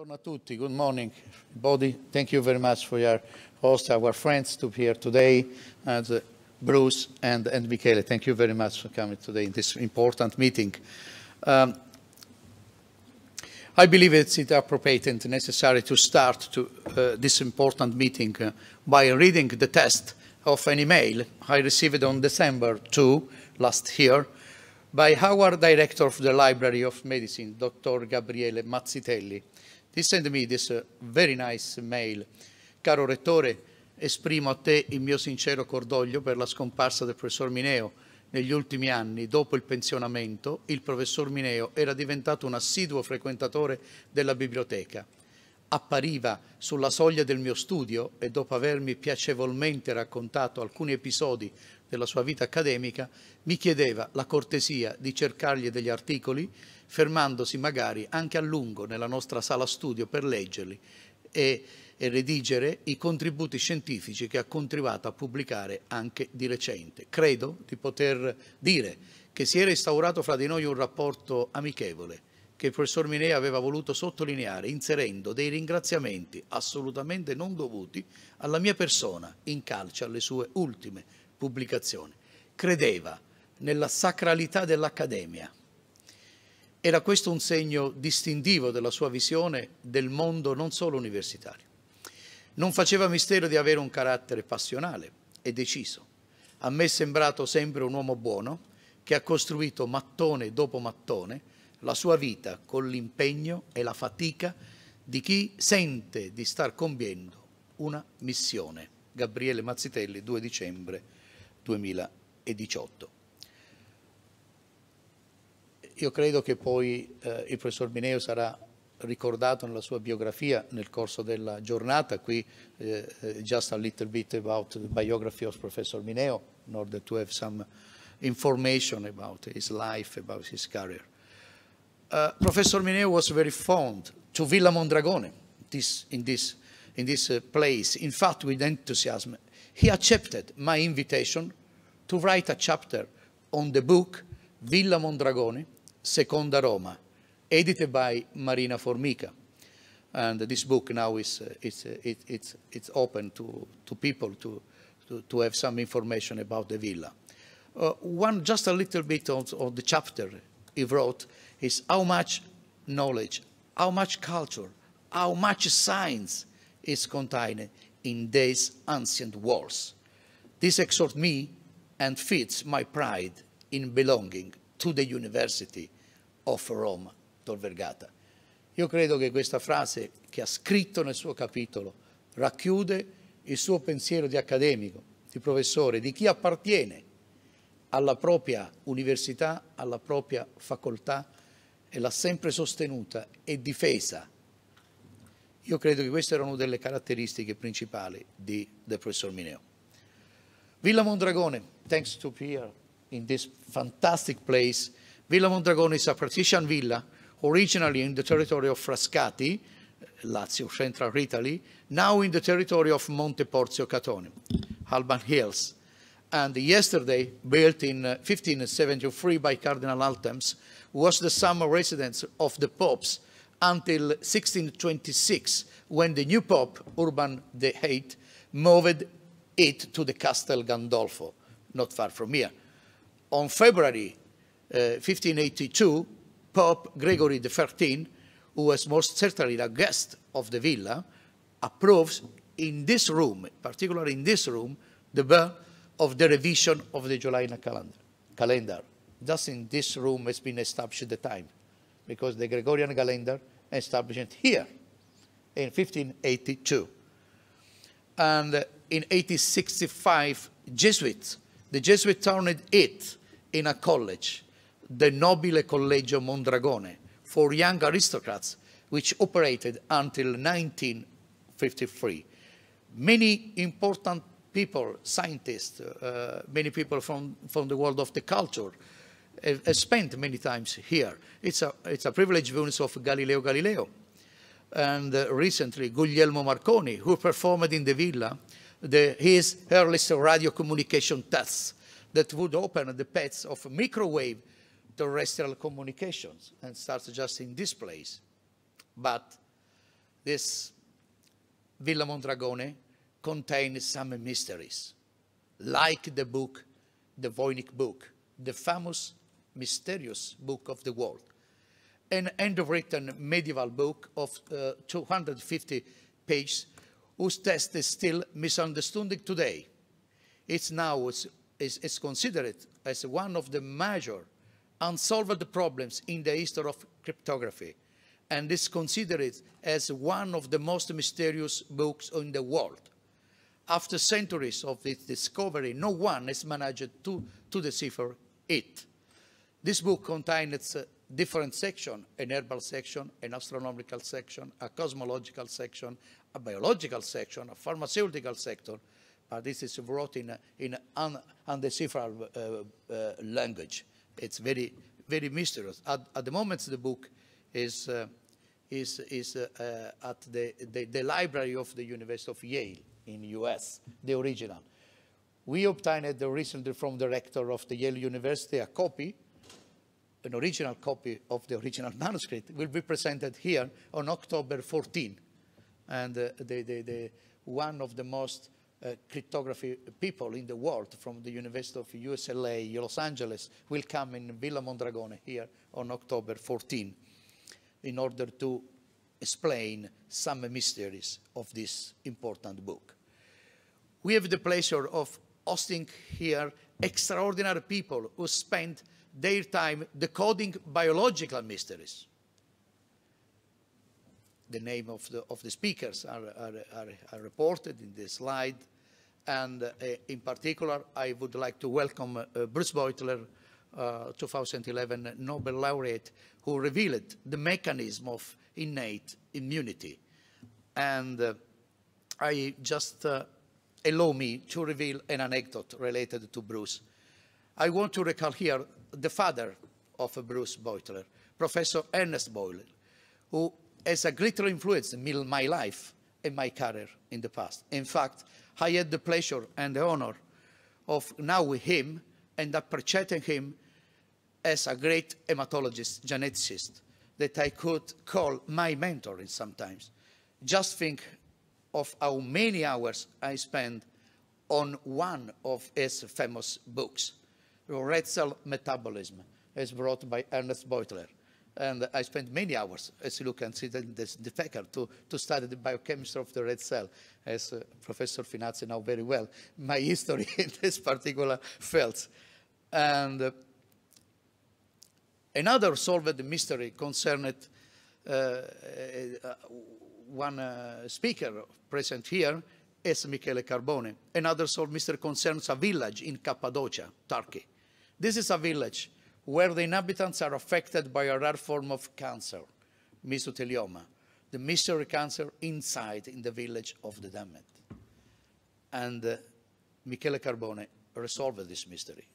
Buongiorno a tutti. Good morning, Body. Thank you very much for your host, our friends to be here today, and uh, Bruce and, and Michele. Thank you very much for coming today in this important meeting. Um, I believe it's appropriate and necessary to start to, uh, this important meeting uh, by reading the text of an email I received on December 2 last year by our director of the Library of Medicine, Dr. Gabriele Mazzitelli, He sent me this uh, very nice mail. Caro Rettore, esprimo a te il mio sincero cordoglio per la scomparsa del professor Mineo. Negli ultimi anni, dopo il pensionamento, il professor Mineo era diventato un assiduo frequentatore della biblioteca. Appariva sulla soglia del mio studio e dopo avermi piacevolmente raccontato alcuni episodi della sua vita accademica, mi chiedeva la cortesia di cercargli degli articoli, fermandosi magari anche a lungo nella nostra sala studio per leggerli e, e redigere i contributi scientifici che ha contribuito a pubblicare anche di recente. Credo di poter dire che si era instaurato fra di noi un rapporto amichevole che il professor Minea aveva voluto sottolineare inserendo dei ringraziamenti assolutamente non dovuti alla mia persona in calce alle sue ultime pubblicazione. Credeva nella sacralità dell'Accademia. Era questo un segno distintivo della sua visione del mondo non solo universitario. Non faceva mistero di avere un carattere passionale e deciso. A me è sembrato sempre un uomo buono che ha costruito mattone dopo mattone la sua vita con l'impegno e la fatica di chi sente di star compiendo una missione. Gabriele Mazzitelli, 2 dicembre 2018. Io credo che poi eh, il professor Mineo sarà ricordato nella sua biografia nel corso della giornata, qui eh, eh, just a little bit about the biography of Professor Mineo, in order to have some information about his life, about his career. Uh, Professor Mineo was very fond to Villa Mondragone, this, in this, in this uh, place, in fact with enthusiasm He accepted my invitation to write a chapter on the book Villa Mondragone, Seconda Roma, edited by Marina Formica. And this book now is uh, it's, uh, it, it's, it's open to, to people to, to, to have some information about the villa. Uh, one just a little bit of of the chapter he wrote is how much knowledge, how much culture, how much science is contained in these ancient walls. This exhorts me and feeds my pride in belonging to the University of Rome, Tor Vergata. Io credo che questa frase che ha scritto nel suo capitolo racchiude il suo pensiero di accademico, di professore, di chi appartiene alla propria università, alla propria facoltà e l'ha sempre sostenuta e difesa io credo che queste erano delle caratteristiche principali di, del professor Mineo. Villa Mondragone, thanks to Pierre, in this fantastic place, Villa Mondragone is a partition villa originally in the territory of Frascati, Lazio, central Italy, now in the territory of Monte Porzio Catone, Alban Hills. And yesterday, built in 1573 by Cardinal Altems, was the summer residence of the popes until 1626, when the new Pope, Urban VIII, moved it to the Castel Gandolfo, not far from here. On February uh, 1582, Pope Gregory XIII, who was most certainly the guest of the villa, approves in this room, particularly in this room, the birth of the revision of the Julian calendar. calendar. just in this room has been established the time because the Gregorian calendar established here in 1582. And uh, in 1865, Jesuits, the Jesuits turned it in a college, the Nobile Collegio Mondragone, for young aristocrats, which operated until 1953. Many important people, scientists, uh, many people from, from the world of the culture, have spent many times here. It's a, it's a privileged bonus of Galileo Galileo. And uh, recently, Guglielmo Marconi, who performed in the villa the, his earliest radio communication tests that would open the paths of microwave terrestrial communications and starts just in this place. But this Villa Mondragone contains some mysteries, like the book, the Voynich book, the famous mysterious book of the world, an handwritten medieval book of uh, 250 pages whose text is still misunderstood today. It's now is, is considered as one of the major unsolved problems in the history of cryptography and is considered as one of the most mysterious books in the world. After centuries of its discovery, no one has managed to, to decipher it. This book contains different section, an herbal section, an astronomical section, a cosmological section, a biological section, a pharmaceutical sector, but this is wrote in, in un, undecipherable uh, uh, language. It's very, very mysterious. At, at the moment, the book is, uh, is, is uh, uh, at the, the, the, library of the University of Yale in US, the original. We obtained recently from the rector of the Yale University a copy an original copy of the original manuscript will be presented here on October 14. And uh, the, the, the, one of the most uh, cryptography people in the world from the University of U.S.L.A. Los Angeles, will come in Villa Mondragone here on October 14 in order to explain some mysteries of this important book. We have the pleasure of hosting here extraordinary people who spent their time decoding biological mysteries. The name of the, of the speakers are, are, are, are reported in the slide. And uh, in particular, I would like to welcome uh, Bruce Beutler, uh, 2011 Nobel laureate, who revealed the mechanism of innate immunity. And uh, I just uh, allow me to reveal an anecdote related to Bruce. I want to recall here the father of Bruce Beutler, Professor Ernest Boyle, who has a greater influence in my life and my career in the past. In fact, I had the pleasure and the honor of now with him and appreciating him as a great hematologist, geneticist, that I could call my mentor sometimes. Just think of how many hours I spent on one of his famous books red cell metabolism as brought by Ernest Beutler. And I spent many hours, as you can see, this defecker to, to study the biochemistry of the red cell, as uh, Professor Finazzi knows very well, my history in this particular field. And uh, another solved mystery concerned uh, uh one uh, speaker present here, is Michele Carbone. Another solved mystery concerns a village in Cappadocia, Turkey this is a village where the inhabitants are affected by a rare form of cancer, mesothelioma, the mystery cancer inside in the village of the damned. And uh, Michele Carbone resolved this mystery.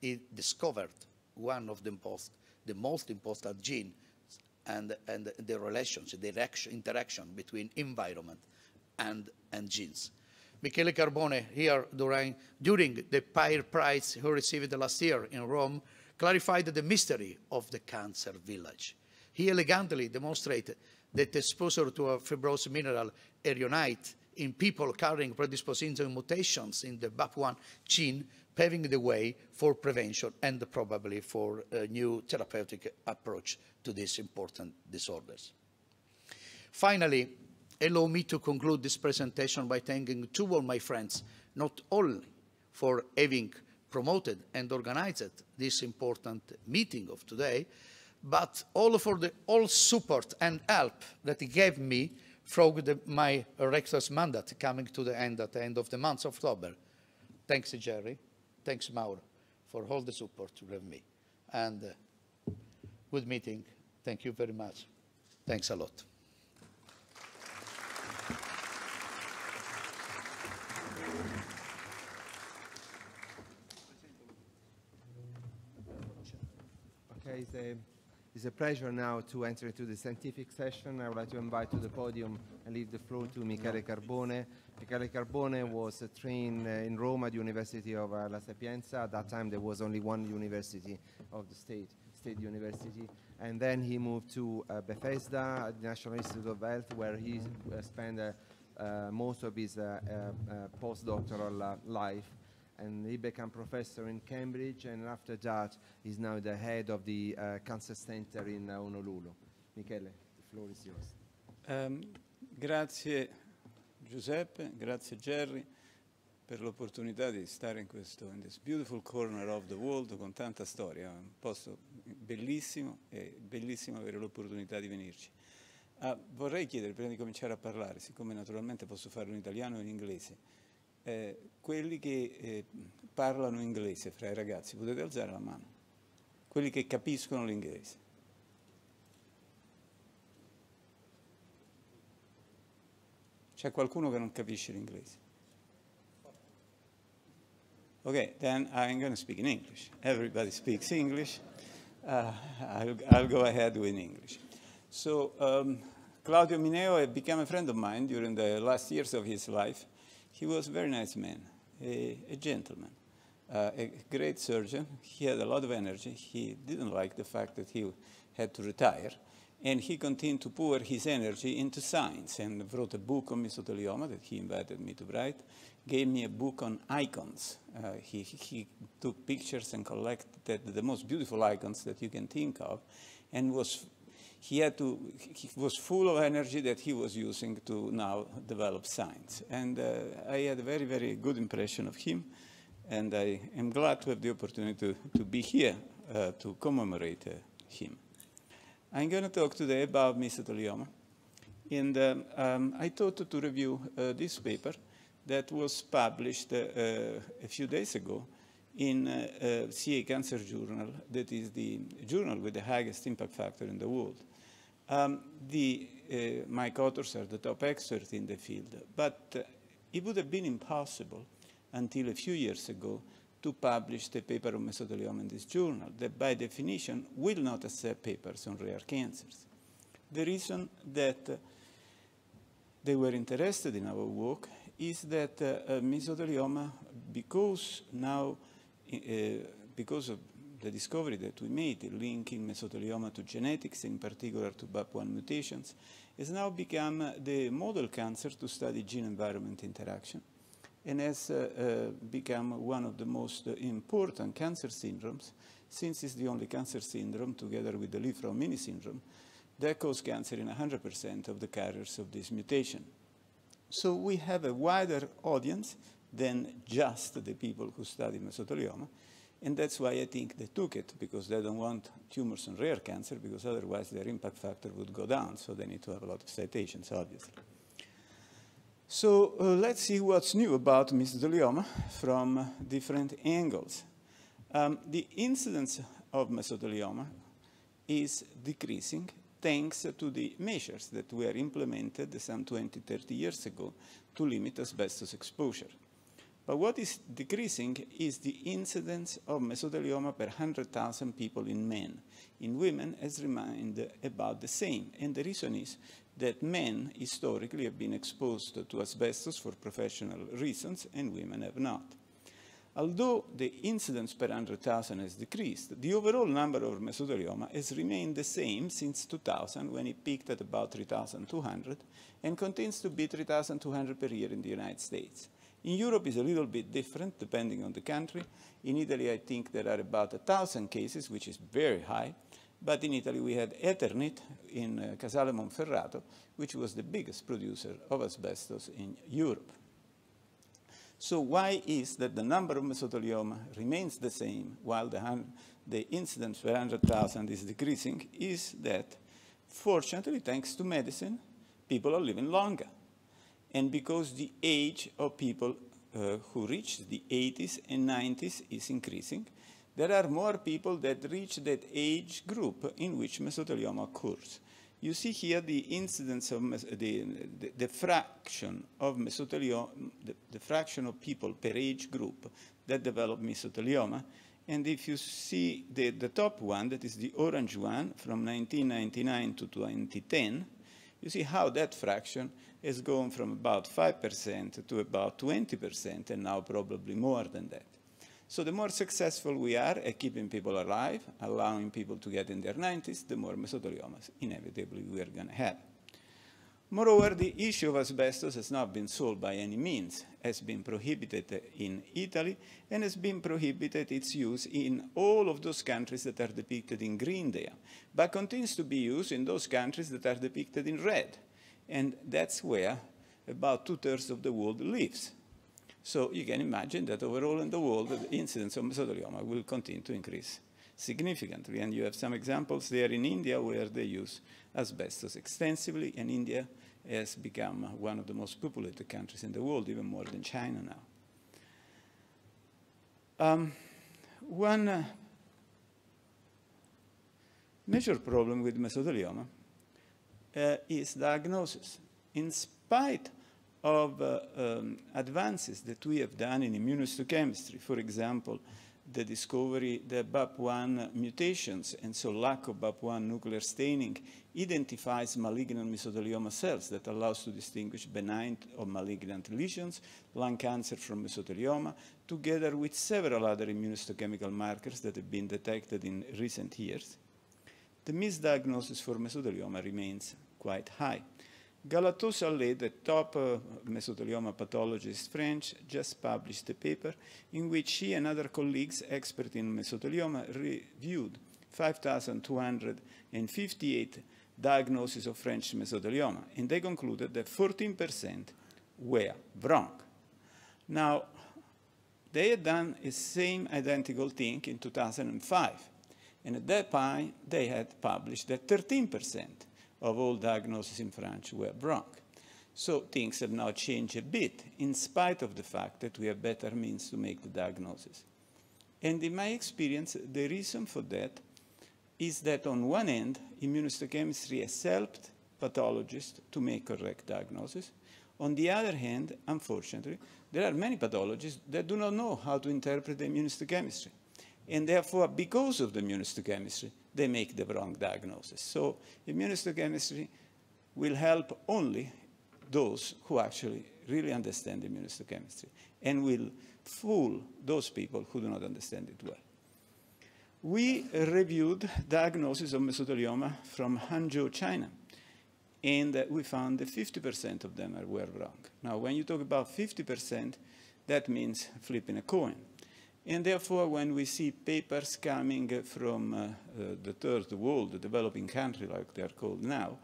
He discovered one of the most, the most important genes and, and the relations, the interaction between environment and, and genes. Michele Carbone here during, during the Pyre Prize he received last year in Rome clarified the mystery of the cancer village. He elegantly demonstrated that exposure to a fibrous mineral erionite in people carrying predisposing mutations in the BAP1 gene, paving the way for prevention and probably for a new therapeutic approach to these important disorders. Finally, allow me to conclude this presentation by thanking two of my friends, not only for having promoted and organized this important meeting of today, but all for the all support and help that he gave me from the, my rector's mandate coming to the end at the end of the month of October. Thanks, Jerry. Thanks, Mauro, for all the support you gave me. And uh, good meeting. Thank you very much. Thanks a lot. it's a, it's a pleasure now to enter into the scientific session. I would like to invite to the podium and leave the floor to Michele Carbone. Michele Carbone was trained uh, in Rome at the University of uh, La Sapienza. At that time, there was only one university of the state, State University. And then he moved to uh, Bethesda, at the National Institute of Health, where he spent most of his postdoctoral life and he became professor in Cambridge, and after that, he's now the head of the uh, Cancer Center in uh, Honolulu. Michele, the floor is yours. Um, grazie Giuseppe, grazie Jerry per l'opportunità di stare in questo in this beautiful corner of the world con tanta storia, è un posto bellissimo e bellissimo avere l'opportunità di venirci. Uh, vorrei chiedere, prima di cominciare a parlare, siccome naturalmente posso farlo in italiano e in inglese, eh, quelli che eh, parlano inglese fra i ragazzi, potete alzare la mano, quelli che capiscono l'inglese. C'è qualcuno che non capisce l'inglese? Ok, then I'm going to speak in English. Everybody speaks English. Uh, I'll, I'll, go ahead with English. So um, Claudio Mineo became a friend of mine during the last years of his life. He was a very nice man, a, a gentleman, uh, a great surgeon. He had a lot of energy. He didn't like the fact that he had to retire. And he continued to pour his energy into science and wrote a book on mesothelioma that he invited me to write, gave me a book on icons. Uh, he, he took pictures and collected the most beautiful icons that you can think of and was he had to, he was full of energy that he was using to now develop science. And uh, I had a very, very good impression of him. And I am glad to have the opportunity to, to be here uh, to commemorate uh, him. I'm going to talk today about mesothelioma. And um, um, I thought to review uh, this paper that was published uh, a few days ago in uh, uh, CA Cancer Journal, that is the journal with the highest impact factor in the world. Um, the, uh, my co-authors are the top experts in the field, but uh, it would have been impossible until a few years ago to publish the paper on mesothelioma in this journal that by definition will not accept papers on rare cancers. The reason that uh, they were interested in our work is that uh, uh mesothelioma, because now, uh, because of the discovery that we made linking mesothelioma to genetics, in particular to BAP1 mutations, has now become the model cancer to study gene-environment interaction and has uh, uh, become one of the most important cancer syndromes since it's the only cancer syndrome, together with the Liefrau-Mini syndrome, that cause cancer in 100% of the carriers of this mutation. So we have a wider audience than just the people who study mesothelioma, and that's why I think they took it, because they don't want tumors and rare cancer, because otherwise their impact factor would go down, so they need to have a lot of citations, obviously. So uh, let's see what's new about mesothelioma from different angles. Um, the incidence of mesothelioma is decreasing thanks to the measures that were implemented some 20, 30 years ago to limit asbestos exposure. But what is decreasing is the incidence of mesothelioma per 100,000 people in men. In women, has remained about the same. And the reason is that men historically have been exposed to asbestos for professional reasons and women have not. Although the incidence per 100,000 has decreased, the overall number of mesothelioma has remained the same since 2000 when it peaked at about 3,200 and continues to be 3,200 per year in the United States. In Europe it's a little bit different depending on the country. In Italy, I think there are about 1,000 cases, which is very high. But in Italy, we had Eternit in uh, Casale Monferrato, which was the biggest producer of asbestos in Europe. So why is that the number of mesothelioma remains the same while the, the incidence per 100,000 is decreasing is that, fortunately, thanks to medicine, people are living longer and because the age of people uh, who reach the 80s and 90s is increasing, there are more people that reach that age group in which mesothelioma occurs. You see here the incidence of the, the, the, fraction of mesothelioma, the, the fraction of people per age group that develop mesothelioma. And if you see the, the top one, that is the orange one, from 1999 to 2010, you see how that fraction has gone from about 5% to about 20%, and now probably more than that. So the more successful we are at keeping people alive, allowing people to get in their 90s, the more mesotheliomas inevitably we are going to have. Moreover, the issue of asbestos has not been solved by any means, has been prohibited in Italy, and has been prohibited its use in all of those countries that are depicted in green there, but continues to be used in those countries that are depicted in red and that's where about two-thirds of the world lives. So you can imagine that overall in the world, the incidence of mesothelioma will continue to increase significantly. And you have some examples there in India where they use asbestos extensively, and India has become one of the most populated countries in the world, even more than China now. Um, one uh, major problem with mesothelioma uh, is diagnosis. In spite of uh, um, advances that we have done in immunohistochemistry, for example, the discovery the BAP1 mutations, and so lack of BAP1 nuclear staining identifies malignant mesothelioma cells that allows to distinguish benign or malignant lesions, lung cancer from mesothelioma, together with several other immunohistochemical markers that have been detected in recent years the misdiagnosis for mesothelioma remains quite high. Galatos the top uh, mesothelioma pathologist French, just published a paper in which she and other colleagues, expert in mesothelioma, reviewed 5,258 diagnoses of French mesothelioma, and they concluded that 14% were wrong. Now, they had done the same identical thing in 2005 and at that time, they had published that 13% of all diagnoses in France were wrong. So things have now changed a bit, in spite of the fact that we have better means to make the diagnosis. And in my experience, the reason for that is that on one end, immunohistochemistry has helped pathologists to make correct diagnosis. On the other hand, unfortunately, there are many pathologists that do not know how to interpret the immunohistochemistry. And therefore, because of the immunohistochemistry, they make the wrong diagnosis. So immunohistochemistry will help only those who actually really understand immunohistochemistry and will fool those people who do not understand it well. We reviewed diagnosis of mesothelioma from Hangzhou, China, and uh, we found that 50% of them were wrong. Now, when you talk about 50%, that means flipping a coin. And therefore, when we see papers coming from uh, uh, the third world, the developing country, like they are called now,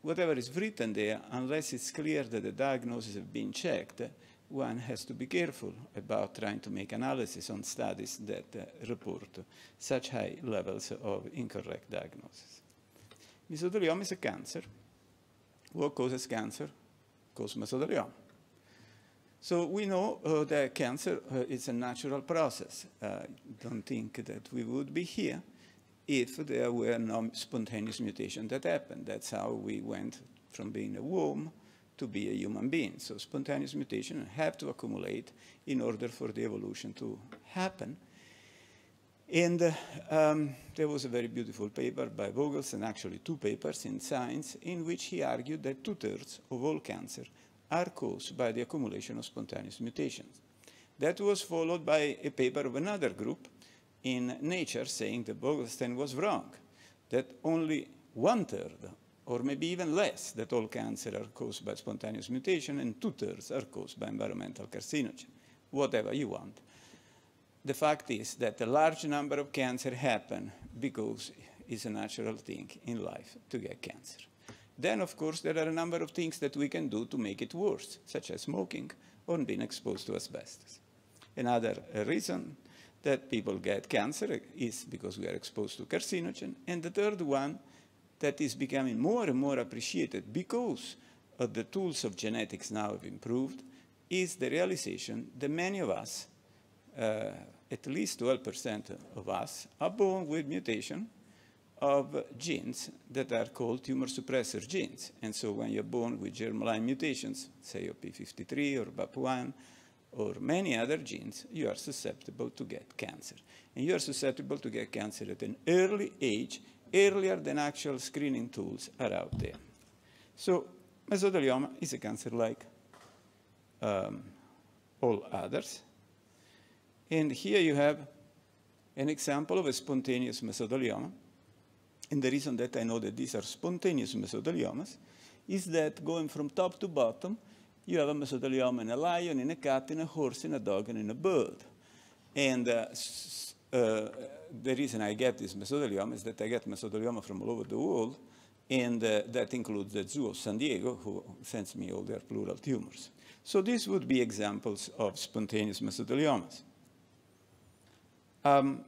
whatever is written there, unless it's clear that the diagnoses have been checked, one has to be careful about trying to make analysis on studies that uh, report such high levels of incorrect diagnosis. Mesothelioma is a cancer. What causes cancer? Cause mesothelioma. So we know uh, that cancer uh, is a natural process. I uh, don't think that we would be here if there were no spontaneous mutation that happened. That's how we went from being a worm to be a human being. So spontaneous mutation have to accumulate in order for the evolution to happen. And uh, um, there was a very beautiful paper by Vogels, and actually two papers in Science, in which he argued that two-thirds of all cancer are caused by the accumulation of spontaneous mutations. That was followed by a paper of another group in Nature saying that Bogelstein was wrong, that only one-third, or maybe even less, that all cancer are caused by spontaneous mutation and two-thirds are caused by environmental carcinogen, whatever you want. The fact is that a large number of cancer happen because it's a natural thing in life to get cancer. Then, of course, there are a number of things that we can do to make it worse, such as smoking or being exposed to asbestos. Another uh, reason that people get cancer is because we are exposed to carcinogen. And the third one that is becoming more and more appreciated because of the tools of genetics now have improved is the realization that many of us, uh, at least 12% of us, are born with mutation of genes that are called tumor suppressor genes. And so when you're born with germline mutations, say OP53 or BAP1 or many other genes, you are susceptible to get cancer. And you are susceptible to get cancer at an early age, earlier than actual screening tools are out there. So mesothelioma is a cancer like um, all others. And here you have an example of a spontaneous mesothelioma and the reason that I know that these are spontaneous mesotheliomas is that going from top to bottom, you have a mesothelioma in a lion, in a cat, in a horse, in a dog, and in a bird. And uh, uh, the reason I get this mesothelioma is that I get mesothelioma from all over the world, and uh, that includes the zoo of San Diego, who sends me all their plural tumors. So these would be examples of spontaneous mesotheliomas. Um,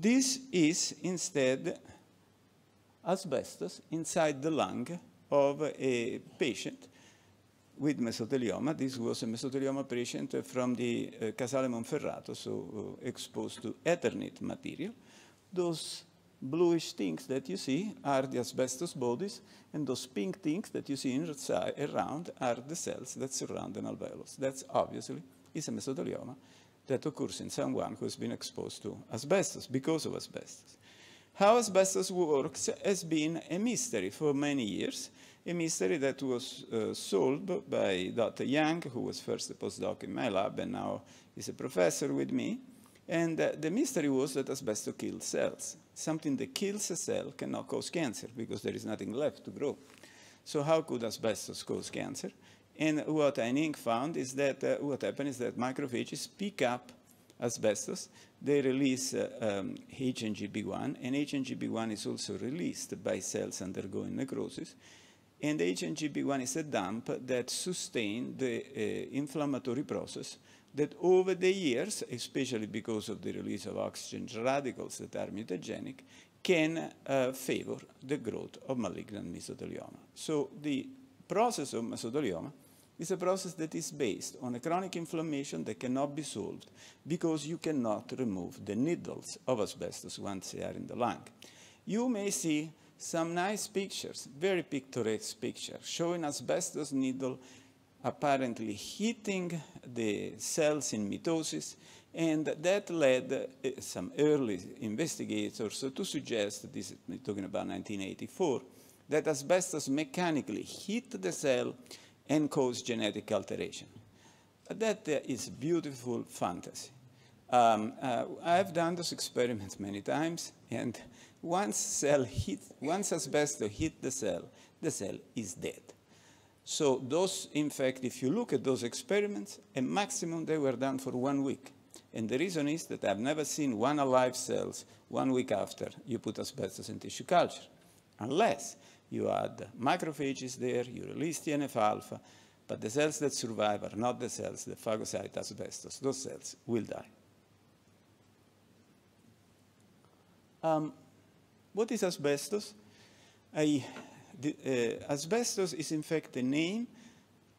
this is instead asbestos inside the lung of a patient with mesothelioma. This was a mesothelioma patient from the uh, Casale Monferrato, so uh, exposed to Ethernet material. Those bluish things that you see are the asbestos bodies, and those pink things that you see inside, around are the cells that surround the alveolus. That's obviously is a mesothelioma, that occurs in someone who's been exposed to asbestos because of asbestos. How asbestos works has been a mystery for many years, a mystery that was uh, solved by Dr. Young, who was first a postdoc in my lab and now is a professor with me. And uh, the mystery was that asbestos kills cells. Something that kills a cell cannot cause cancer because there is nothing left to grow. So how could asbestos cause cancer? And what Henning found is that uh, what happens is that macrophages pick up asbestos, they release uh, um, HNGB1, and HNGB1 is also released by cells undergoing necrosis. And HNGB1 is a dump that sustains the uh, inflammatory process that over the years, especially because of the release of oxygen radicals that are mutagenic, can uh, favor the growth of malignant mesothelioma. So the process of mesothelioma it's a process that is based on a chronic inflammation that cannot be solved because you cannot remove the needles of asbestos once they are in the lung. You may see some nice pictures, very picturesque pictures, showing asbestos needle apparently hitting the cells in mitosis, and that led uh, some early investigators to suggest, this is talking about 1984, that asbestos mechanically hit the cell and cause genetic alteration. that uh, is beautiful fantasy. Um, uh, I've done those experiments many times, and once cell hit, once asbestos hit the cell, the cell is dead. So those, in fact, if you look at those experiments, a maximum they were done for one week. And the reason is that I've never seen one alive cells one week after you put asbestos in tissue culture, unless you add macrophages there, you release TNF-alpha, but the cells that survive are not the cells that phagocyte asbestos. Those cells will die. Um, what is asbestos? I, the, uh, asbestos is in fact a name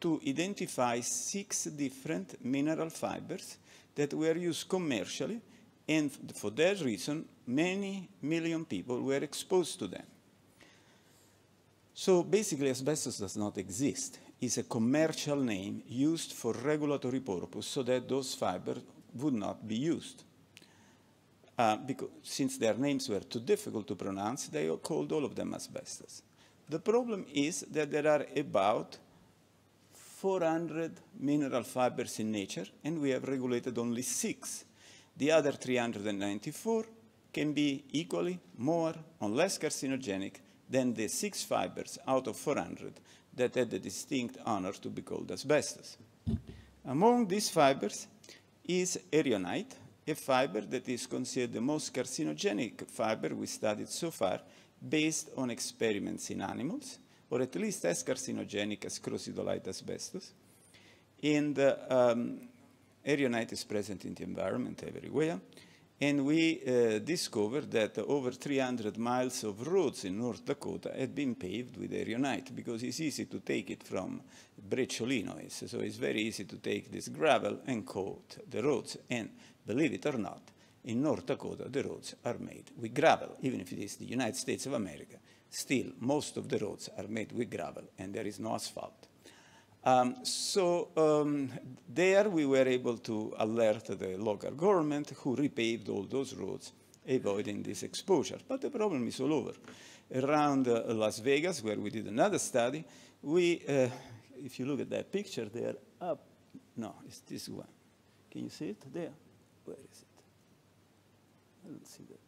to identify six different mineral fibers that were used commercially, and for that reason, many million people were exposed to them. So basically, asbestos does not exist. It's a commercial name used for regulatory purpose so that those fibers would not be used. Uh, because since their names were too difficult to pronounce, they called all of them asbestos. The problem is that there are about 400 mineral fibers in nature, and we have regulated only six. The other 394 can be equally, more, or less carcinogenic than the six fibers out of 400 that had the distinct honor to be called asbestos. Among these fibers is erionite, a fiber that is considered the most carcinogenic fiber we studied so far based on experiments in animals, or at least as carcinogenic as crocidolite asbestos. And uh, um, is present in the environment everywhere and we uh, discovered that over 300 miles of roads in North Dakota had been paved with aeronite because it's easy to take it from Brecciolinois, so it's very easy to take this gravel and coat the roads. And believe it or not, in North Dakota the roads are made with gravel, even if it is the United States of America. Still, most of the roads are made with gravel and there is no asphalt. Um, so um, there we were able to alert the local government who repaved all those roads, avoiding this exposure. But the problem is all over. Around uh, Las Vegas, where we did another study, we, uh, if you look at that picture there, up, no, it's this one. Can you see it there? Where is it? I don't see that.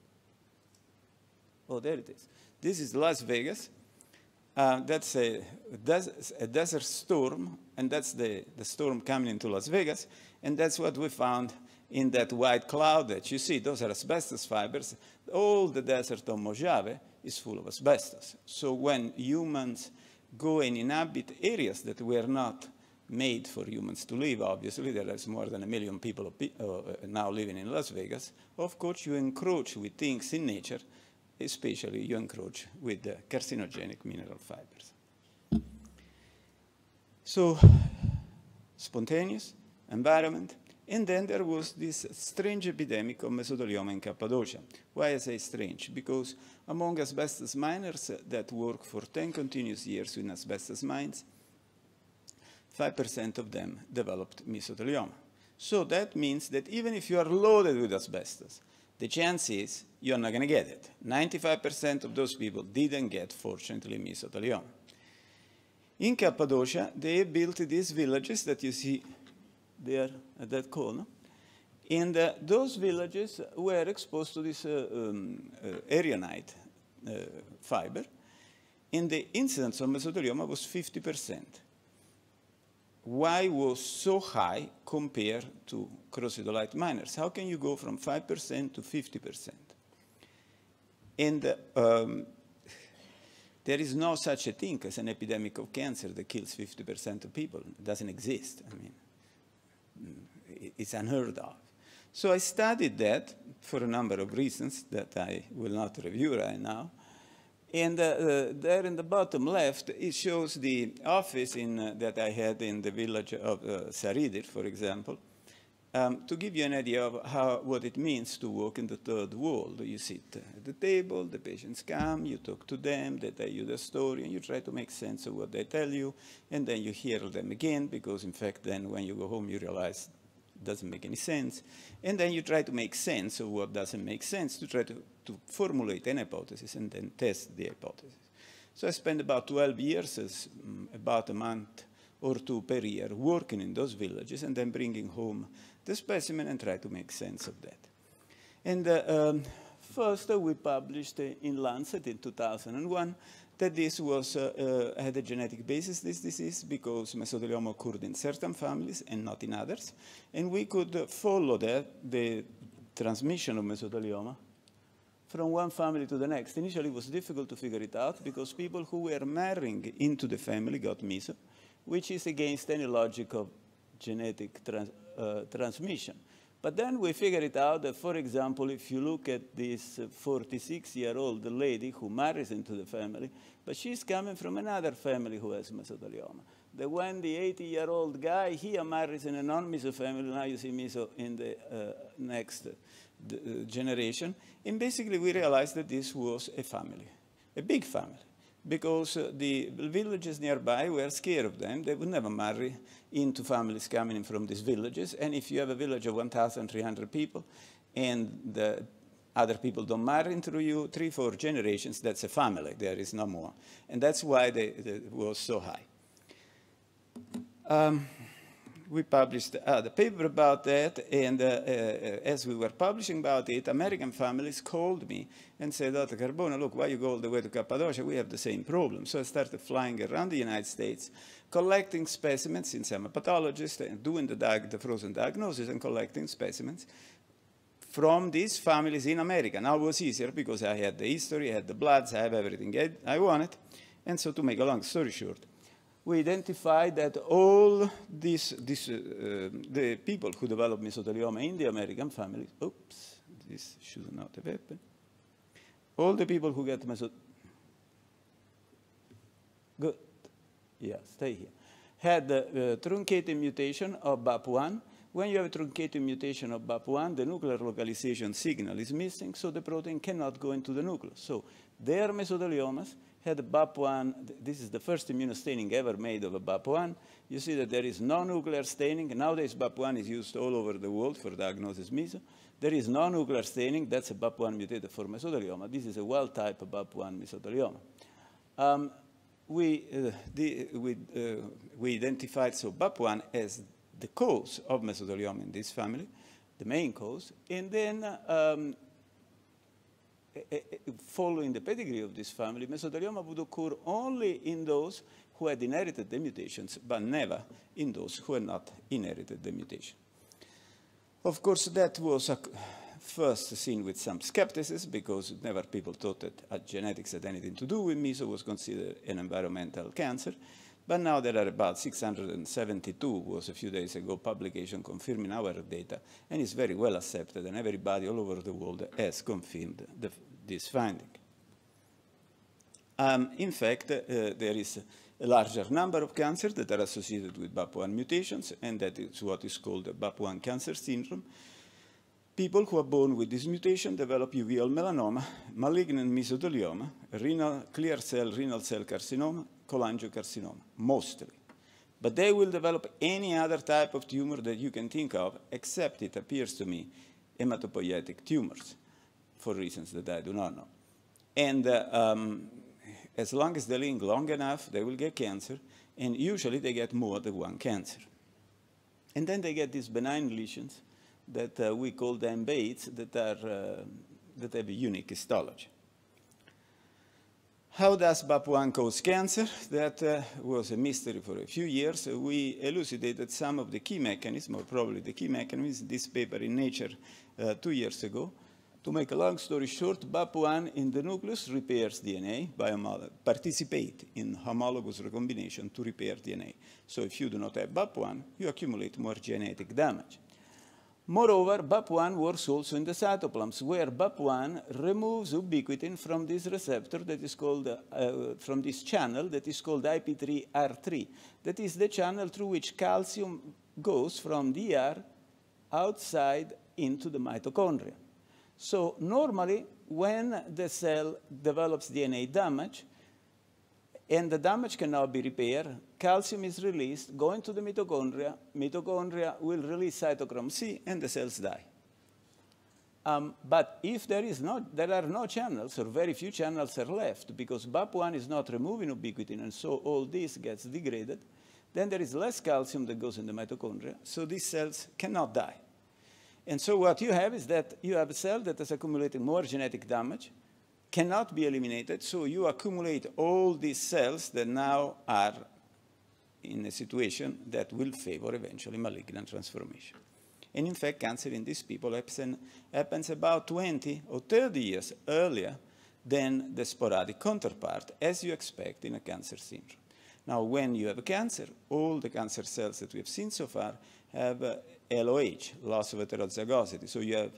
Oh, there it is. This is Las Vegas. Uh, that's a, a, desert storm, and that's the, the storm coming into Las Vegas, and that's what we found in that white cloud that you see. Those are asbestos fibers. All the desert of Mojave is full of asbestos. So when humans go and inhabit areas that were not made for humans to live, obviously, there is more than a million people uh, now living in Las Vegas, of course you encroach with things in nature especially you encroach with the carcinogenic mineral fibers. So spontaneous, environment, and then there was this strange epidemic of mesothelioma in Cappadocia. Why I say strange? Because among asbestos miners that work for 10 continuous years in asbestos mines, 5% of them developed mesothelioma. So that means that even if you are loaded with asbestos, the chance is you're not going to get it. 95% of those people didn't get, fortunately, mesothelioma. In Cappadocia, they built these villages that you see there at that corner. And uh, those villages were exposed to this uh, um, uh, arionite uh, fiber. And the incidence of mesothelioma was 50 percent why was so high compared to crocidolite miners. How can you go from 5% to 50%? And um, there is no such a thing as an epidemic of cancer that kills 50% of people. It doesn't exist. I mean, mm, it's unheard of. So I studied that for a number of reasons that I will not review right now. And uh, uh, there in the bottom left, it shows the office in, uh, that I had in the village of uh, Saridir, for example, um, to give you an idea of how, what it means to work in the third world. You sit at the table, the patients come, you talk to them, they tell you the story, and you try to make sense of what they tell you, and then you hear them again, because in fact then when you go home you realize it doesn't make any sense, and then you try to make sense of what doesn't make sense to try to to formulate an hypothesis and then test the hypothesis. So I spent about 12 years, um, about a month or two per year, working in those villages and then bringing home the specimen and try to make sense of that. And uh, um, first uh, we published uh, in Lancet in 2001 that this was, uh, uh, had a genetic basis, this disease, because mesothelioma occurred in certain families and not in others. And we could follow that, the transmission of mesothelioma from one family to the next. Initially, it was difficult to figure it out because people who were marrying into the family got miso, which is against any logic of genetic trans uh, transmission. But then we figured it out that, for example, if you look at this 46-year-old lady who marries into the family, but she's coming from another family who has mesothelioma. The when the 80-year-old guy here marries in a non miso family, now you see miso in the uh, next the, uh, generation, and basically we realized that this was a family, a big family, because uh, the villages nearby were scared of them. They would never marry into families coming from these villages, and if you have a village of 1,300 people, and the other people don't marry into you, three, four generations, that's a family, there is no more. And that's why they, was so high. Um, we published uh, the paper about that, and uh, uh, as we were publishing about it, American families called me and said, Dr. Carbona, look, why you go all the way to Cappadocia? We have the same problem. So I started flying around the United States, collecting specimens, since I'm a pathologist, and doing the, the frozen diagnosis and collecting specimens from these families in America. Now it was easier because I had the history, I had the bloods, I have everything I wanted. And so to make a long story short, we identified that all uh, the people who develop mesothelioma in the American families, oops, this should not have happened. All the people who get mesothelioma, good, yeah, stay here, had a uh, truncated mutation of BAP1. When you have a truncated mutation of BAP1, the nuclear localization signal is missing, so the protein cannot go into the nucleus. So their mesotheliomas, had a BAP1. This is the first immunostaining ever made of a BAP1. You see that there no non-nuclear staining. Nowadays, BAP1 is used all over the world for diagnosis Miso, There no non-nuclear staining. That's a BAP1 mutated for mesothelioma. This is a wild-type BAP1 mesothelioma. Um, we, uh, the, we, uh, we identified so BAP1 as the cause of mesothelioma in this family, the main cause. And then um, Eh, eh, eh, following the pedigree of this family, mesothelioma would occur only in those who had inherited the mutations, but never in those who had not inherited the mutation. Of course, that was first seen with some skepticism because never people thought that uh, genetics had anything to do with meso was considered an environmental cancer. But now there are about 672, was a few days ago, publication confirming our data, and it's very well accepted, and everybody all over the world has confirmed the, this finding. Um, in fact, uh, there is a larger number of cancers that are associated with BAP1 mutations, and that is what is called BAP1 cancer syndrome. People who are born with this mutation develop uveal melanoma, malignant mesothelioma, renal clear cell renal cell carcinoma, cholangiocarcinoma, mostly. But they will develop any other type of tumor that you can think of, except it appears to me hematopoietic tumors, for reasons that I do not know. And uh, um, as long as they live long enough, they will get cancer, and usually they get more than one cancer. And then they get these benign lesions that uh, we call them baits that, are, uh, that have a unique histology. How does BAP1 cause cancer? That uh, was a mystery for a few years. Uh, we elucidated some of the key mechanisms, or probably the key mechanisms, in this paper in Nature uh, two years ago. To make a long story short, BAP1 in the nucleus repairs DNA, participate in homologous recombination to repair DNA. So if you do not have BAP1, you accumulate more genetic damage. Moreover, BAP1 works also in the cytoplasm, where BAP1 removes ubiquitin from this receptor that is called, uh, from this channel that is called IP3R3. That is the channel through which calcium goes from the ER outside into the mitochondria. So normally, when the cell develops DNA damage, and the damage can now be repaired, calcium is released, going to the mitochondria, mitochondria will release cytochrome C, and the cells die. Um, but if there, is not, there are no channels, or very few channels are left, because BAP1 is not removing ubiquitin, and so all this gets degraded, then there is less calcium that goes in the mitochondria, so these cells cannot die. And so what you have is that you have a cell that is accumulating more genetic damage, cannot be eliminated, so you accumulate all these cells that now are in a situation that will favor eventually malignant transformation. And in fact, cancer in these people happens, about 20 or 30 years earlier than the sporadic counterpart, as you expect in a cancer syndrome. Now, when you have a cancer, all the cancer cells that we have seen so far have uh, LOH, loss of heterozygosity. So you have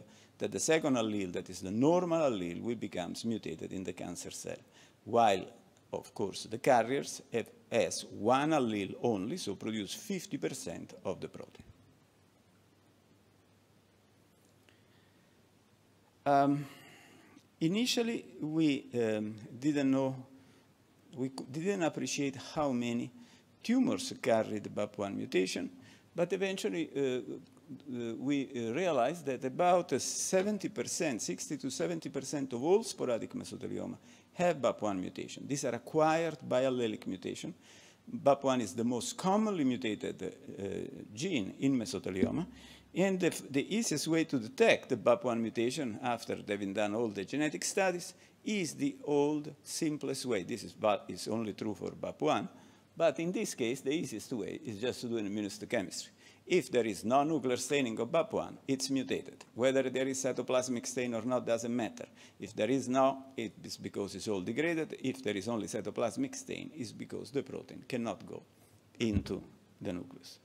that the second allele, that is the normal allele, will become mutated in the cancer cell, while, of course, the carriers have S one allele only, so produce 50% of the protein. Um, initially, we um, didn't know, we didn't appreciate how many tumors carried BAP1 mutation, but eventually uh, uh, we uh, realized that about 70%, uh, 60 to 70% of all sporadic mesothelioma have BAP1 mutation. These are acquired by allelic mutation. BAP1 is the most commonly mutated uh, gene in mesothelioma. And the, the, easiest way to detect the BAP1 mutation after they've done all the genetic studies is the old, simplest way. This is, is only true for BAP1. But in this case, the easiest way is just to do an immunohistochemistry. If there is no nuclear staining of BAP1, it's mutated. Whether there is cytoplasmic stain or not doesn't matter. If there is no, it's because it's all degraded. If there is only cytoplasmic stain, it's because the protein cannot go into the nucleus.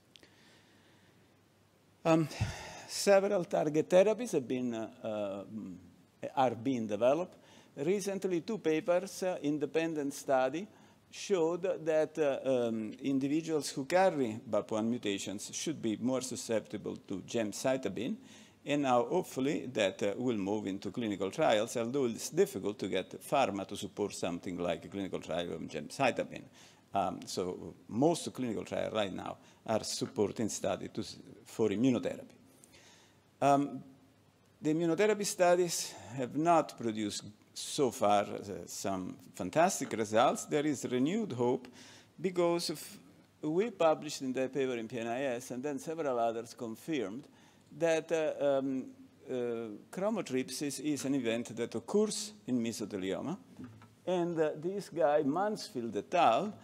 Um, several target therapies have been, uh, um, are being developed. Recently, two papers, uh, independent study, showed that uh, um, individuals who carry BAP1 mutations should be more susceptible to gemcitabine, and now hopefully that uh, will move into clinical trials, although it's difficult to get pharma to support something like a clinical trial of gemcitabine. Um, so most clinical trials right now are supporting studies for immunotherapy. Um, the immunotherapy studies have not produced so far uh, some fantastic results. There is renewed hope because we published in that paper in PNIS and then several others confirmed that uh, um, uh, chromotripsis is an event that occurs in mesothelioma. And uh, this guy, Mansfield et al.,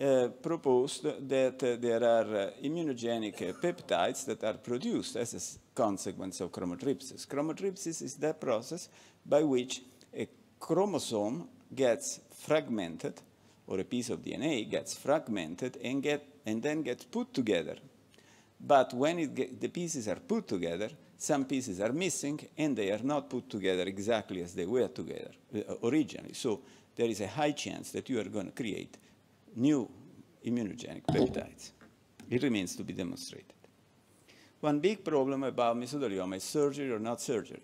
uh, proposed that uh, there are uh, immunogenic uh, peptides that are produced as a consequence of chromotripsis. Chromotripsis is that process by which chromosome gets fragmented, or a piece of DNA gets fragmented and, get, and then gets put together. But when get, the pieces are put together, some pieces are missing and they are not put together exactly as they were together uh, originally. So there is a high chance that you are going to create new immunogenic peptides. It remains to be demonstrated. One big problem about mesothelioma is surgery or not surgery.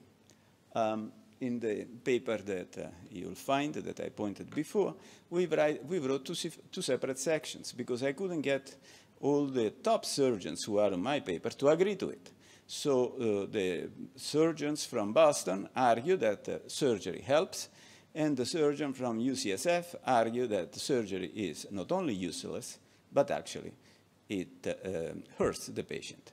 Um, in the paper that uh, you'll find that I pointed before, we, write, we wrote two, two separate sections because I couldn't get all the top surgeons who are in my paper to agree to it. So uh, the surgeons from Boston argue that uh, surgery helps, and the surgeon from UCSF argue that surgery is not only useless, but actually it uh, hurts the patient.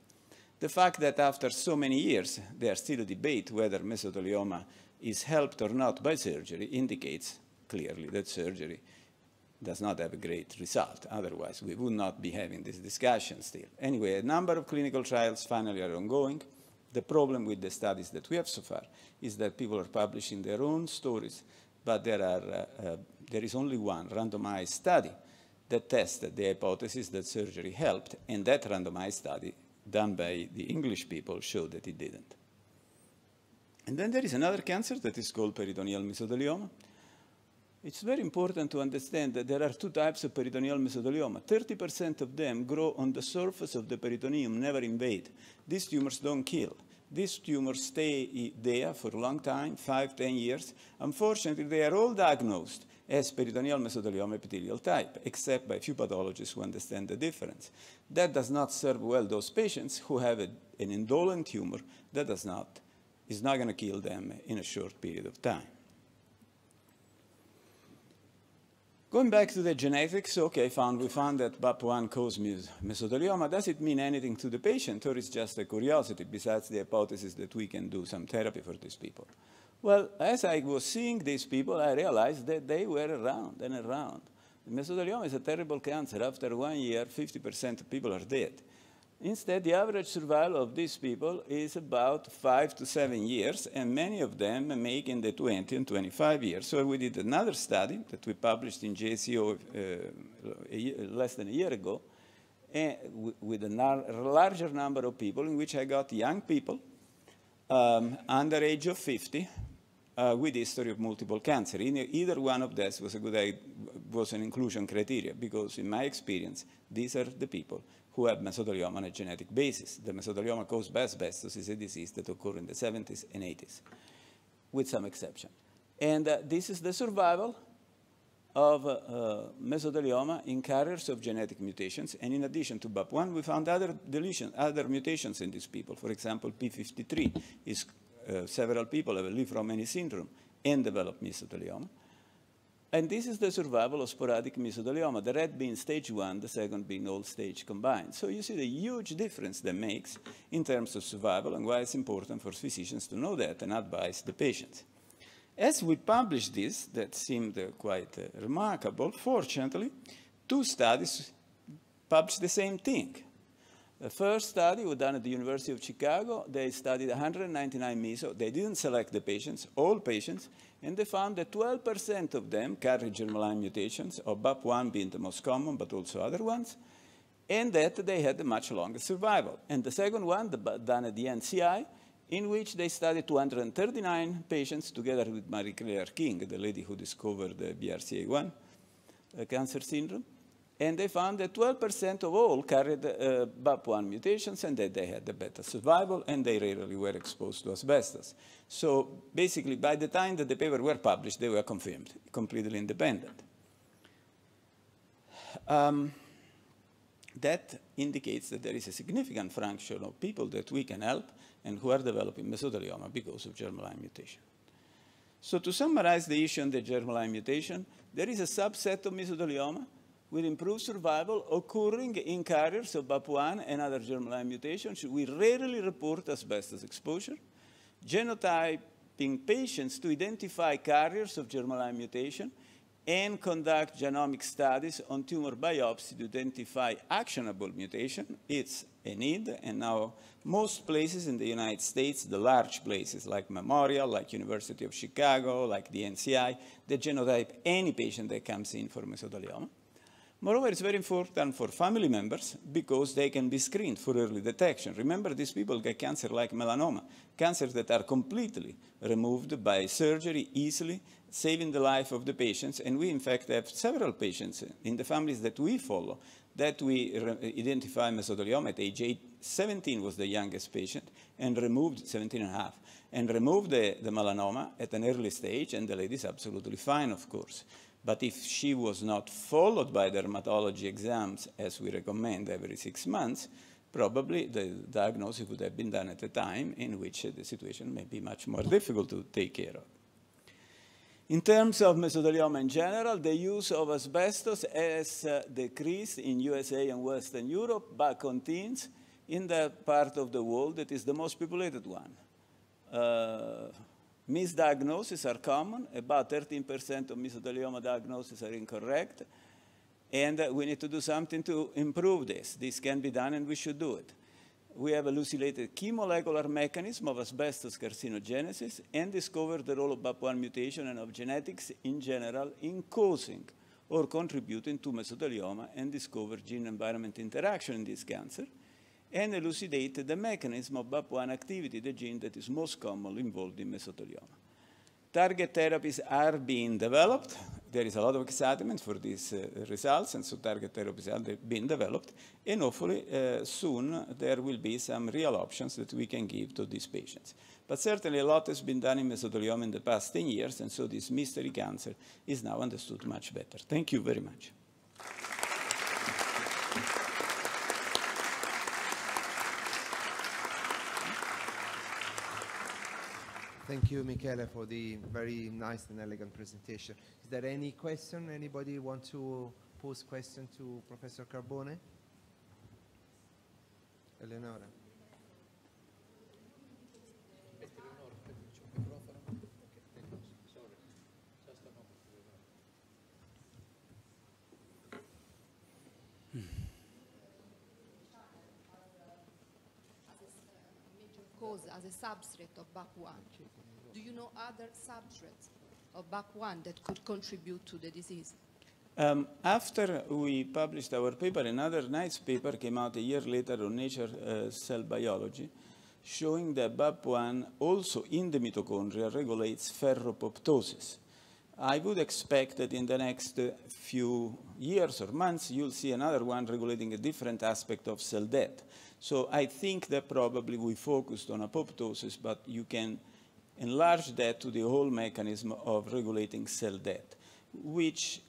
The fact that after so many years, there's still a debate whether mesothelioma is helped or not by surgery indicates clearly that surgery does not have a great result. Otherwise, we would not be having this discussion still. Anyway, a number of clinical trials finally are ongoing. The problem with the studies that we have so far is that people are publishing their own stories, but there, are, uh, uh, there is only one randomized study that tested the hypothesis that surgery helped, and that randomized study done by the English people showed that it didn't. And then there is another cancer that is called peritoneal mesothelioma. It's very important to understand that there are two types of peritoneal mesothelioma. 30% of them grow on the surface of the peritoneum, never invade. These tumors don't kill. These tumors stay there for a long time, five, ten years. Unfortunately, they are all diagnosed as peritoneal mesothelioma epithelial type, except by few pathologists who understand the difference. That does not serve well those patients who have a, an indolent tumor that does not is not going to kill them in a short period of time. Going back to the genetics, okay, found, we found that BAP1 causes mesothelioma. Does it mean anything to the patient, or is just a curiosity, besides the hypothesis that we can do some therapy for these people? Well, as I was seeing these people, I realized that they were around and around. Mesothelioma is a terrible cancer. After one year, 50% of people are dead. Instead, the average survival of these people is about five to seven years, and many of them make in the 20 and 25 years. So we did another study that we published in JCO uh, year, less than a year ago, eh, with a larger number of people, in which I got young people um, under age of 50, uh, with history of multiple cancer. In either one of those was, a good, was an inclusion criteria because in my experience, these are the people who have mesothelioma on a genetic basis. The mesothelioma caused by asbestos is a disease that occurred in the 70s and 80s, with some exception. And uh, this is the survival of uh, uh mesothelioma in carriers of genetic mutations. And in addition to BAP1, we found other deletions, other mutations in these people. For example, P53 is uh, several people have lived from any syndrome and developed mesothelioma. And this is the survival of sporadic mesothelioma, the red being stage one, the second being all stage combined. So you see the huge difference that makes in terms of survival and why it's important for physicians to know that and advise the patients. As we published this, that seemed uh, quite uh, remarkable, fortunately, two studies published the same thing. The first study was done at the University of Chicago. They studied 199 meso. They didn't select the patients, all patients, and they found that 12% of them carry germline mutations, or BAP1 being the most common, but also other ones, and that they had a much longer survival. And the second one, the, done at the NCI, in which they studied 239 patients together with Marie-Claire King, the lady who discovered the BRCA1 uh, cancer syndrome. And they found that 12% of all carried uh, BAP1 mutations and that they had a better survival and they rarely were exposed to asbestos. So basically, by the time that the paper were published, they were confirmed, completely independent. Um, that indicates that there is a significant fraction of people that we can help and who are developing mesothelioma because of germline mutation. So to summarize the issue on the germline mutation, there is a subset of mesothelioma with improved survival occurring in carriers of BAP1 and other germline mutations. We rarely report asbestos exposure. Genotyping patients to identify carriers of germline mutation and conduct genomic studies on tumor biopsy to identify actionable mutation. It's a need, and now most places in the United States, the large places like Memorial, like University of Chicago, like the NCI, they genotype any patient that comes in for mesothelioma. Moreover, it's very important for family members because they can be screened for early detection. Remember, these people get cancer like melanoma, cancers that are completely removed by surgery easily, saving the life of the patients. And we, in fact, have several patients in the families that we follow that we identify mesothelioma at age eight, 17 was the youngest patient and removed 17 and a half and removed the, the melanoma at an early stage and the lady is absolutely fine, of course. But if she was not followed by dermatology exams, as we recommend every six months, probably the diagnosis would have been done at a time in which the situation may be much more difficult to take care of. In terms of mesothelioma in general, the use of asbestos has uh, decreased in USA and Western Europe, but continues in the part of the world that is the most populated one. Uh, Misdiagnoses are common. About 13% of mesothelioma diagnoses are incorrect. And uh, we need to do something to improve this. This can be done and we should do it. We have elucidated key molecular mechanism of asbestos carcinogenesis and discovered the role of BAP1 mutation and of genetics in general in causing or contributing to mesothelioma and discovered gene-environment interaction in this cancer and elucidate the mechanism of BAP1 activity, the gene that is most commonly involved in mesothelioma. Target therapies are being developed. There is a lot of excitement for these uh, results, and so target therapies are being developed. And hopefully, uh, soon there will be some real options that we can give to these patients. But certainly, a lot has been done in mesothelioma in the past 10 years, and so this mystery cancer is now understood much better. Thank you very much. Thank you, Michele, for the very nice and elegant presentation. Is there any question? Anybody want to pose question to Professor Carbone? Eleonora. as a substrate of BAP1. Do you know other substrates of BAP1 that could contribute to the disease? Um, after we published our paper, another nice paper came out a year later on Nature uh, Cell Biology, showing that BAP1 also in the mitochondria regulates ferropoptosis. I would expect that in the next uh, few years or months, you'll see another one regulating a different aspect of cell death. So I think that probably we focused on apoptosis, but you can enlarge that to the whole mechanism of regulating cell death, which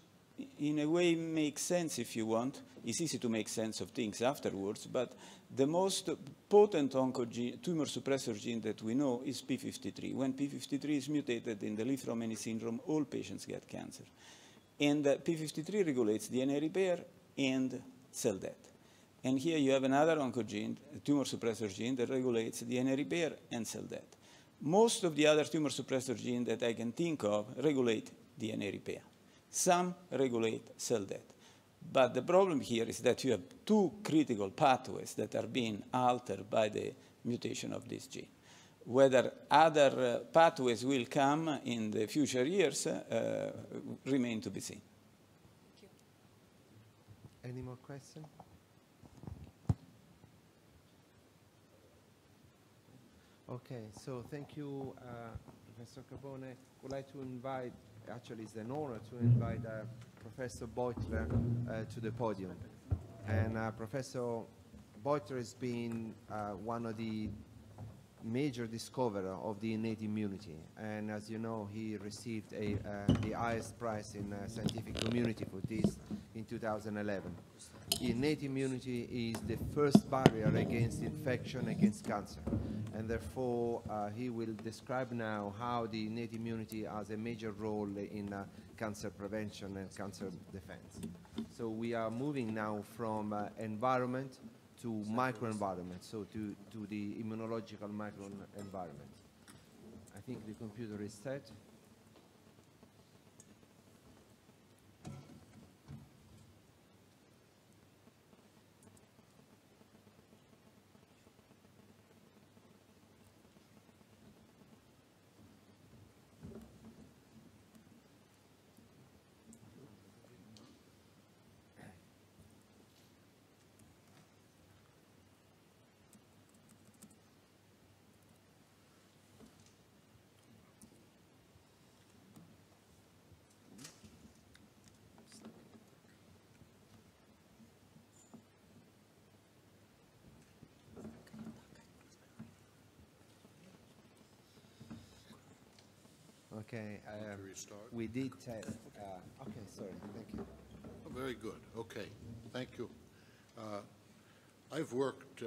in a way makes sense if you want. It's easy to make sense of things afterwards, but the most potent oncogene, tumor suppressor gene that we know is P53. When P53 is mutated in the Leif-Romani syndrome, all patients get cancer. And uh, P53 regulates DNA repair and cell death. And here you have another oncogene, a tumor suppressor gene, that regulates DNA repair and cell death. Most of the other tumor suppressor genes that I can think of regulate DNA repair. Some regulate cell death. But the problem here is that you have two critical pathways that are being altered by the mutation of this gene. Whether other uh, pathways will come in the future years uh, remain to be seen. Any more questions? Okay, so thank you, uh, Professor Carbone. would like to invite, actually it's an honor to invite uh, Professor Beutler uh, to the podium. And uh, Professor Beutler has been uh, one of the major discoverer of the innate immunity. And as you know, he received a, uh, the highest prize in scientific community for this in 2011. Innate immunity is the first barrier against infection, against cancer. And therefore, uh, he will describe now how the innate immunity has a major role in uh, cancer prevention and cancer defense. So we are moving now from uh, environment to microenvironment, so to, to the immunological microenvironment. I think the computer is set. Okay, um, restart? we did test, uh, okay, sorry, thank you. Oh, Very good, okay, thank you. Uh, I've worked uh,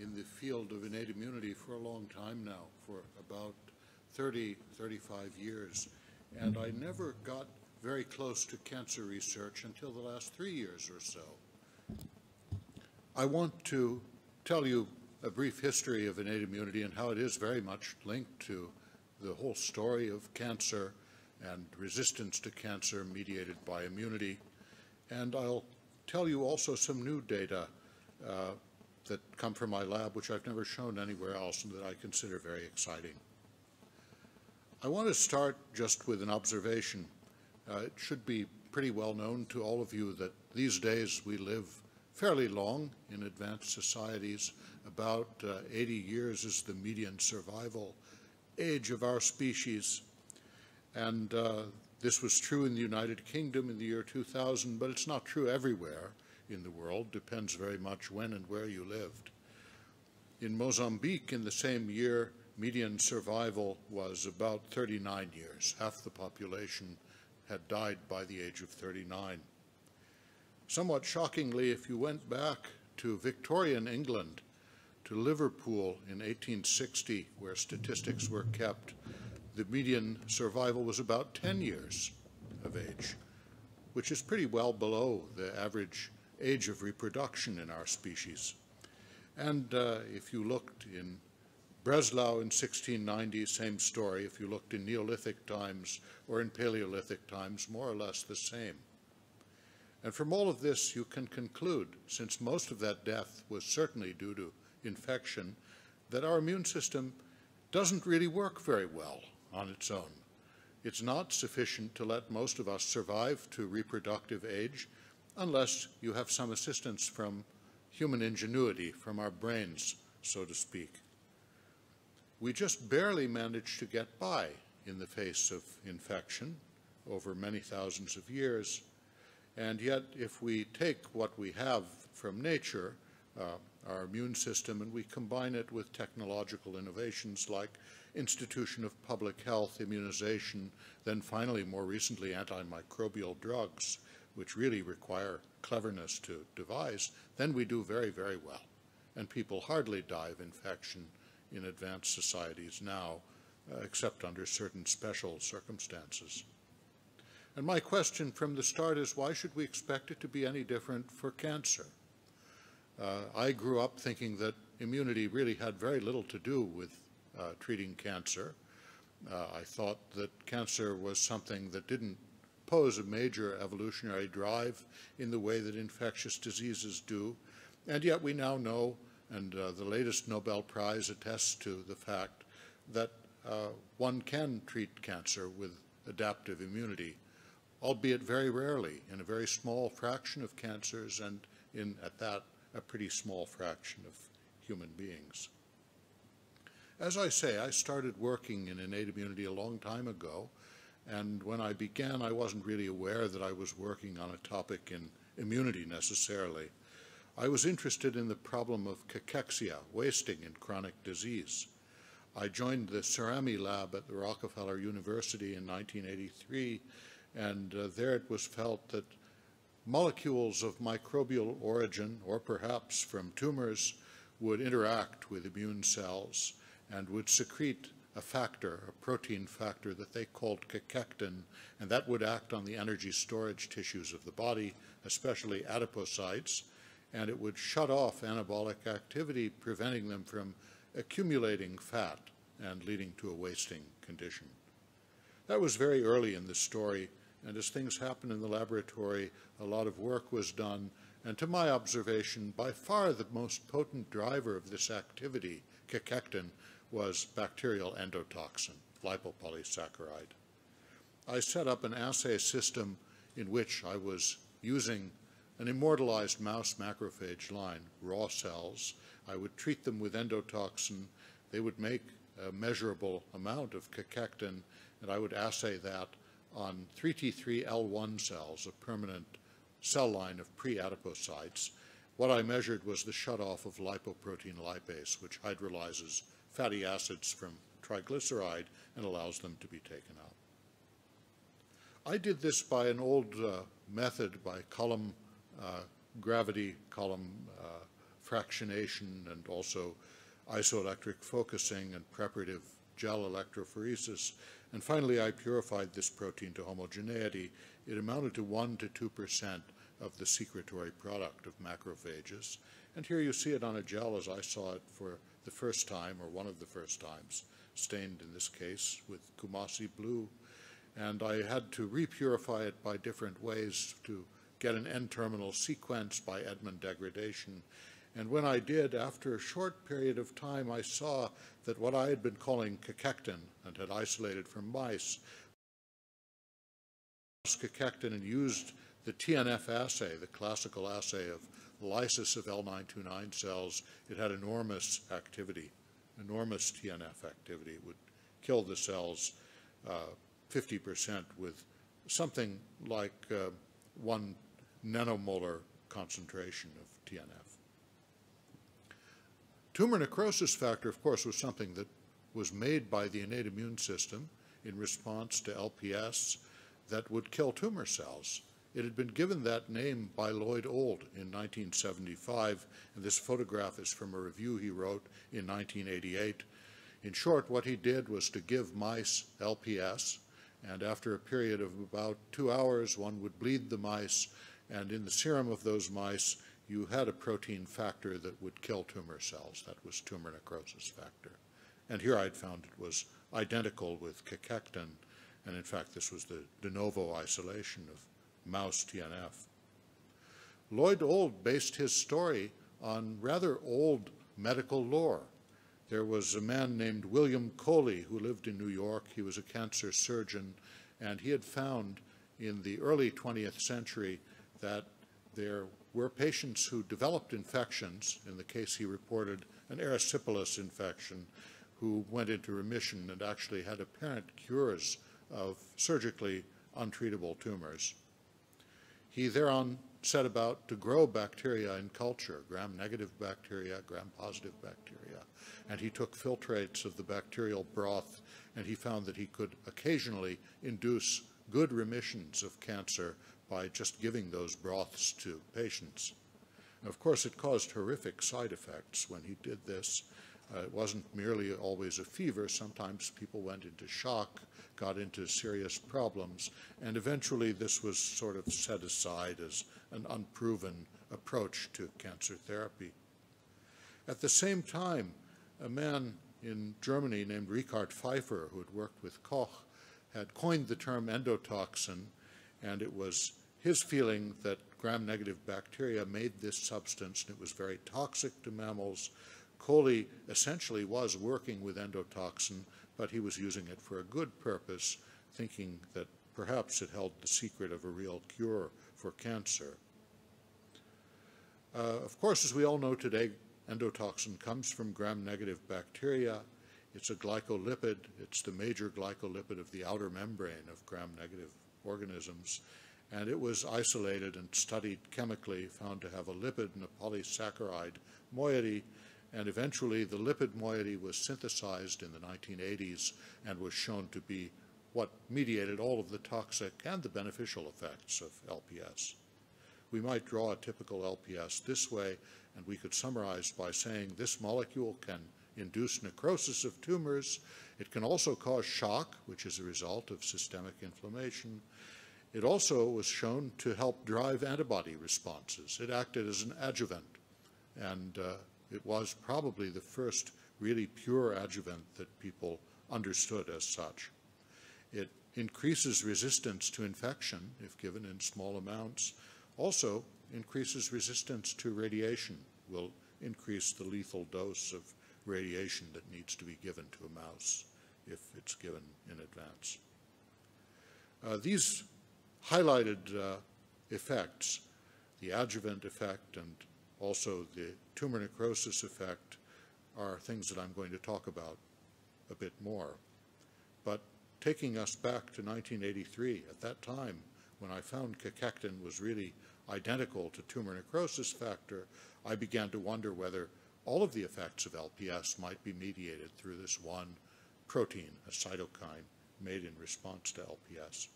in the field of innate immunity for a long time now, for about 30, 35 years, and I never got very close to cancer research until the last three years or so. I want to tell you a brief history of innate immunity and how it is very much linked to the whole story of cancer and resistance to cancer mediated by immunity. And I'll tell you also some new data uh, that come from my lab, which I've never shown anywhere else and that I consider very exciting. I want to start just with an observation. Uh, it should be pretty well known to all of you that these days we live fairly long in advanced societies. About uh, 80 years is the median survival age of our species. And uh, this was true in the United Kingdom in the year 2000, but it's not true everywhere in the world, depends very much when and where you lived. In Mozambique in the same year, median survival was about 39 years. Half the population had died by the age of 39. Somewhat shockingly, if you went back to Victorian England to Liverpool in 1860, where statistics were kept, the median survival was about 10 years of age, which is pretty well below the average age of reproduction in our species. And uh, if you looked in Breslau in 1690, same story. If you looked in Neolithic times or in Paleolithic times, more or less the same. And from all of this, you can conclude, since most of that death was certainly due to infection that our immune system doesn't really work very well on its own. It's not sufficient to let most of us survive to reproductive age unless you have some assistance from human ingenuity, from our brains, so to speak. We just barely manage to get by in the face of infection over many thousands of years. And yet, if we take what we have from nature, uh, our immune system, and we combine it with technological innovations like institution of public health, immunization, then finally, more recently, antimicrobial drugs, which really require cleverness to devise, then we do very, very well. And people hardly die of infection in advanced societies now, uh, except under certain special circumstances. And my question from the start is why should we expect it to be any different for cancer? Uh, I grew up thinking that immunity really had very little to do with uh, treating cancer. Uh, I thought that cancer was something that didn't pose a major evolutionary drive in the way that infectious diseases do. And yet we now know, and uh, the latest Nobel Prize attests to the fact that uh, one can treat cancer with adaptive immunity, albeit very rarely, in a very small fraction of cancers and in, at that, a pretty small fraction of human beings. As I say, I started working in innate immunity a long time ago, and when I began, I wasn't really aware that I was working on a topic in immunity necessarily. I was interested in the problem of cachexia, wasting in chronic disease. I joined the Cerami lab at the Rockefeller University in 1983, and uh, there it was felt that molecules of microbial origin, or perhaps from tumors, would interact with immune cells and would secrete a factor, a protein factor that they called cachectin, and that would act on the energy storage tissues of the body, especially adipocytes, and it would shut off anabolic activity, preventing them from accumulating fat and leading to a wasting condition. That was very early in the story and as things happened in the laboratory, a lot of work was done. And to my observation, by far the most potent driver of this activity, cachectin, was bacterial endotoxin, lipopolysaccharide. I set up an assay system in which I was using an immortalized mouse macrophage line, raw cells. I would treat them with endotoxin. They would make a measurable amount of cachectin, and I would assay that on 3T3L1 cells, a permanent cell line of pre-adipocytes, what I measured was the shutoff of lipoprotein lipase, which hydrolyzes fatty acids from triglyceride and allows them to be taken up. I did this by an old uh, method by column uh, gravity, column uh, fractionation, and also isoelectric focusing and preparative gel electrophoresis and finally, I purified this protein to homogeneity. It amounted to 1 to 2% of the secretory product of macrophages. And here you see it on a gel as I saw it for the first time, or one of the first times, stained in this case with Kumasi blue. And I had to repurify it by different ways to get an N-terminal sequence by Edmond degradation and when I did, after a short period of time, I saw that what I had been calling cachectin and had isolated from mice, cachectin and used the TNF assay, the classical assay of lysis of L929 cells, it had enormous activity, enormous TNF activity. It would kill the cells 50% uh, with something like uh, one nanomolar concentration of TNF. Tumor necrosis factor, of course, was something that was made by the innate immune system in response to LPS that would kill tumor cells. It had been given that name by Lloyd Old in 1975, and this photograph is from a review he wrote in 1988. In short, what he did was to give mice LPS, and after a period of about two hours, one would bleed the mice, and in the serum of those mice, you had a protein factor that would kill tumor cells. That was tumor necrosis factor. And here I'd found it was identical with cachectin, and in fact, this was the de novo isolation of mouse TNF. Lloyd Old based his story on rather old medical lore. There was a man named William Coley who lived in New York. He was a cancer surgeon, and he had found in the early 20th century that there where patients who developed infections, in the case he reported an erysipelas infection, who went into remission and actually had apparent cures of surgically untreatable tumors. He thereon set about to grow bacteria in culture, gram-negative bacteria, gram-positive bacteria, and he took filtrates of the bacterial broth and he found that he could occasionally induce good remissions of cancer by just giving those broths to patients. And of course, it caused horrific side effects when he did this. Uh, it wasn't merely always a fever. Sometimes people went into shock, got into serious problems, and eventually this was sort of set aside as an unproven approach to cancer therapy. At the same time, a man in Germany named Richard Pfeiffer, who had worked with Koch, had coined the term endotoxin, and it was his feeling that gram-negative bacteria made this substance and it was very toxic to mammals. Coley essentially was working with endotoxin, but he was using it for a good purpose, thinking that perhaps it held the secret of a real cure for cancer. Uh, of course, as we all know today, endotoxin comes from gram-negative bacteria. It's a glycolipid. It's the major glycolipid of the outer membrane of gram-negative organisms and it was isolated and studied chemically, found to have a lipid and a polysaccharide moiety, and eventually the lipid moiety was synthesized in the 1980s and was shown to be what mediated all of the toxic and the beneficial effects of LPS. We might draw a typical LPS this way, and we could summarize by saying this molecule can induce necrosis of tumors. It can also cause shock, which is a result of systemic inflammation. It also was shown to help drive antibody responses. It acted as an adjuvant, and uh, it was probably the first really pure adjuvant that people understood as such. It increases resistance to infection if given in small amounts. Also increases resistance to radiation, will increase the lethal dose of radiation that needs to be given to a mouse if it's given in advance. Uh, these highlighted uh, effects, the adjuvant effect and also the tumor necrosis effect are things that I'm going to talk about a bit more. But taking us back to 1983, at that time when I found cachectin was really identical to tumor necrosis factor, I began to wonder whether all of the effects of LPS might be mediated through this one protein, a cytokine made in response to LPS.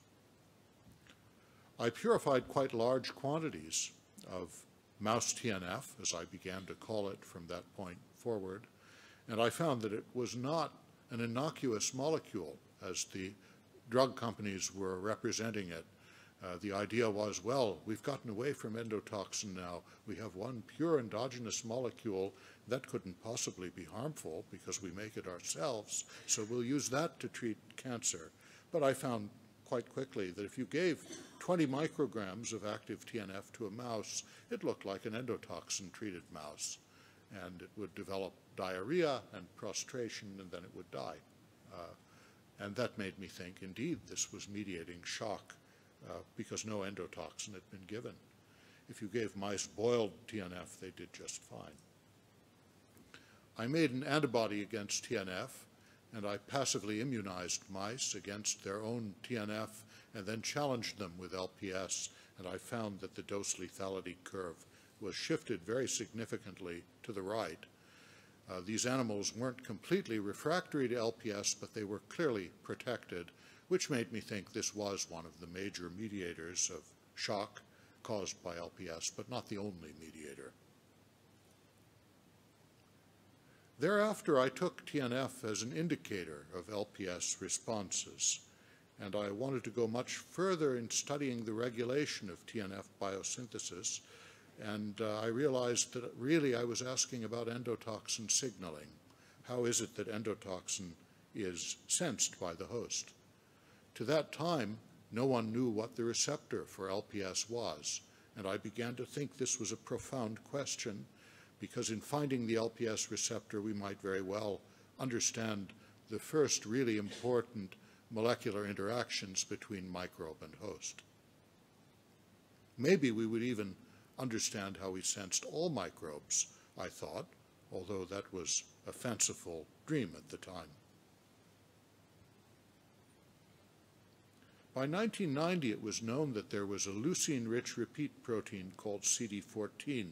I purified quite large quantities of mouse TNF, as I began to call it from that point forward, and I found that it was not an innocuous molecule as the drug companies were representing it. Uh, the idea was, well, we've gotten away from endotoxin now. We have one pure endogenous molecule that couldn't possibly be harmful because we make it ourselves, so we'll use that to treat cancer. But I found quite quickly that if you gave 20 micrograms of active TNF to a mouse, it looked like an endotoxin treated mouse. And it would develop diarrhea and prostration, and then it would die. Uh, and that made me think, indeed, this was mediating shock uh, because no endotoxin had been given. If you gave mice boiled TNF, they did just fine. I made an antibody against TNF and I passively immunized mice against their own TNF and then challenged them with LPS, and I found that the dose lethality curve was shifted very significantly to the right. Uh, these animals weren't completely refractory to LPS, but they were clearly protected, which made me think this was one of the major mediators of shock caused by LPS, but not the only mediator. Thereafter, I took TNF as an indicator of LPS responses, and I wanted to go much further in studying the regulation of TNF biosynthesis, and uh, I realized that really I was asking about endotoxin signaling. How is it that endotoxin is sensed by the host? To that time, no one knew what the receptor for LPS was, and I began to think this was a profound question because in finding the LPS receptor, we might very well understand the first really important molecular interactions between microbe and host. Maybe we would even understand how we sensed all microbes, I thought, although that was a fanciful dream at the time. By 1990, it was known that there was a leucine-rich repeat protein called CD14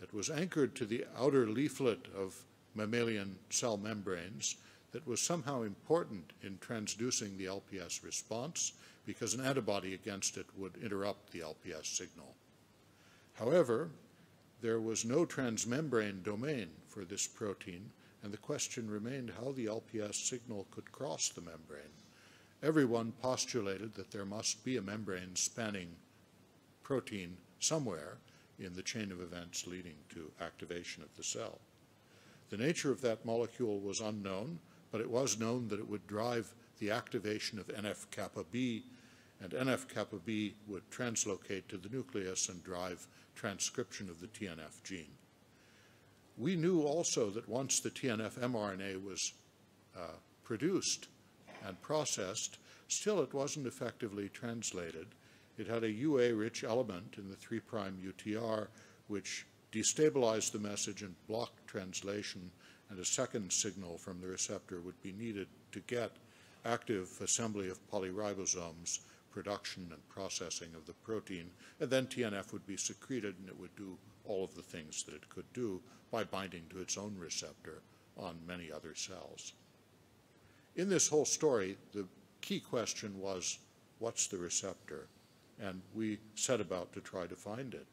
that was anchored to the outer leaflet of mammalian cell membranes that was somehow important in transducing the LPS response because an antibody against it would interrupt the LPS signal. However, there was no transmembrane domain for this protein, and the question remained how the LPS signal could cross the membrane. Everyone postulated that there must be a membrane-spanning protein somewhere, in the chain of events leading to activation of the cell. The nature of that molecule was unknown, but it was known that it would drive the activation of NF-kappa B, and NF-kappa B would translocate to the nucleus and drive transcription of the TNF gene. We knew also that once the TNF mRNA was uh, produced and processed, still it wasn't effectively translated it had a UA-rich element in the 3' UTR, which destabilized the message and blocked translation, and a second signal from the receptor would be needed to get active assembly of polyribosomes, production and processing of the protein, and then TNF would be secreted and it would do all of the things that it could do by binding to its own receptor on many other cells. In this whole story, the key question was, what's the receptor? and we set about to try to find it.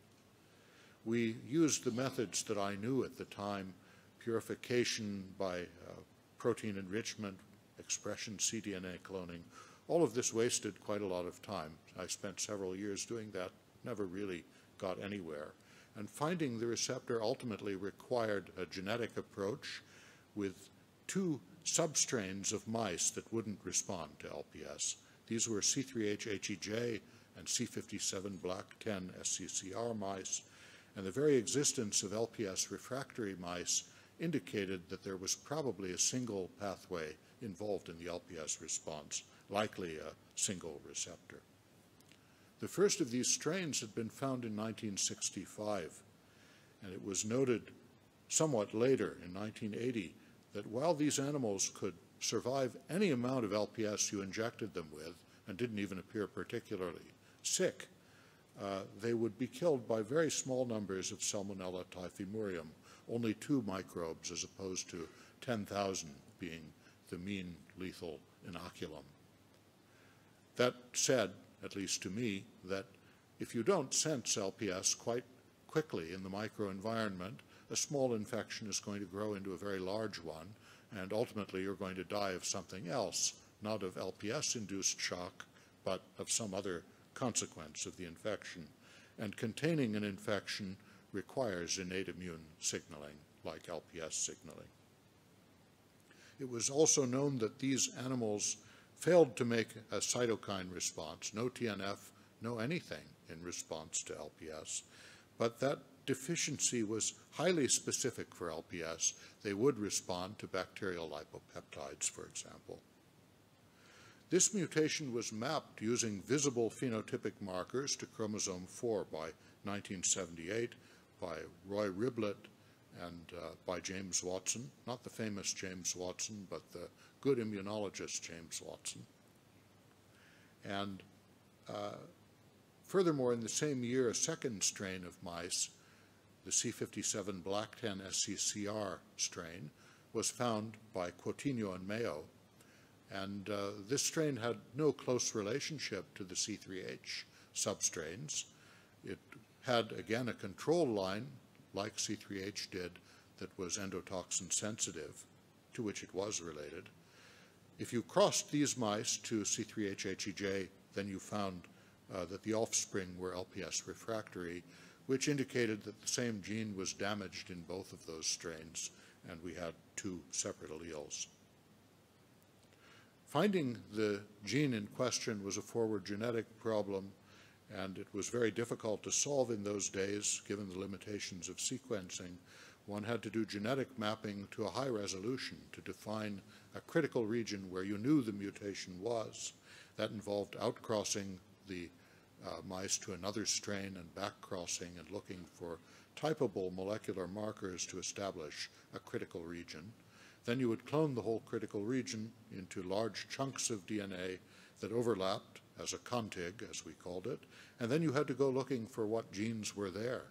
We used the methods that I knew at the time, purification by uh, protein enrichment, expression cDNA cloning. All of this wasted quite a lot of time. I spent several years doing that, never really got anywhere. And finding the receptor ultimately required a genetic approach with two substrains of mice that wouldn't respond to LPS. These were C3H-HEJ and C57 Black 10 SCCR mice, and the very existence of LPS refractory mice indicated that there was probably a single pathway involved in the LPS response, likely a single receptor. The first of these strains had been found in 1965, and it was noted somewhat later in 1980 that while these animals could survive any amount of LPS you injected them with and didn't even appear particularly sick, uh, they would be killed by very small numbers of Salmonella typhimurium, only two microbes as opposed to 10,000 being the mean lethal inoculum. That said, at least to me, that if you don't sense LPS quite quickly in the microenvironment, a small infection is going to grow into a very large one, and ultimately you're going to die of something else, not of LPS-induced shock, but of some other consequence of the infection, and containing an infection requires innate immune signaling, like LPS signaling. It was also known that these animals failed to make a cytokine response, no TNF, no anything in response to LPS, but that deficiency was highly specific for LPS. They would respond to bacterial lipopeptides, for example. This mutation was mapped using visible phenotypic markers to chromosome 4 by 1978 by Roy Riblet and uh, by James Watson, not the famous James Watson, but the good immunologist James Watson. And uh, furthermore, in the same year, a second strain of mice, the C57 Black 10 SCCR strain, was found by Coutinho and Mayo and uh, this strain had no close relationship to the C3H substrains. It had, again, a control line, like C3H did, that was endotoxin sensitive, to which it was related. If you crossed these mice to C3HHEJ, then you found uh, that the offspring were LPS refractory, which indicated that the same gene was damaged in both of those strains, and we had two separate alleles. Finding the gene in question was a forward genetic problem, and it was very difficult to solve in those days, given the limitations of sequencing. One had to do genetic mapping to a high resolution to define a critical region where you knew the mutation was. That involved outcrossing the uh, mice to another strain and backcrossing and looking for typable molecular markers to establish a critical region. Then you would clone the whole critical region into large chunks of DNA that overlapped as a contig, as we called it, and then you had to go looking for what genes were there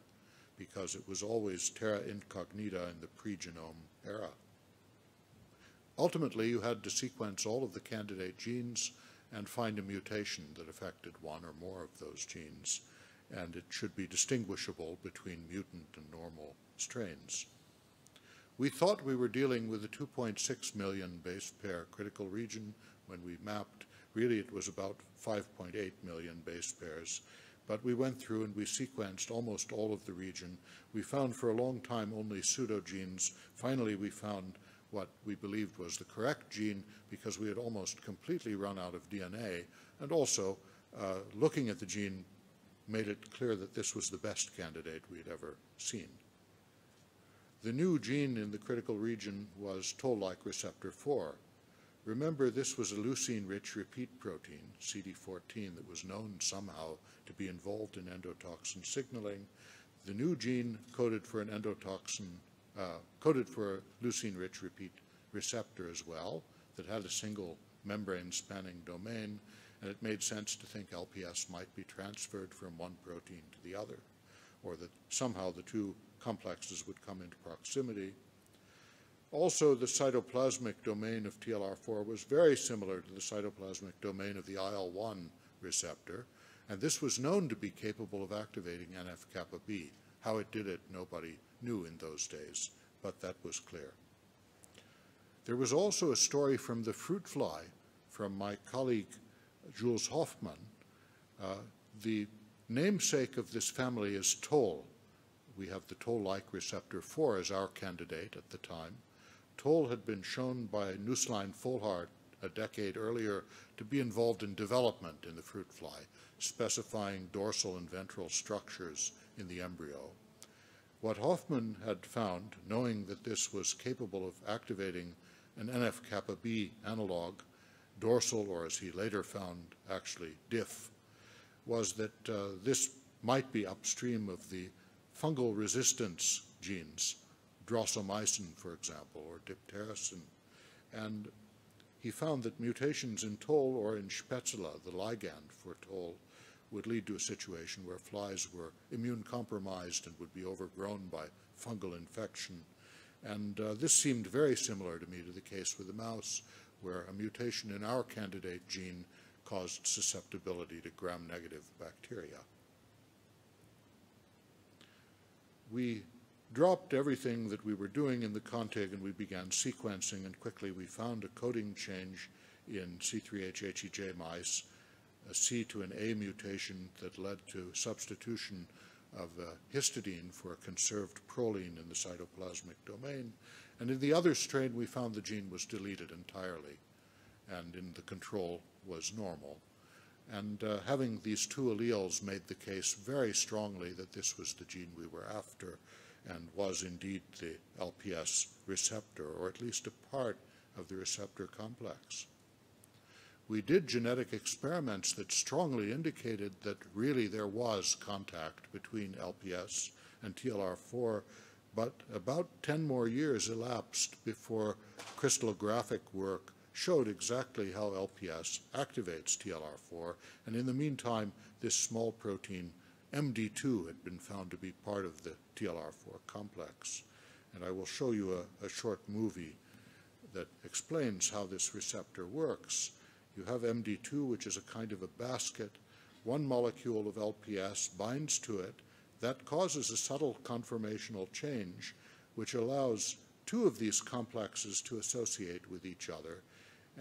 because it was always terra incognita in the pre-genome era. Ultimately, you had to sequence all of the candidate genes and find a mutation that affected one or more of those genes, and it should be distinguishable between mutant and normal strains. We thought we were dealing with a 2.6 million base pair critical region when we mapped. Really, it was about 5.8 million base pairs. But we went through and we sequenced almost all of the region. We found for a long time only pseudogenes. Finally, we found what we believed was the correct gene because we had almost completely run out of DNA. And also, uh, looking at the gene made it clear that this was the best candidate we had ever seen. The new gene in the critical region was toll-like receptor 4. Remember, this was a leucine-rich repeat protein, CD14, that was known somehow to be involved in endotoxin signaling. The new gene coded for an endotoxin, uh, coded for a leucine-rich repeat receptor as well, that had a single membrane-spanning domain, and it made sense to think LPS might be transferred from one protein to the other, or that somehow the two complexes would come into proximity. Also, the cytoplasmic domain of TLR4 was very similar to the cytoplasmic domain of the IL-1 receptor, and this was known to be capable of activating NF-kappa B. How it did it, nobody knew in those days, but that was clear. There was also a story from the fruit fly from my colleague Jules Hoffman. Uh, the namesake of this family is Toll, we have the toll-like receptor 4 as our candidate at the time. Toll had been shown by Nusslein Folhart a decade earlier to be involved in development in the fruit fly, specifying dorsal and ventral structures in the embryo. What Hoffman had found, knowing that this was capable of activating an NF-kappa B analog, dorsal, or as he later found, actually diff, was that uh, this might be upstream of the fungal resistance genes, drosomycin, for example, or diptericin. And he found that mutations in tol or in spetzula, the ligand for tol, would lead to a situation where flies were immune compromised and would be overgrown by fungal infection. And uh, this seemed very similar to me to the case with the mouse, where a mutation in our candidate gene caused susceptibility to gram-negative bacteria. we dropped everything that we were doing in the contig, and we began sequencing and quickly we found a coding change in C3HHEJ mice, a C to an A mutation that led to substitution of uh, histidine for a conserved proline in the cytoplasmic domain. And in the other strain, we found the gene was deleted entirely and in the control was normal. And uh, having these two alleles made the case very strongly that this was the gene we were after and was indeed the LPS receptor, or at least a part of the receptor complex. We did genetic experiments that strongly indicated that really there was contact between LPS and TLR4, but about 10 more years elapsed before crystallographic work showed exactly how LPS activates TLR4, and in the meantime, this small protein MD2 had been found to be part of the TLR4 complex. And I will show you a, a short movie that explains how this receptor works. You have MD2, which is a kind of a basket. One molecule of LPS binds to it. That causes a subtle conformational change, which allows two of these complexes to associate with each other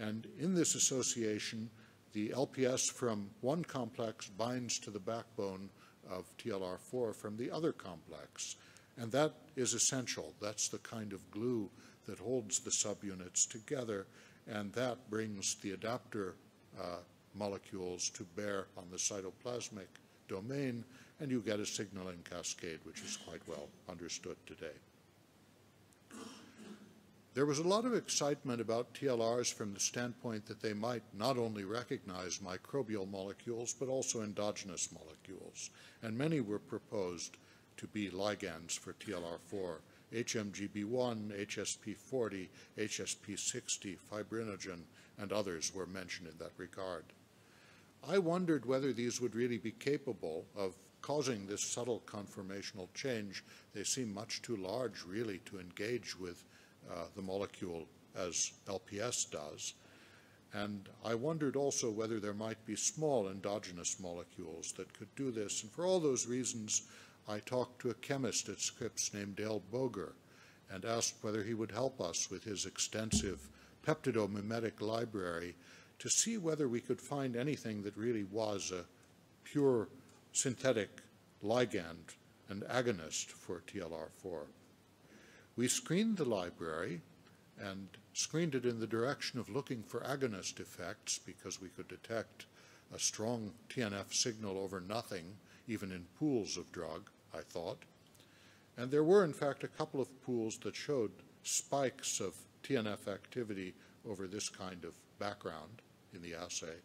and in this association, the LPS from one complex binds to the backbone of TLR4 from the other complex. And that is essential. That's the kind of glue that holds the subunits together, and that brings the adapter uh, molecules to bear on the cytoplasmic domain, and you get a signaling cascade, which is quite well understood today. There was a lot of excitement about TLRs from the standpoint that they might not only recognize microbial molecules, but also endogenous molecules, and many were proposed to be ligands for TLR4, HMGB1, HSP40, HSP60, fibrinogen, and others were mentioned in that regard. I wondered whether these would really be capable of causing this subtle conformational change. They seem much too large, really, to engage with uh, the molecule as LPS does. And I wondered also whether there might be small endogenous molecules that could do this. And for all those reasons, I talked to a chemist at Scripps named Dale Boger and asked whether he would help us with his extensive peptidomimetic library to see whether we could find anything that really was a pure synthetic ligand and agonist for TLR4. We screened the library and screened it in the direction of looking for agonist effects because we could detect a strong TNF signal over nothing, even in pools of drug, I thought. And there were, in fact, a couple of pools that showed spikes of TNF activity over this kind of background in the assay.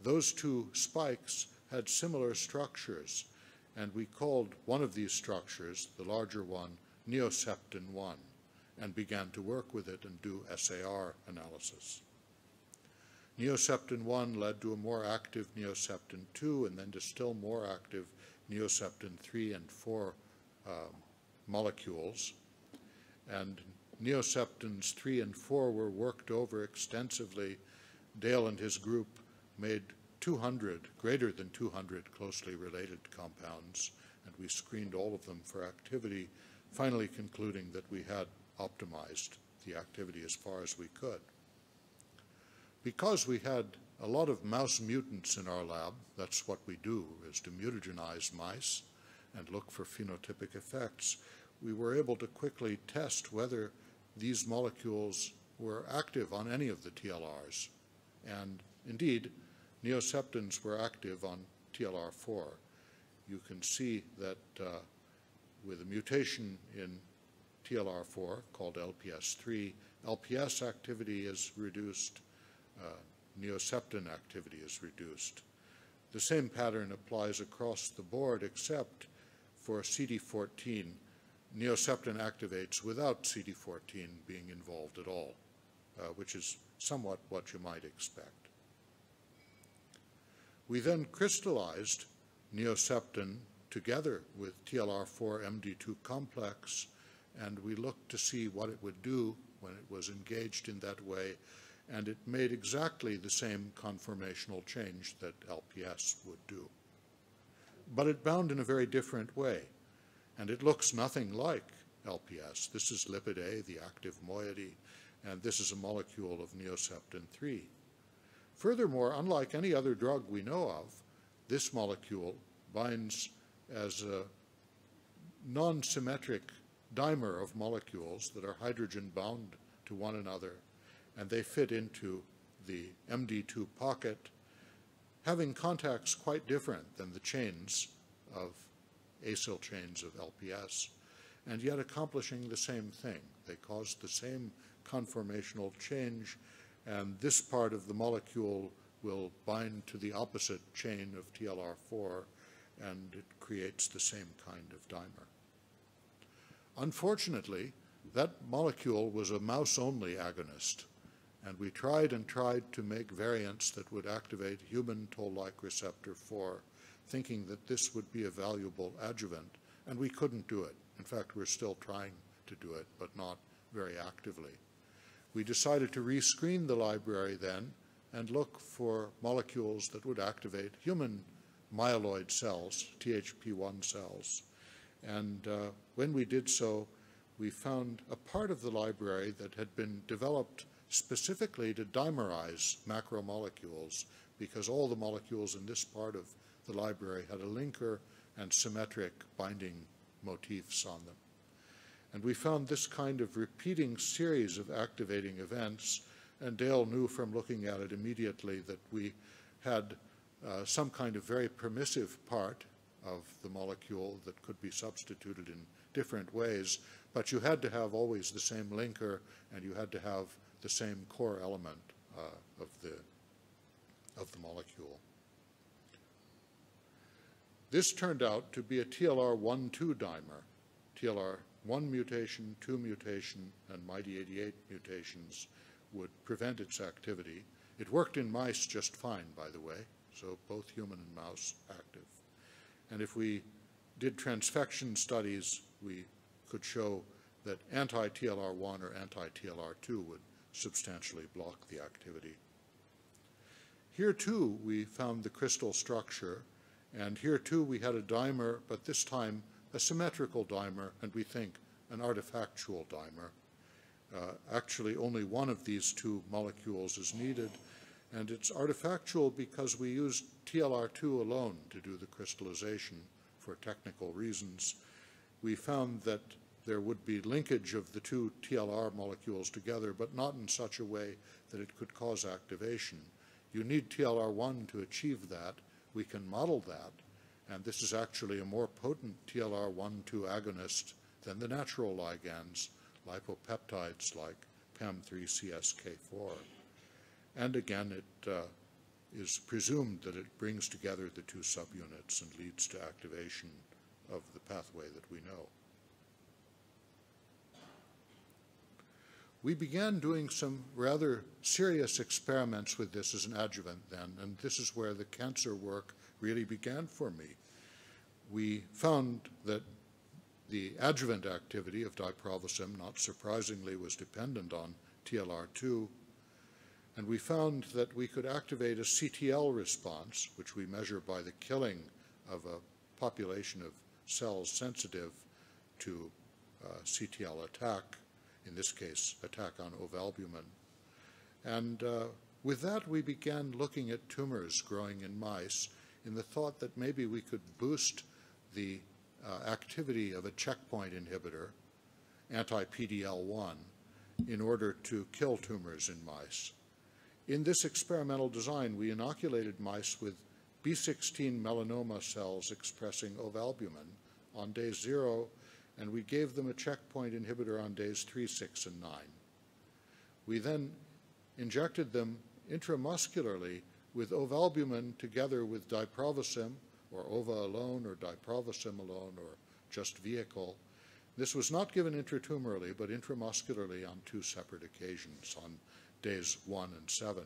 Those two spikes had similar structures, and we called one of these structures, the larger one, Neosceptin one and began to work with it and do SAR analysis. Neosceptin one led to a more active neosceptin 2 and then to still more active neosceptin 3 and 4 um, molecules. And neosceptins 3 and 4 were worked over extensively. Dale and his group made 200, greater than 200 closely related compounds, and we screened all of them for activity finally concluding that we had optimized the activity as far as we could. Because we had a lot of mouse mutants in our lab, that's what we do, is to mutagenize mice and look for phenotypic effects, we were able to quickly test whether these molecules were active on any of the TLRs. And indeed, neoseptins were active on TLR4. You can see that uh, with a mutation in TLR4 called LPS3. LPS activity is reduced, uh, neoseptin activity is reduced. The same pattern applies across the board except for CD14. Neoseptin activates without CD14 being involved at all, uh, which is somewhat what you might expect. We then crystallized neoseptin together with TLR4 MD2 complex, and we looked to see what it would do when it was engaged in that way, and it made exactly the same conformational change that LPS would do. But it bound in a very different way, and it looks nothing like LPS. This is lipid A, the active moiety, and this is a molecule of neoseptin 3. Furthermore, unlike any other drug we know of, this molecule binds as a non-symmetric dimer of molecules that are hydrogen bound to one another, and they fit into the MD2 pocket, having contacts quite different than the chains of acyl chains of LPS, and yet accomplishing the same thing. They cause the same conformational change, and this part of the molecule will bind to the opposite chain of TLR4 and it creates the same kind of dimer. Unfortunately, that molecule was a mouse-only agonist, and we tried and tried to make variants that would activate human toll-like receptor 4, thinking that this would be a valuable adjuvant, and we couldn't do it. In fact, we're still trying to do it, but not very actively. We decided to rescreen the library then and look for molecules that would activate human myeloid cells, THP1 cells. And uh, when we did so, we found a part of the library that had been developed specifically to dimerize macromolecules because all the molecules in this part of the library had a linker and symmetric binding motifs on them. And we found this kind of repeating series of activating events, and Dale knew from looking at it immediately that we had uh, some kind of very permissive part of the molecule that could be substituted in different ways, but you had to have always the same linker and you had to have the same core element uh, of, the, of the molecule. This turned out to be a TLR1-2 dimer, TLR1 mutation, 2 mutation, and MIDI88 mutations would prevent its activity. It worked in mice just fine, by the way so both human and mouse active. And if we did transfection studies, we could show that anti-TLR1 or anti-TLR2 would substantially block the activity. Here too, we found the crystal structure, and here too we had a dimer, but this time a symmetrical dimer, and we think an artifactual dimer. Uh, actually, only one of these two molecules is needed, and it's artifactual because we used TLR2 alone to do the crystallization for technical reasons. We found that there would be linkage of the two TLR molecules together, but not in such a way that it could cause activation. You need TLR1 to achieve that. We can model that. And this is actually a more potent TLR1-2 agonist than the natural ligands, lipopeptides like PAM3CSK4. And again, it uh, is presumed that it brings together the two subunits and leads to activation of the pathway that we know. We began doing some rather serious experiments with this as an adjuvant then, and this is where the cancer work really began for me. We found that the adjuvant activity of diprovism, not surprisingly, was dependent on TLR2 and we found that we could activate a CTL response, which we measure by the killing of a population of cells sensitive to uh, CTL attack, in this case, attack on ovalbumin. And uh, with that, we began looking at tumors growing in mice in the thought that maybe we could boost the uh, activity of a checkpoint inhibitor, anti-PDL-1, in order to kill tumors in mice. In this experimental design, we inoculated mice with B16 melanoma cells expressing ovalbumin on day zero, and we gave them a checkpoint inhibitor on days three, six, and nine. We then injected them intramuscularly with ovalbumin together with diprovocim, or OVA alone, or diprovocim alone, or just vehicle. This was not given intratumorally, but intramuscularly on two separate occasions, on days 1 and 7,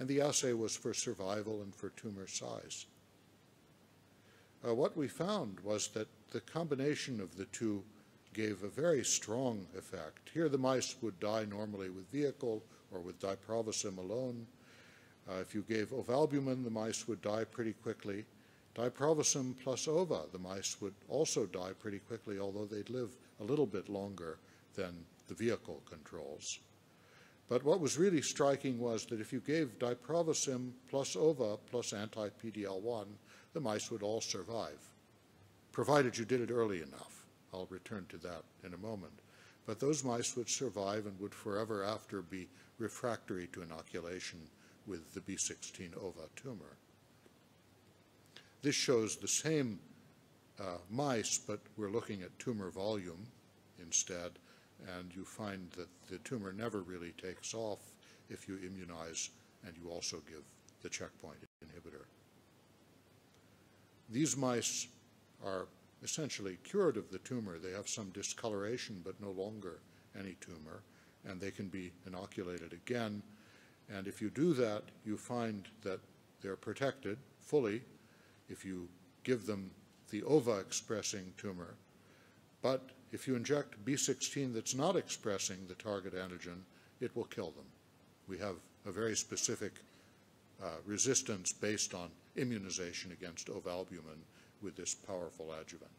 and the assay was for survival and for tumor size. Uh, what we found was that the combination of the two gave a very strong effect. Here the mice would die normally with vehicle or with diprovosim alone. Uh, if you gave ovalbumin, the mice would die pretty quickly. Diprovosim plus ova, the mice would also die pretty quickly, although they'd live a little bit longer than the vehicle controls. But what was really striking was that if you gave diprovocin plus OVA plus anti-PDL1, the mice would all survive, provided you did it early enough. I'll return to that in a moment. But those mice would survive and would forever after be refractory to inoculation with the B16 OVA tumor. This shows the same uh, mice, but we're looking at tumor volume instead and you find that the tumor never really takes off if you immunize and you also give the checkpoint inhibitor. These mice are essentially cured of the tumor. They have some discoloration, but no longer any tumor, and they can be inoculated again. And if you do that, you find that they're protected fully if you give them the ova-expressing tumor, but if you inject B16 that's not expressing the target antigen, it will kill them. We have a very specific uh, resistance based on immunization against ovalbumin with this powerful adjuvant.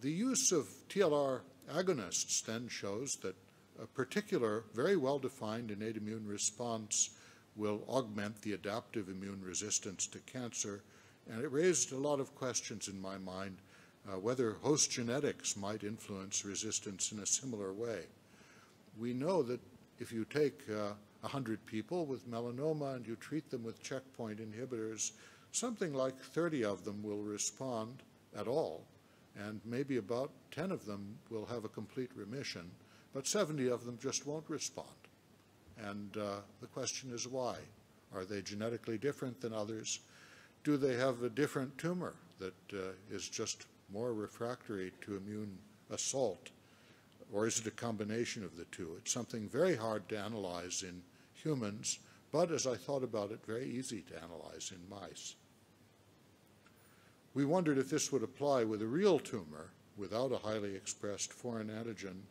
The use of TLR agonists then shows that a particular, very well-defined innate immune response will augment the adaptive immune resistance to cancer, and it raised a lot of questions in my mind uh, whether host genetics might influence resistance in a similar way. We know that if you take uh, 100 people with melanoma and you treat them with checkpoint inhibitors, something like 30 of them will respond at all, and maybe about 10 of them will have a complete remission, but 70 of them just won't respond. And uh, the question is why? Are they genetically different than others? Do they have a different tumor that uh, is just more refractory to immune assault? Or is it a combination of the two? It's something very hard to analyze in humans, but as I thought about it, very easy to analyze in mice. We wondered if this would apply with a real tumor without a highly expressed foreign antigen,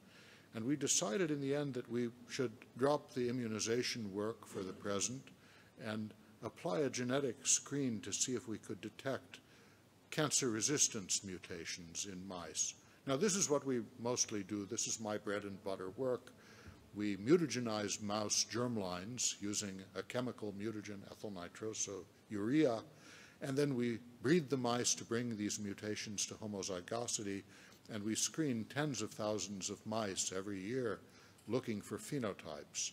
and we decided in the end that we should drop the immunization work for the present and apply a genetic screen to see if we could detect cancer resistance mutations in mice. Now this is what we mostly do. This is my bread and butter work. We mutagenize mouse germlines using a chemical mutagen ethyl urea, and then we breed the mice to bring these mutations to homozygosity, and we screen tens of thousands of mice every year looking for phenotypes,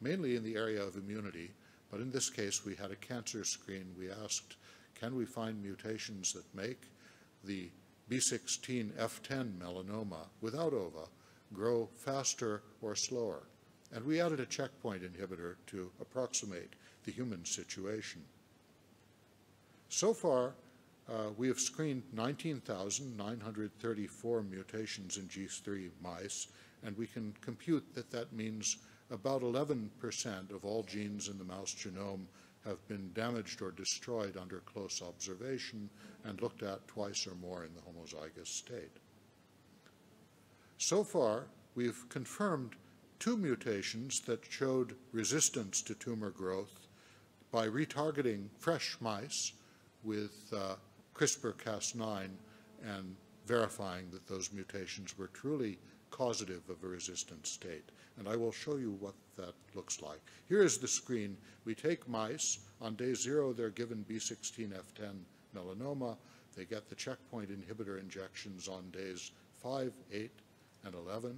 mainly in the area of immunity, but in this case we had a cancer screen. We asked can we find mutations that make the B16F10 melanoma without OVA grow faster or slower? And we added a checkpoint inhibitor to approximate the human situation. So far, uh, we have screened 19,934 mutations in G3 mice, and we can compute that that means about 11% of all genes in the mouse genome have been damaged or destroyed under close observation and looked at twice or more in the homozygous state. So far, we've confirmed two mutations that showed resistance to tumor growth by retargeting fresh mice with uh, CRISPR-Cas9 and verifying that those mutations were truly causative of a resistant state and I will show you what that looks like. Here is the screen. We take mice. On day zero, they're given B16F10 melanoma. They get the checkpoint inhibitor injections on days 5, 8, and 11.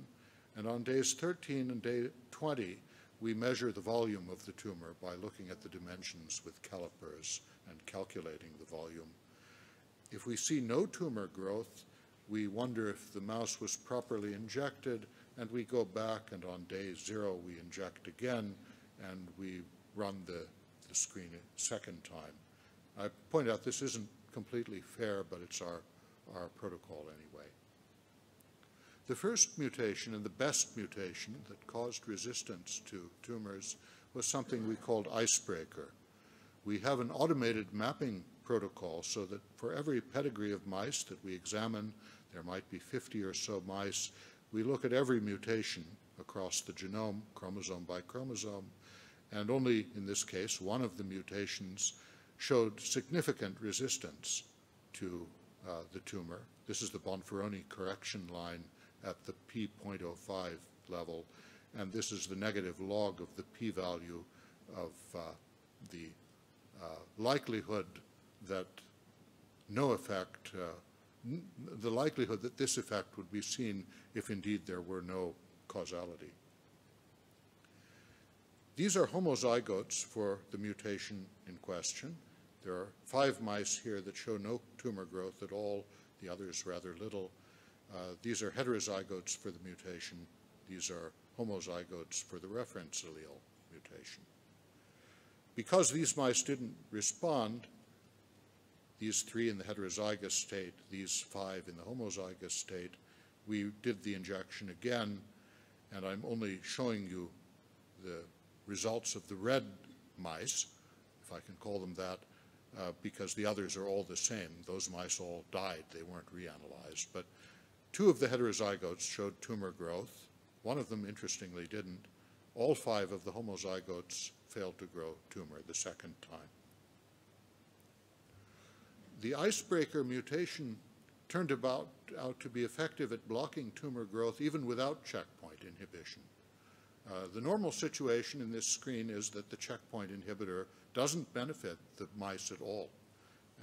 And on days 13 and day 20, we measure the volume of the tumor by looking at the dimensions with calipers and calculating the volume. If we see no tumor growth, we wonder if the mouse was properly injected and we go back and on day zero we inject again and we run the, the screen a second time. I point out this isn't completely fair, but it's our, our protocol anyway. The first mutation and the best mutation that caused resistance to tumors was something we called icebreaker. We have an automated mapping protocol so that for every pedigree of mice that we examine, there might be 50 or so mice, we look at every mutation across the genome, chromosome by chromosome, and only in this case, one of the mutations showed significant resistance to uh, the tumor. This is the Bonferroni correction line at the p.05 level, and this is the negative log of the p-value of uh, the uh, likelihood that no effect uh, the likelihood that this effect would be seen if indeed there were no causality. These are homozygotes for the mutation in question. There are five mice here that show no tumor growth at all, the others rather little. Uh, these are heterozygotes for the mutation. These are homozygotes for the reference allele mutation. Because these mice didn't respond, these three in the heterozygous state, these five in the homozygous state. We did the injection again, and I'm only showing you the results of the red mice, if I can call them that, uh, because the others are all the same. Those mice all died. They weren't reanalyzed. But two of the heterozygotes showed tumor growth. One of them, interestingly, didn't. All five of the homozygotes failed to grow tumor the second time the icebreaker mutation turned about out to be effective at blocking tumor growth even without checkpoint inhibition. Uh, the normal situation in this screen is that the checkpoint inhibitor doesn't benefit the mice at all.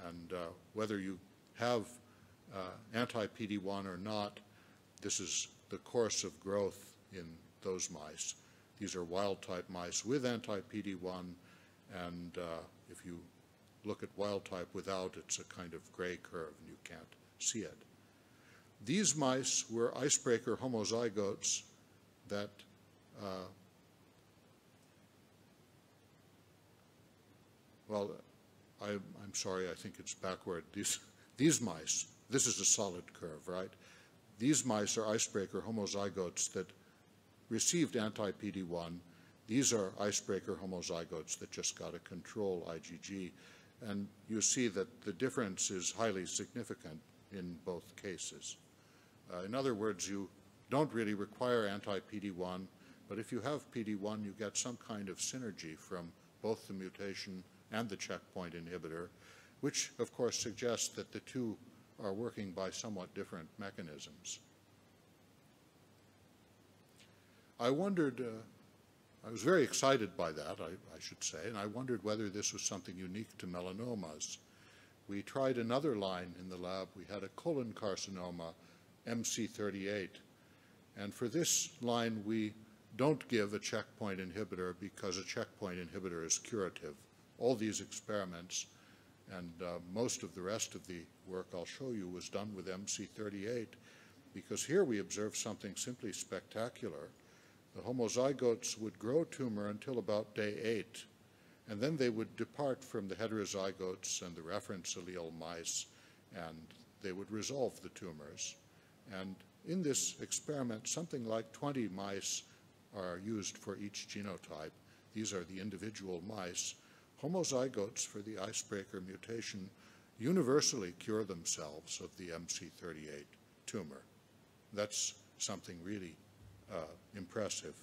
And uh, whether you have uh, anti-PD-1 or not, this is the course of growth in those mice. These are wild-type mice with anti-PD-1, and uh, if you look at wild type without, it's a kind of gray curve and you can't see it. These mice were icebreaker homozygotes that uh, well, I, am sorry, I think it's backward. These, these mice, this is a solid curve, right? These mice are icebreaker homozygotes that received anti-PD-1. These are icebreaker homozygotes that just got a control IgG. And you see that the difference is highly significant in both cases. Uh, in other words, you don't really require anti-PD-1, but if you have PD-1, you get some kind of synergy from both the mutation and the checkpoint inhibitor, which of course suggests that the two are working by somewhat different mechanisms. I wondered uh, I was very excited by that, I, I, should say, and I wondered whether this was something unique to melanomas. We tried another line in the lab. We had a colon carcinoma, MC38. And for this line, we don't give a checkpoint inhibitor because a checkpoint inhibitor is curative. All these experiments and uh, most of the rest of the work I'll show you was done with MC38 because here we observe something simply spectacular. The homozygotes would grow tumor until about day eight, and then they would depart from the heterozygotes and the reference allele mice, and they would resolve the tumors. And in this experiment, something like 20 mice are used for each genotype. These are the individual mice. Homozygotes for the icebreaker mutation universally cure themselves of the MC38 tumor. That's something really uh, impressive.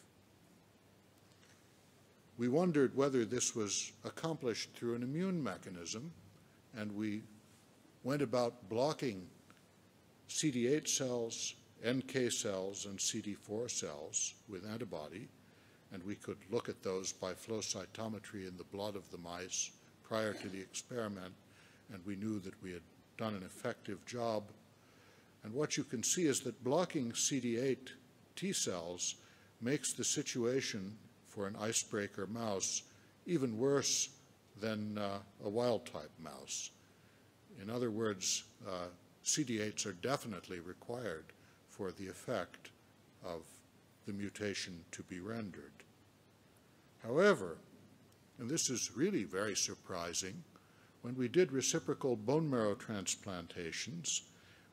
We wondered whether this was accomplished through an immune mechanism, and we went about blocking CD8 cells, NK cells, and CD4 cells with antibody, and we could look at those by flow cytometry in the blood of the mice prior to the experiment, and we knew that we had done an effective job. And what you can see is that blocking CD8 T cells makes the situation for an icebreaker mouse even worse than uh, a wild type mouse. In other words, uh, CD8s are definitely required for the effect of the mutation to be rendered. However, and this is really very surprising, when we did reciprocal bone marrow transplantations,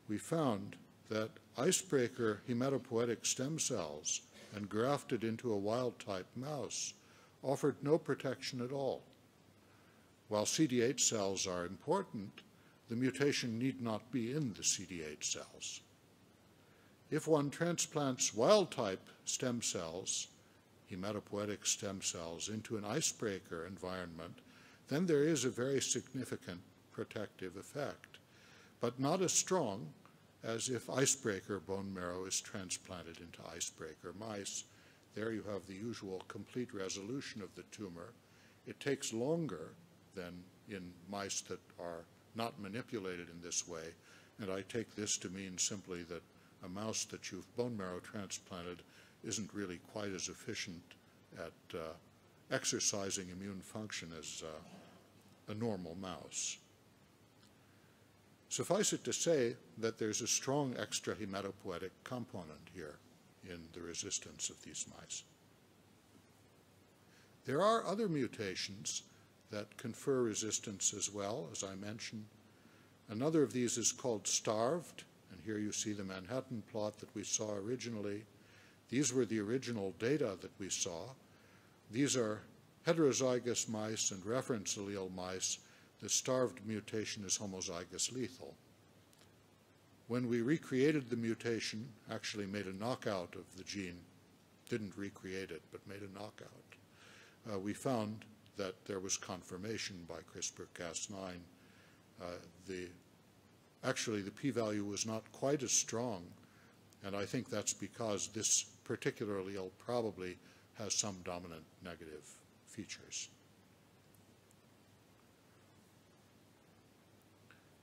we found that icebreaker hematopoietic stem cells and grafted into a wild-type mouse offered no protection at all. While CD8 cells are important, the mutation need not be in the CD8 cells. If one transplants wild-type stem cells, hematopoietic stem cells, into an icebreaker environment, then there is a very significant protective effect, but not as strong as if icebreaker bone marrow is transplanted into icebreaker mice. There you have the usual complete resolution of the tumor. It takes longer than in mice that are not manipulated in this way, and I take this to mean simply that a mouse that you've bone marrow transplanted isn't really quite as efficient at uh, exercising immune function as uh, a normal mouse. Suffice it to say that there's a strong extra hematopoietic component here in the resistance of these mice. There are other mutations that confer resistance as well, as I mentioned. Another of these is called starved, and here you see the Manhattan plot that we saw originally. These were the original data that we saw. These are heterozygous mice and reference allele mice the starved mutation is homozygous lethal. When we recreated the mutation, actually made a knockout of the gene, didn't recreate it, but made a knockout, uh, we found that there was confirmation by CRISPR-Cas9. Uh, the, actually, the p-value was not quite as strong, and I think that's because this particular allele oh, probably has some dominant negative features.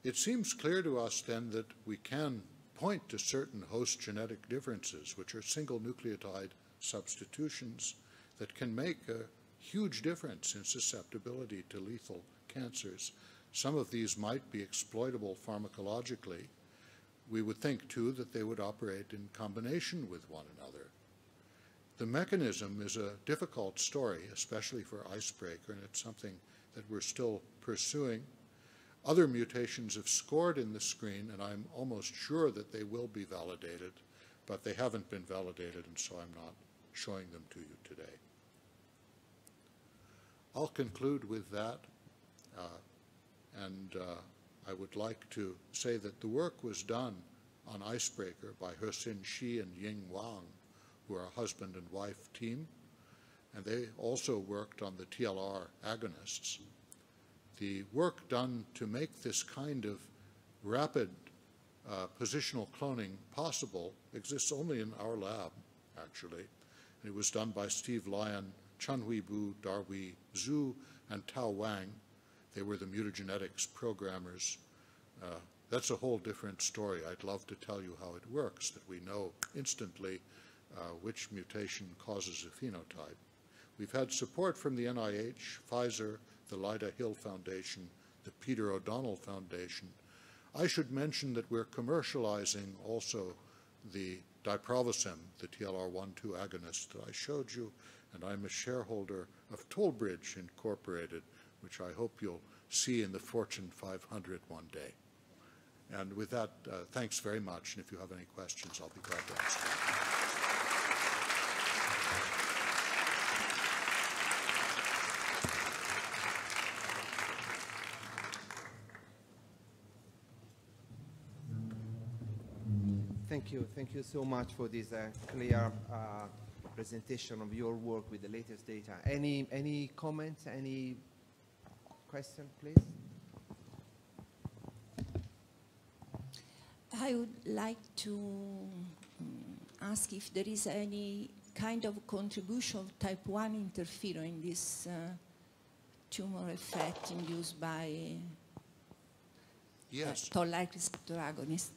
It seems clear to us then that we can point to certain host genetic differences, which are single nucleotide substitutions that can make a huge difference in susceptibility to lethal cancers. Some of these might be exploitable pharmacologically. We would think, too, that they would operate in combination with one another. The mechanism is a difficult story, especially for Icebreaker, and it's something that we're still pursuing. Other mutations have scored in the screen, and I'm almost sure that they will be validated, but they haven't been validated, and so I'm not showing them to you today. I'll conclude with that, uh, and uh, I would like to say that the work was done on Icebreaker by Hersin Shi and Ying Wang, who are a husband and wife team, and they also worked on the TLR agonists the work done to make this kind of rapid uh, positional cloning possible exists only in our lab, actually. And it was done by Steve Lyon, Chunhui Bu, Darwi Zhu, and Tao Wang. They were the mutagenetics programmers. Uh, that's a whole different story. I'd love to tell you how it works, that we know instantly uh, which mutation causes a phenotype. We've had support from the NIH, Pfizer, the Lida Hill Foundation, the Peter O'Donnell Foundation. I should mention that we're commercializing also the Diprovacem, the tlr 12 agonist that I showed you, and I'm a shareholder of Tollbridge Incorporated, which I hope you'll see in the Fortune 500 one day. And with that, uh, thanks very much, and if you have any questions, I'll be glad to answer them. Thank you. Thank you so much for this uh, clear uh, presentation of your work with the latest data. Any, any comments, any question, please? I would like to mm, ask if there is any kind of contribution of type 1 interferon in this uh, tumor effect induced by uh, yes. toll-like receptor agonist.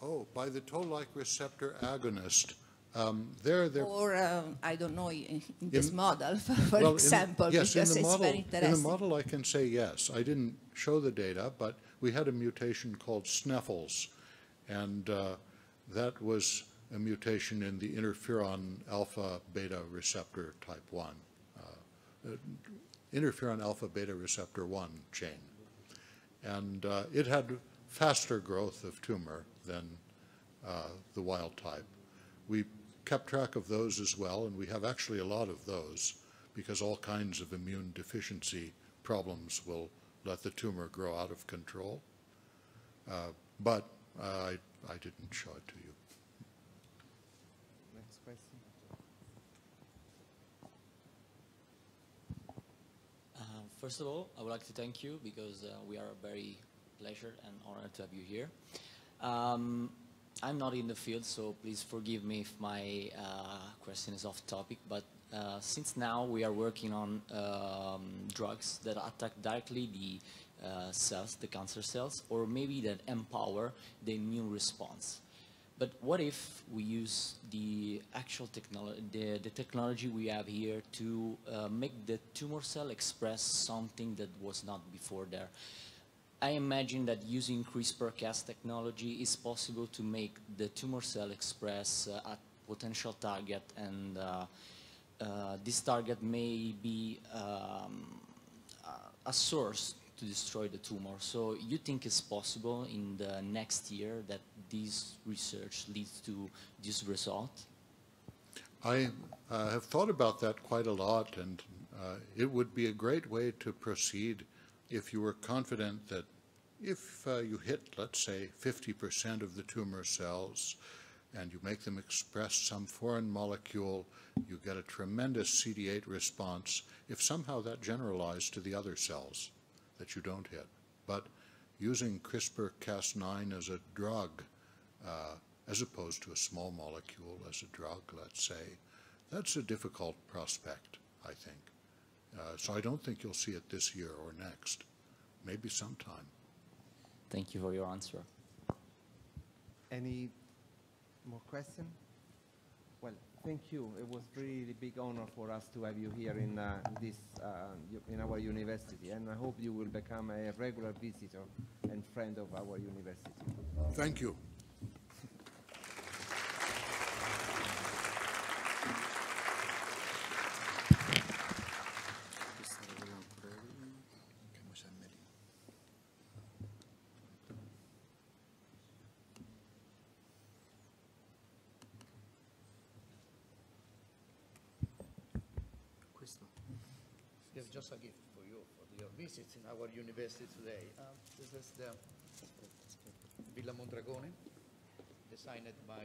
Oh, by the toll-like receptor agonist. Um, there, there or um, I don't know in this in, model, for, well, example, in, yes, because in the it's model, very interesting. In the model, I can say yes. I didn't show the data, but we had a mutation called Sneffels, and uh, that was a mutation in the interferon alpha beta receptor type one, uh, uh interferon alpha beta receptor one chain, and uh, it had faster growth of tumor than uh, the wild type. We kept track of those as well, and we have actually a lot of those because all kinds of immune deficiency problems will let the tumor grow out of control. Uh, but uh, I, I didn't show it to you. Next question. Uh, first of all, I would like to thank you because uh, we are very pleasure and honored to have you here. Um, I'm not in the field, so please forgive me if my uh, question is off topic, but uh, since now we are working on um, drugs that attack directly the uh, cells, the cancer cells, or maybe that empower the immune response. But what if we use the actual technology, the, the, technology we have here to uh, make the tumor cell express something that was not before there? I imagine that using CRISPR-Cas technology is possible to make the tumor cell express uh, a potential target and uh, uh, this target may be um, a source to destroy the tumor. So you think it's possible in the next year that this research leads to this result? I uh, have thought about that quite a lot, and uh, it would be a great way to proceed if you were confident that if uh, you hit, let's say, 50% of the tumor cells and you make them express some foreign molecule, you get a tremendous CD8 response if somehow that generalized to the other cells that you don't hit. But using CRISPR-Cas9 as a drug, uh, as opposed to a small molecule as a drug, let's say, that's a difficult prospect, I think. Uh, so I don't think you'll see it this year or next, maybe sometime. Thank you for your answer. Any more questions? Well, thank you. It was really big honor for us to have you here in uh, this uh, in our university, and I hope you will become a regular visitor and friend of our university. Thank you. just a gift for you for your visit in our university today. Uh, this is the Villa Mondragone, designed by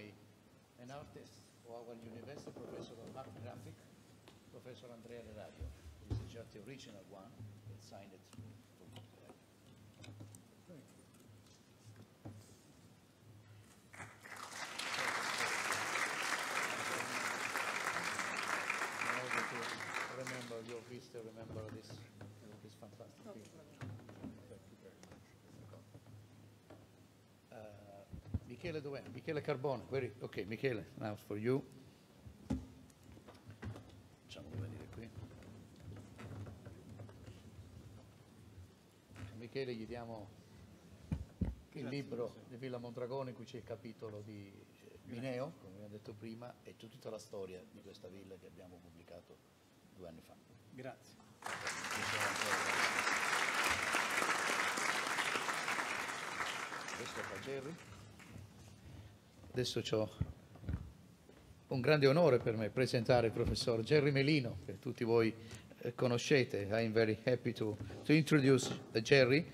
an artist of our university, Professor of Art Graphic, Professor Andrea Lerario. This is just the original one, it's signed we still remember this, this fantastic no, uh, Michele dov'è? Michele Carbone, Where is, ok Michele, now for you. Facciamolo venire qui. Michele gli diamo il libro di Villa Mondragone in cui c'è il capitolo di Mineo, come abbiamo detto prima, e tutta la storia di questa villa che abbiamo pubblicato due anni fa. Grazie. Adesso ho un grande onore per me presentare il professor Gerry Melino, che tutti voi eh, conoscete. I'm very happy to, to introduce Gerry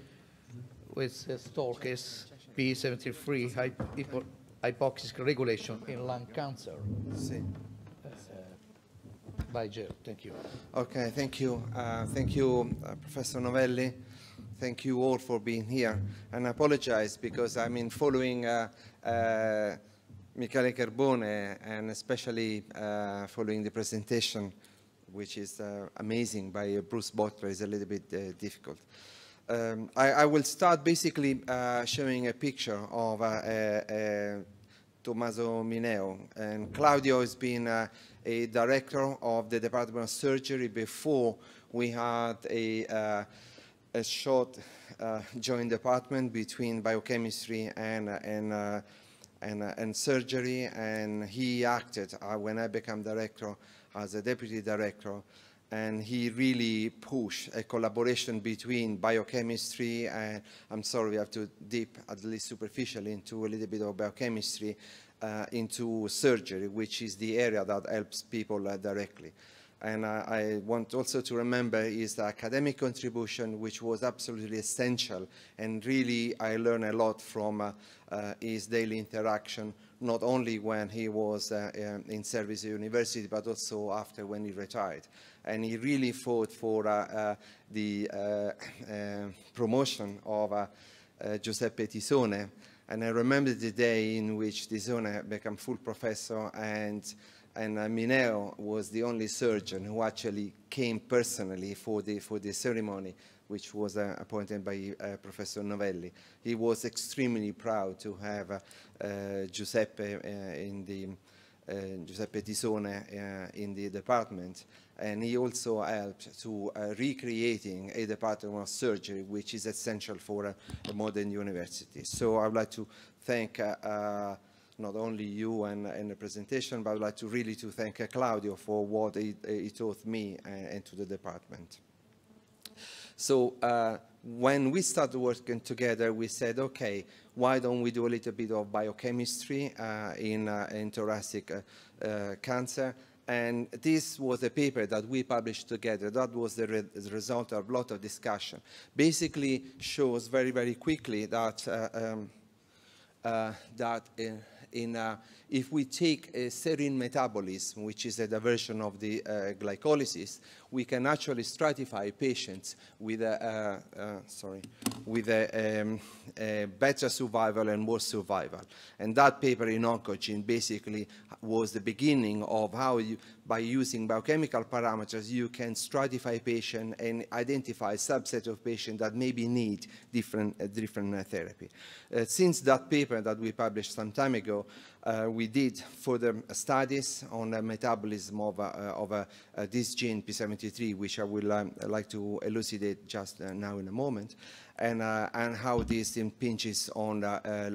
with his talk is P73 hypo hypoxic regulation in lung cancer. Sì. by Joe. Thank you. Okay, thank you. Uh, thank you, uh, Professor Novelli. Thank you all for being here. And I apologize because I mean, following uh, uh, Michele Carbone and especially uh, following the presentation, which is uh, amazing by Bruce Butler, is a little bit uh, difficult. Um, I, I, will start basically showing a picture of a Tommaso Mineo. And Claudio has been uh, a director of the Department of Surgery before we had a, uh, a short uh, joint department between biochemistry and, and, uh, and, uh, and, surgery. And he acted uh, when I became director as a deputy director and he really pushed a collaboration between biochemistry and I'm sorry we have to dip at least superficially into a little bit of biochemistry uh, into surgery which is the area that helps people uh, directly and I, I want also to remember his academic contribution which was absolutely essential and really I learned a lot from uh, uh his daily interaction not only when he was uh, uh, in service at university, but also after when he retired. And he really fought for uh, uh, the uh, uh, promotion of Giuseppe Tisone. And I remember the day in which Tisone became full professor and and Mineo was the only surgeon who actually came personally for the, for the ceremony which was uh, appointed by uh, Professor Novelli. He was extremely proud to have uh, Giuseppe uh, in the uh, Giuseppe Tisone in the department and he also helped to recreating a department of surgery which is essential for a modern university. So I would like to thank not only you and, and, the presentation, but I would like to really to thank Claudio for what he, he taught me and, and to the department. So uh, when we started working together, we said, okay, why don't we do a little bit of biochemistry uh, in, uh, in, thoracic uh, uh, cancer? And this was a paper that we published together. That was the, re the result of a lot of discussion. Basically shows very, very quickly that, um, that in, in if we take a serine metabolism, which is a diversion of the uh, glycolysis, we can actually stratify patients with a, uh, uh, sorry, with a, um, a, better survival and worse survival. And that paper in oncogene basically was the beginning of how you, by using biochemical parameters, you can stratify patients and identify a subset of patients that maybe need different, uh, different uh, therapy. Uh, since that paper that we published some time ago, uh, we did further studies on the metabolism of, uh, of uh, this gene P73, which I will um, like to elucidate just now in a moment, and, and how this impinges on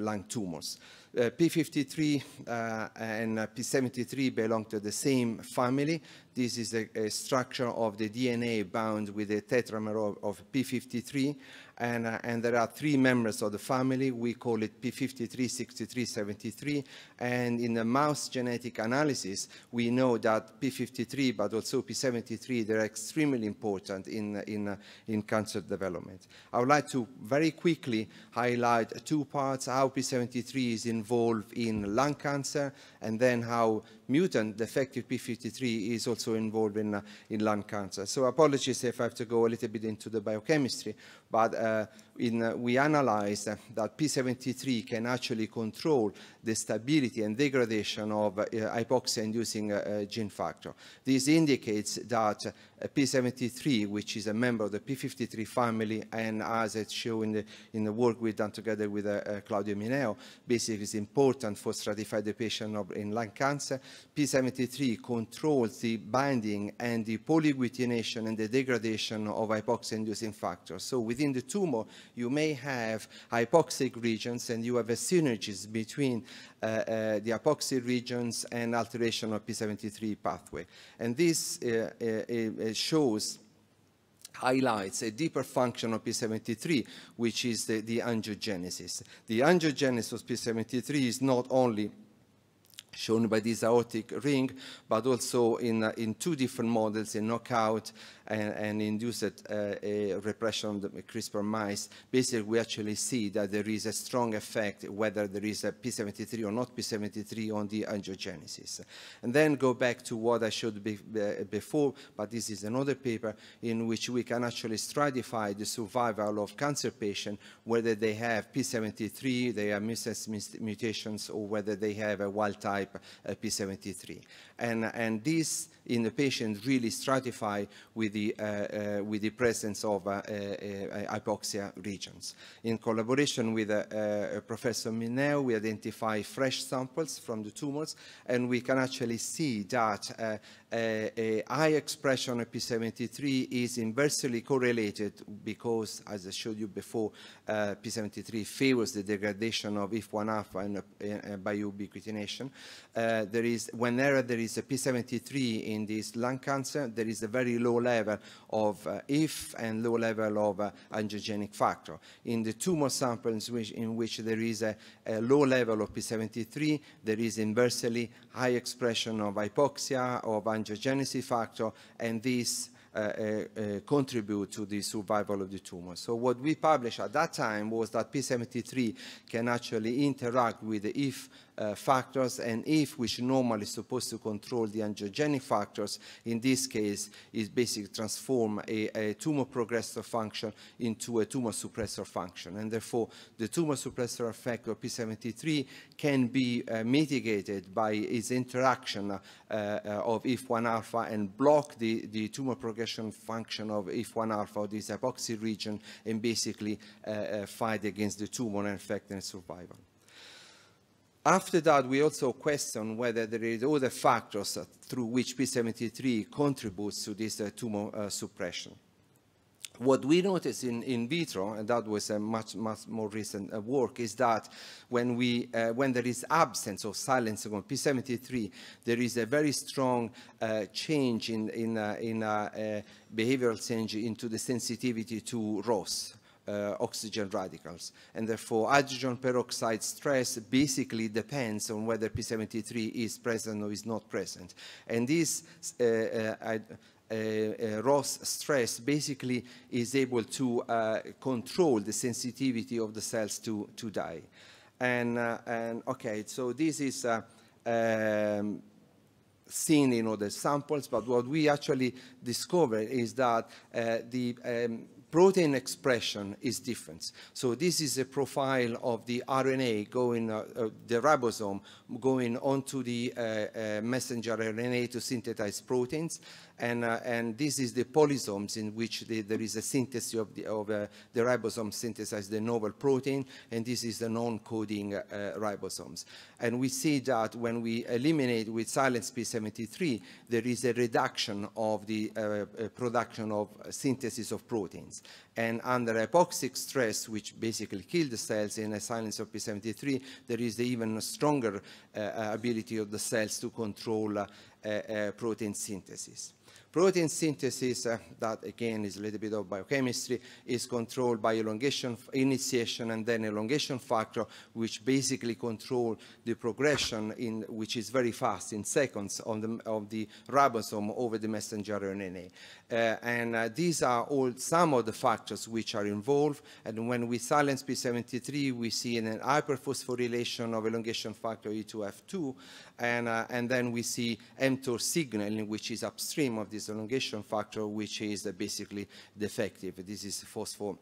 lung tumors. Uh, P53 uh, and P73 belong to the same family. This is a, a structure of the DNA bound with a tetramer of, of P53 and, uh, and there are three members of the family. We call it P53, 63, 73, and in the mouse genetic analysis, we know that P53, but also P73, they're extremely important in, in, uh, in cancer development. I would like to very quickly highlight two parts, how P73 is involved in lung cancer, and then how mutant defective P53 is also involved in, uh, in lung cancer. So apologies if I have to go a little bit into the biochemistry, but uh, in, uh, we analyzed that P73 can actually control the stability and degradation of uh, hypoxia-inducing uh, gene factor. This indicates that P73, which is a member of the P53 family, and as it's shown in the, in the work we've done together with Claudio Mineo, basically is important for stratification of, in lung cancer. P73 controls the binding and the polyglutination and the degradation of hypoxia-inducing factors. So within the tumor, you may have hypoxic regions and you have a synergies between uh, uh, the hypoxic regions and alteration of P73 pathway. And this uh, uh, uh, uh, shows highlights a deeper function of P73, which is the, the angiogenesis. The angiogenesis of P73 is not only shown by this aortic ring, but also in, uh, in two different models, in knockout and, and induced uh, repression of the CRISPR mice, basically we actually see that there is a strong effect whether there is a P73 or not P73 on the angiogenesis. And then go back to what I showed be, be, before, but this is another paper in which we can actually stratify the survival of cancer patients, whether they have P73, they have missense mutations, or whether they have a wild type uh, P73 and, and this in the patient really stratify with the, uh, uh, with the presence of uh, uh, uh hypoxia regions. In collaboration with uh, Professor Mineo, we identify fresh samples from the tumors, and we can actually see that a, a high expression of P73 is inversely correlated because, as I showed you before, uh, P73 favors the degradation of IF1 alpha and, by ubiquitination. there is, whenever there is is a P73 in this lung cancer, there is a very low level of uh, IF and low level of uh, angiogenic factor. In the tumor samples which, in which there is a, a, low level of P73, there is inversely high expression of hypoxia, of angiogenesis factor, and this uh, uh, uh, contribute to the survival of the tumor. So what we published at that time was that P73 can actually interact with the IF uh, factors and if which normally is supposed to control the angiogenic factors, in this case is basically transform a, a tumor progressor function into a tumor suppressor function. And therefore, the tumor suppressor effect of P73 can be uh, mitigated by its interaction uh, uh of IF1 alpha and block the, the tumor progression function of IF1 alpha or this hypoxia region and basically uh, fight against the tumor and affect its survival. After that, we also question whether there is other factors through which P73 contributes to this uh, tumor uh, suppression. What we noticed in, in vitro, and that was a much, much more recent uh, work, is that when, we, uh, when there is absence of silencing on P73, there is a very strong uh, change in, in, uh, in behavioral change into the sensitivity to ROS uh, oxygen radicals. And therefore, hydrogen peroxide stress basically depends on whether P73 is present or is not present. And this uh, uh, uh, uh ROS stress basically is able to uh, control the sensitivity of the cells to, to die. And, uh, and okay, so this is um, seen in other samples, but what we actually discovered is that the um, protein expression is different. So this is a profile of the RNA going, uh, uh, the ribosome going onto the uh, uh, messenger RNA to synthesize proteins. And, uh, and this is the polysomes in which the, there is a synthesis of, the, of uh, the ribosome synthesize the novel protein, and this is the non-coding uh, ribosomes. And we see that when we eliminate with silence P73, there is a reduction of the uh, uh, production of synthesis of proteins. And under hypoxic stress, which basically kills the cells in a silence of P73, there is the even stronger uh, ability of the cells to control protein synthesis. Protein synthesis, uh, that again is a little bit of biochemistry, is controlled by elongation initiation and then elongation factor, which basically control the progression, in, which is very fast, in seconds, on the, of the ribosome over the messenger RNA. Uh, and uh, these are all some of the factors which are involved. And when we silence P73, we see an hyperphosphorylation of elongation factor E2F2, and, uh, and then we see mTOR signaling, which is upstream of this elongation factor, which is uh, basically defective. This is phosphor,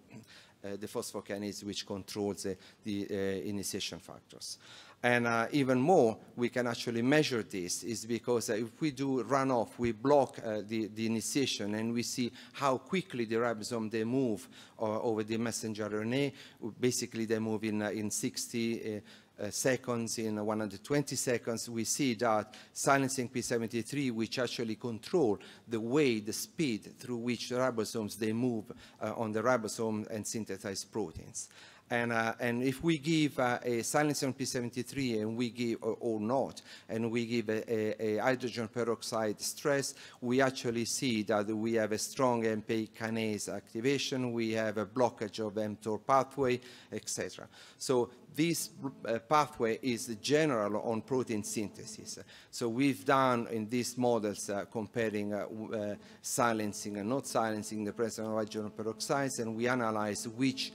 uh, the phosphokinase which controls the uh, initiation factors. And uh, even more, we can actually measure this is because uh, if we do runoff, we block uh, the, the, initiation and we see how quickly the ribosome they move uh, over the messenger RNA. Basically, they move in, in 60, uh, seconds, in 120 seconds, we see that silencing P73, which actually control the way, the speed through which the ribosomes, they move uh, on the ribosome and synthesize proteins. And, uh, and if we give uh, a silencer on P73 and we give, or, or not, and we give a, a, a, hydrogen peroxide stress, we actually see that we have a strong MPA kinase activation, we have a blockage of mTOR pathway, etc. So this uh, pathway is general on protein synthesis. So we've done in these models uh, comparing uh, uh silencing and not silencing the presence of hydrogen peroxide, and we analyze which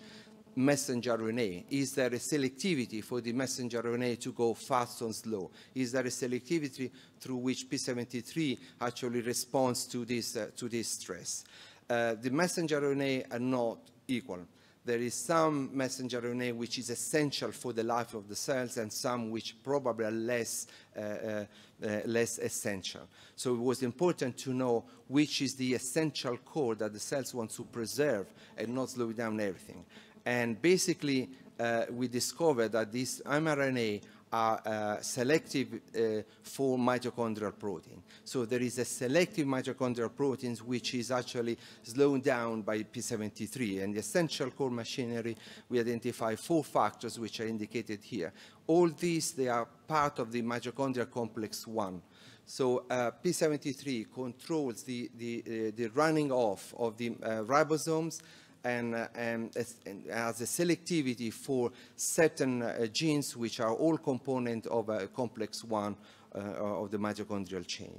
messenger RNA? Is there a selectivity for the messenger RNA to go fast or slow? Is there a selectivity through which P73 actually responds to this, uh, to this stress? Uh, the messenger RNA are not equal. There is some messenger RNA which is essential for the life of the cells and some which probably are less, uh, uh, uh, less essential. So it was important to know which is the essential core that the cells want to preserve and not slow down everything. And basically, uh, we discovered that these mRNA are uh, selective uh, for mitochondrial protein. So there is a selective mitochondrial protein which is actually slowed down by P73. And the essential core machinery, we identify four factors which are indicated here. All these, they are part of the mitochondrial complex 1. So uh, P73 controls the, the, uh, the running off of the uh, ribosomes and, uh, and, and a selectivity for certain uh, genes which are all component of a complex one uh, of the mitochondrial chain.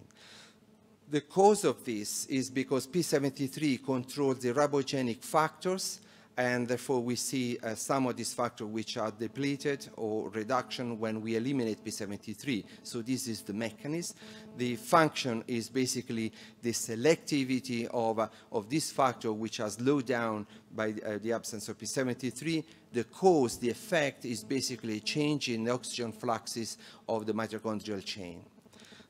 The cause of this is because P73 controls the ribogenic factors and therefore we see uh, some of these factors which are depleted or reduction when we eliminate p73. So this is the mechanism. The function is basically the selectivity of, uh, of this factor which has slowed down by uh, the absence of p73. The cause, the effect is basically a change in the oxygen fluxes of the mitochondrial chain.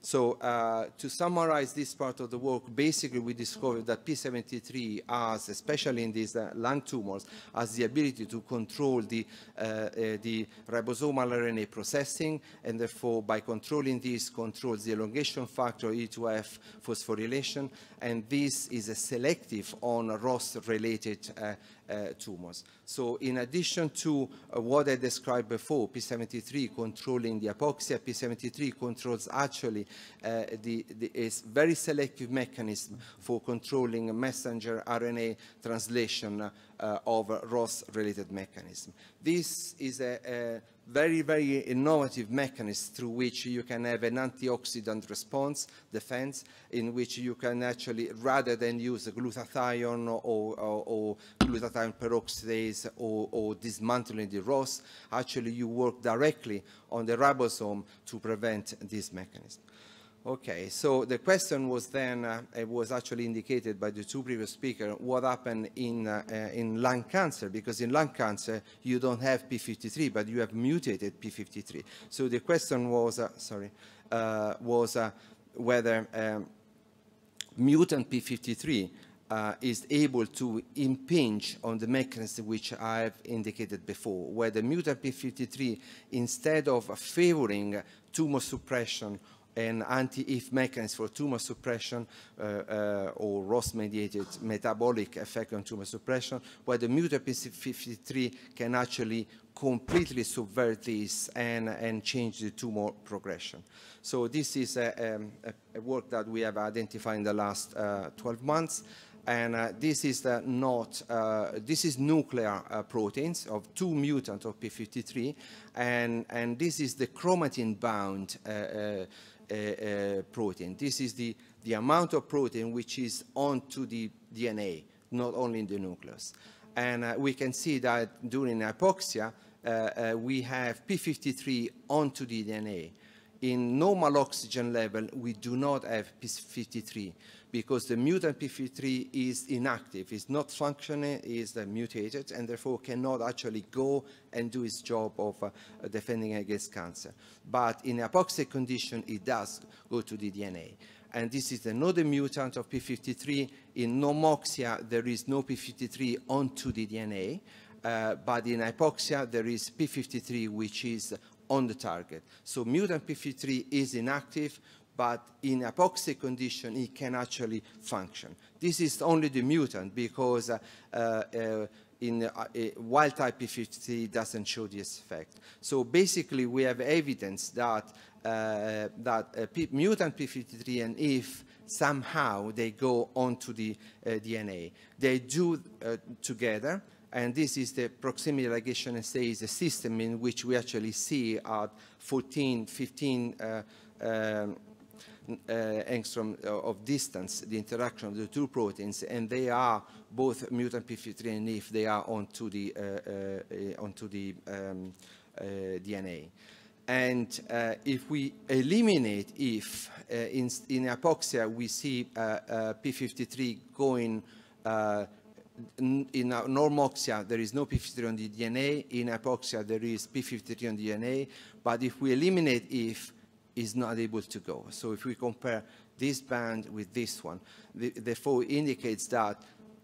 So uh, to summarize this part of the work, basically we discovered that P73 has, especially in these uh, lung tumors, has the ability to control the, uh, uh the ribosomal RNA processing, and therefore by controlling this, controls the elongation factor E2F phosphorylation, and this is selective on ROS-related uh, uh, tumors. So in addition to uh, what I described before, P73 controlling the apoptosis, P73 controls actually uh, the, the, is very selective mechanism for controlling messenger RNA translation uh, of ROS-related mechanism. This is a, a very, very innovative mechanism through which you can have an antioxidant response defense in which you can actually, rather than use glutathione or, or, or glutathione peroxidase or, or dismantling the ROS, actually you work directly on the ribosome to prevent this mechanism. Okay, so the question was then, uh, it was actually indicated by the two previous speakers, what happened in, uh, uh, in lung cancer, because in lung cancer you don't have P53, but you have mutated P53. So the question was, uh, sorry, uh, was uh, whether um, mutant P53 uh, is able to impinge on the mechanism which I've indicated before, where the mutant P53, instead of favoring tumor suppression and anti-EF mechanisms for tumor suppression uh, uh, or ROS-mediated metabolic effect on tumor suppression, where the mutant p53 can actually completely subvert this and, and change the tumor progression. So this is a, um, a, a work that we have identified in the last uh, 12 months and uh, this is the uh, not uh, this is nuclear uh, proteins of two mutants of p53 and and this is the chromatin bound uh, protein this is the the amount of protein which is onto the DNA not only in the nucleus and we can see that during hypoxia we have p53 onto the DNA in normal oxygen level we do not have p53 because the mutant p53 is inactive, is not functioning, is uh, mutated, and therefore cannot actually go and do its job of uh, defending against cancer. But in hypoxic condition, it does go to the DNA. And this is another mutant of p53. In nomoxia, there is no p53 onto the DNA, uh, but in hypoxia, there is p53, which is on the target. So mutant p53 is inactive, but in hypoxic condition it can actually function. This is only the mutant because uh, uh, in uh, wild type P53 doesn't show this effect. So basically we have evidence that, that P mutant P53 and if somehow they go onto the uh, DNA. They do uh, together, and this is the proximity ligation assay is a system in which we actually see at 14, 15 uh, um, angstrom uh, uh, of distance, the interaction of the two proteins, and they are both mutant p53 and if they are onto the, uh, onto the um, DNA. And uh, if we eliminate if, uh, in, in, hypoxia we see uh, P53 going, in normoxia there is no P53 on the DNA, in hypoxia there is P53 on DNA, but if we eliminate if, is not able to go. So if we compare this band with this one, the, therefore indicates that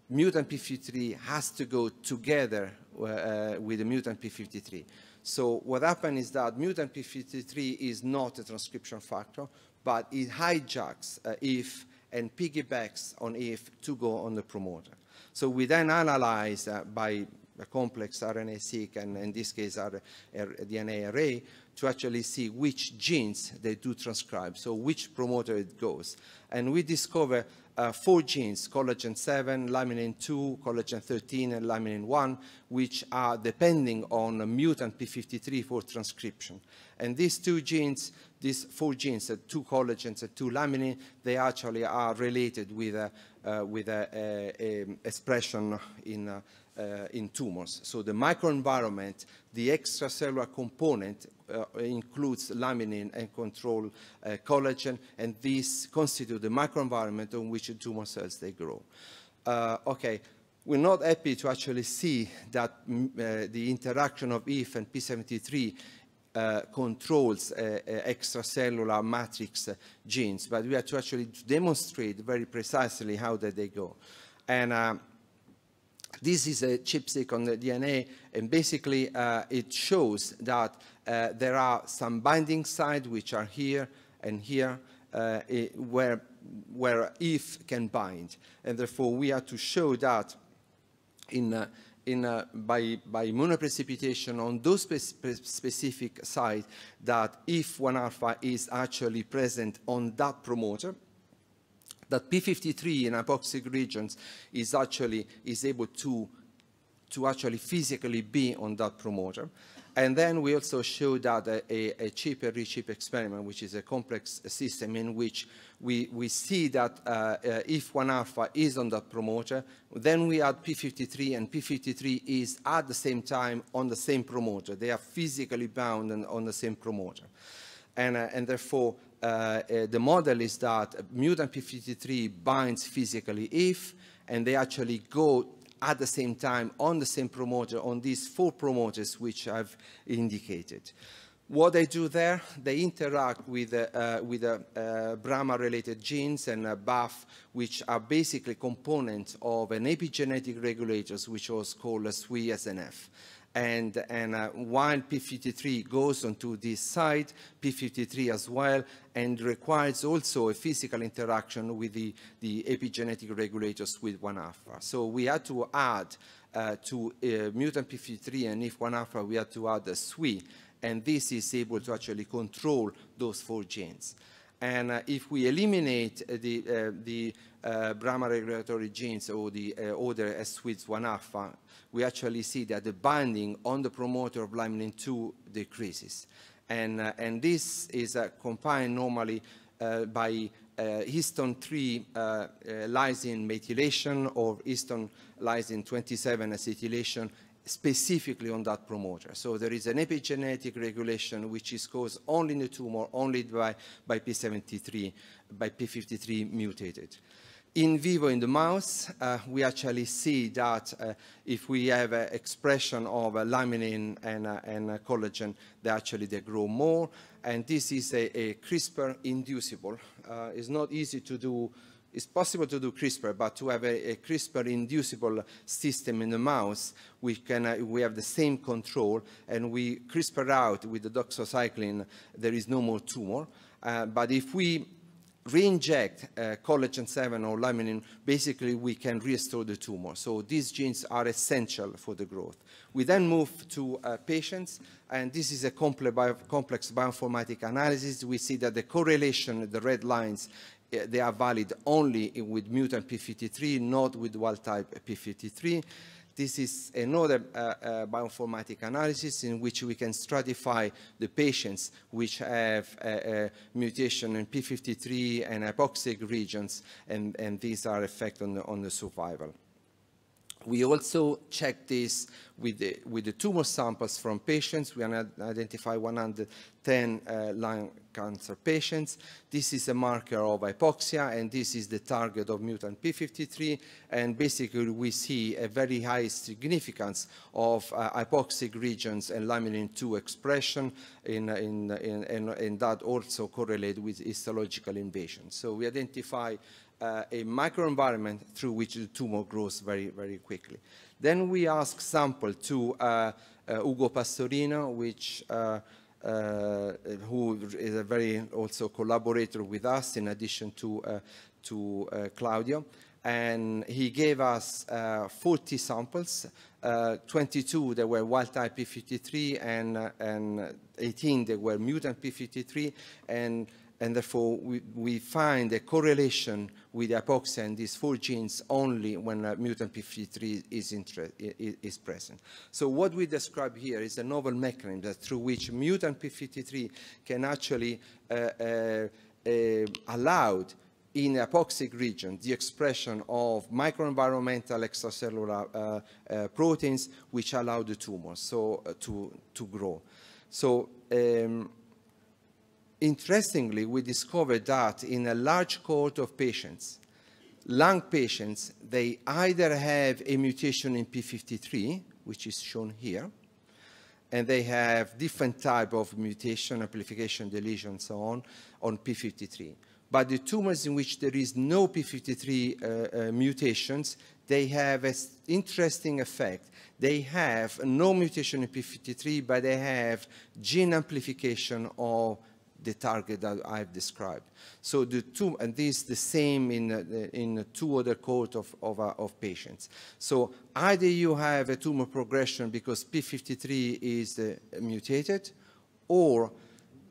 mutant P53 has to go together uh, uh with the mutant P53. So what happened is that mutant P53 is not a transcription factor, but it hijacks uh, if and piggybacks on if to go on the promoter. So we then analyze uh, by a complex RNA-seq and in this case our, our DNA array, to actually see which genes they do transcribe, so which promoter it goes. And we discover uh, four genes, collagen 7, laminin 2, collagen 13, and laminin 1, which are depending on mutant P53 for transcription. And these two genes, these four genes, uh, two collagens and uh, two laminin, they actually are related with, uh, uh, with expression in uh, uh, in tumors. So the microenvironment, the extracellular component uh, includes laminin and control uh, collagen, and these constitute the microenvironment on which the tumor cells they grow. okay, we're not happy to actually see that mm, the interaction of IF and P73 uh, controls uh, extracellular matrix genes, but we have to actually demonstrate very precisely how that they go. And this is a chipstick on the DNA, and basically uh, it shows that uh, there are some binding sites which are here and here, uh, where, where if can bind. And therefore, we are to show that in, uh, in, uh, by, by immunoprecipitation on those spe specific sites that if one alpha is actually present on that promoter, that P53 in hypoxic regions is actually is able to, to actually physically be on that promoter. And then we also showed that a, a, a cheaper rechip experiment, which is a complex system in which we, we see that uh, uh, if 1-alpha is on that promoter, then we add P53, and P53 is at the same time on the same promoter. They are physically bound and on the same promoter. And, uh, and therefore, uh, uh, the model is that mutant p53 binds physically if, and they actually go at the same time on the same promoter, on these four promoters which I've indicated. What they do there, they interact with, uh, uh with uh, uh, related genes and BAF, which are basically components of an epigenetic regulators, which was called swi snf and, and uh, while P53 goes onto this site, P53 as well, and requires also a physical interaction with the, the epigenetic regulators with 1-alpha. So we had to add uh, to uh, mutant P53 and if 1-alpha, we had to add a Swi, and this is able to actually control those four genes. And uh, if we eliminate the, uh, the uh, Brahma regulatory genes or the uh, other S1 alpha, we actually see that the binding on the promoter of laminin 2 decreases. And, and this is combined normally by uh, histone 3 uh, uh, lysine methylation or histone lysine 27 acetylation specifically on that promoter. So there is an epigenetic regulation which is caused only in the tumor, only by, by P73, by P53 mutated. In vivo, in the mouse, uh, we actually see that uh, if we have uh, expression of laminin and, and collagen, they actually they grow more. And this is a, a CRISPR inducible. Uh, it's not easy to do it's possible to do CRISPR, but to have a, a CRISPR-inducible system in the mouse, we, can, uh, we have the same control, and we CRISPR out with the doxycycline, there is no more tumor. Uh, but if we reinject uh, collagen 7 or laminin, basically we can restore the tumor. So these genes are essential for the growth. We then move to uh, patients, and this is a complex, complex bioinformatic analysis. We see that the correlation, the red lines, Eh, they are valid only with mutant P53, not with wild-type P53. This is another uh, uh, bioinformatic analysis in which we can stratify the patients which have a, uh, a uh, mutation in P53 and hypoxic regions, and, and these are effect on the, on the survival. We also checked this with the, with the tumor samples from patients. We identified 110 uh, lung cancer patients. This is a marker of hypoxia, and this is the target of mutant P53. And basically, we see a very high significance of uh, hypoxic regions and laminin 2 expression, in, in, in, and that also correlates with histological invasion. So we identify uh, a microenvironment through which the tumor grows very, very quickly. Then we ask sample to uh, uh, Ugo Pastorino, which uh, uh, who is a very also collaborator with us in addition to, uh, to uh, Claudio. And he gave us 40 samples, 22 there were wild type P53 and, and 18 they were mutant P53. And and therefore we, we, find a correlation with hypoxia in these four genes only when uh, mutant p53 is, is, present. So what we describe here is a novel mechanism that through which mutant p53 can actually uh, uh, uh allow in hypoxic region the expression of microenvironmental extracellular uh, uh, proteins which allow the tumor so, to, to grow. So um, Interestingly, we discovered that in a large cohort of patients, lung patients, they either have a mutation in P53, which is shown here, and they have different type of mutation, amplification, deletion, so on, on P53. But the tumors in which there is no P53 uh, uh, mutations, they have an interesting effect. They have no mutation in P53, but they have gene amplification of the target that I've described. So the two, and this is the same in, uh, in two other cohort of, of, uh, of patients. So either you have a tumor progression because P53 is uh, mutated, or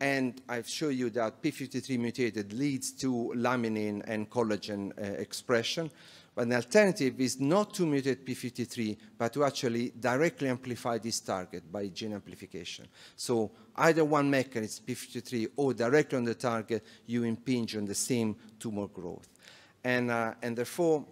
and I've shown you that P53 mutated leads to laminin and collagen uh, expression. But an alternative is not to mutate P53, but to actually directly amplify this target by gene amplification. So either one mechanism, P53, or directly on the target, you impinge on the same tumor growth. And, uh, and therefore,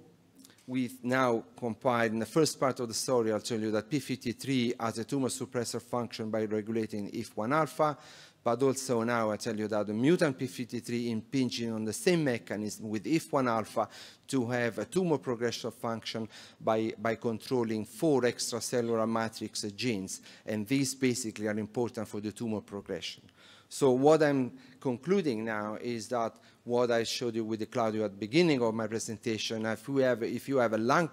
we've now compiled in the first part of the story, I'll tell you that P53 has a tumor suppressor function by regulating IF-1 alpha. But also now I tell you that the mutant P53 impinging on the same mechanism with IF1 alpha to have a tumor progression function by, by controlling four extracellular matrix genes. And these basically are important for the tumor progression. So what I'm concluding now is that what I showed you with the Claudio at the beginning of my presentation, if, we have, if you have a lung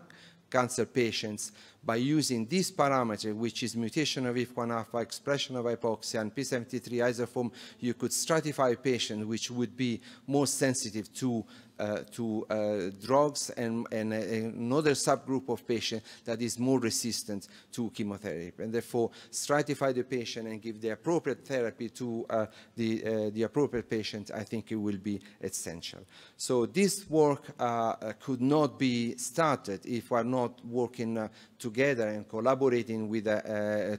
cancer patients by using this parameter, which is mutation of if one alpha, expression of hypoxia, and P73 isoform, you could stratify patients which would be more sensitive to uh, to uh, drugs and, and, uh, another subgroup of patients that is more resistant to chemotherapy. And therefore, stratify the patient and give the appropriate therapy to the, the appropriate patient, I think it will be essential. So this work could not be started if we're not working together and collaborating with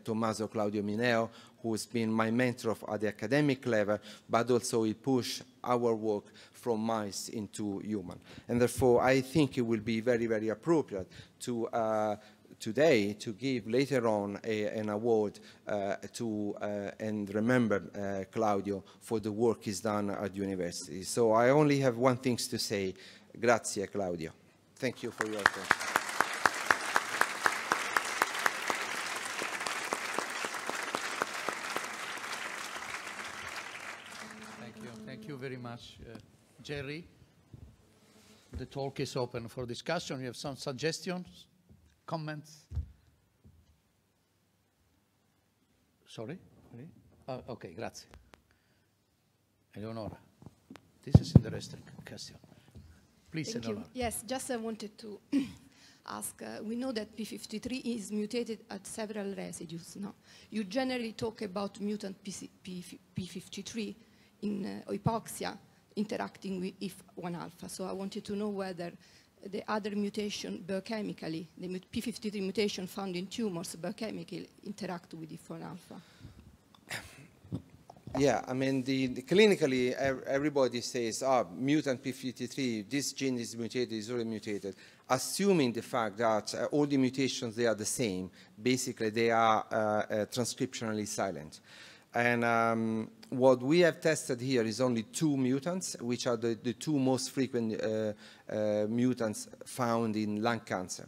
Tommaso Claudio Mineo, who's been my mentor at the academic level, but also he pushed our work from mice into human. And therefore, I think it will be very, very appropriate to uh, today to give later on a, an award uh, to uh, and remember uh, Claudio for the work he's done at university. So I only have one thing to say. Grazie, Claudio. Thank you for your attention. very much. Uh Jerry, the talk is open for discussion. You have some suggestions, comments? Sorry? Oh, okay, grazie. Eleonora, this is interesting question. Please, Thank Eleonora. You. Yes, just I wanted to ask, uh, we know that P53 is mutated at several residues, no? You generally talk about mutant P P P53 in uh, hypoxia, interacting with IF-1 alpha. So I wanted to know whether the other mutation biochemically, the P53 mutation found in tumors biochemically interact with IF-1 alpha. Yeah, I mean, the, the clinically, everybody says, ah, oh, mutant P53, this gene is mutated, is already mutated. Assuming the fact that uh, all the mutations, they are the same, basically they are uh, uh, transcriptionally silent. And um, what we have tested here is only two mutants, which are the, the two most frequent uh, uh, mutants found in lung cancer.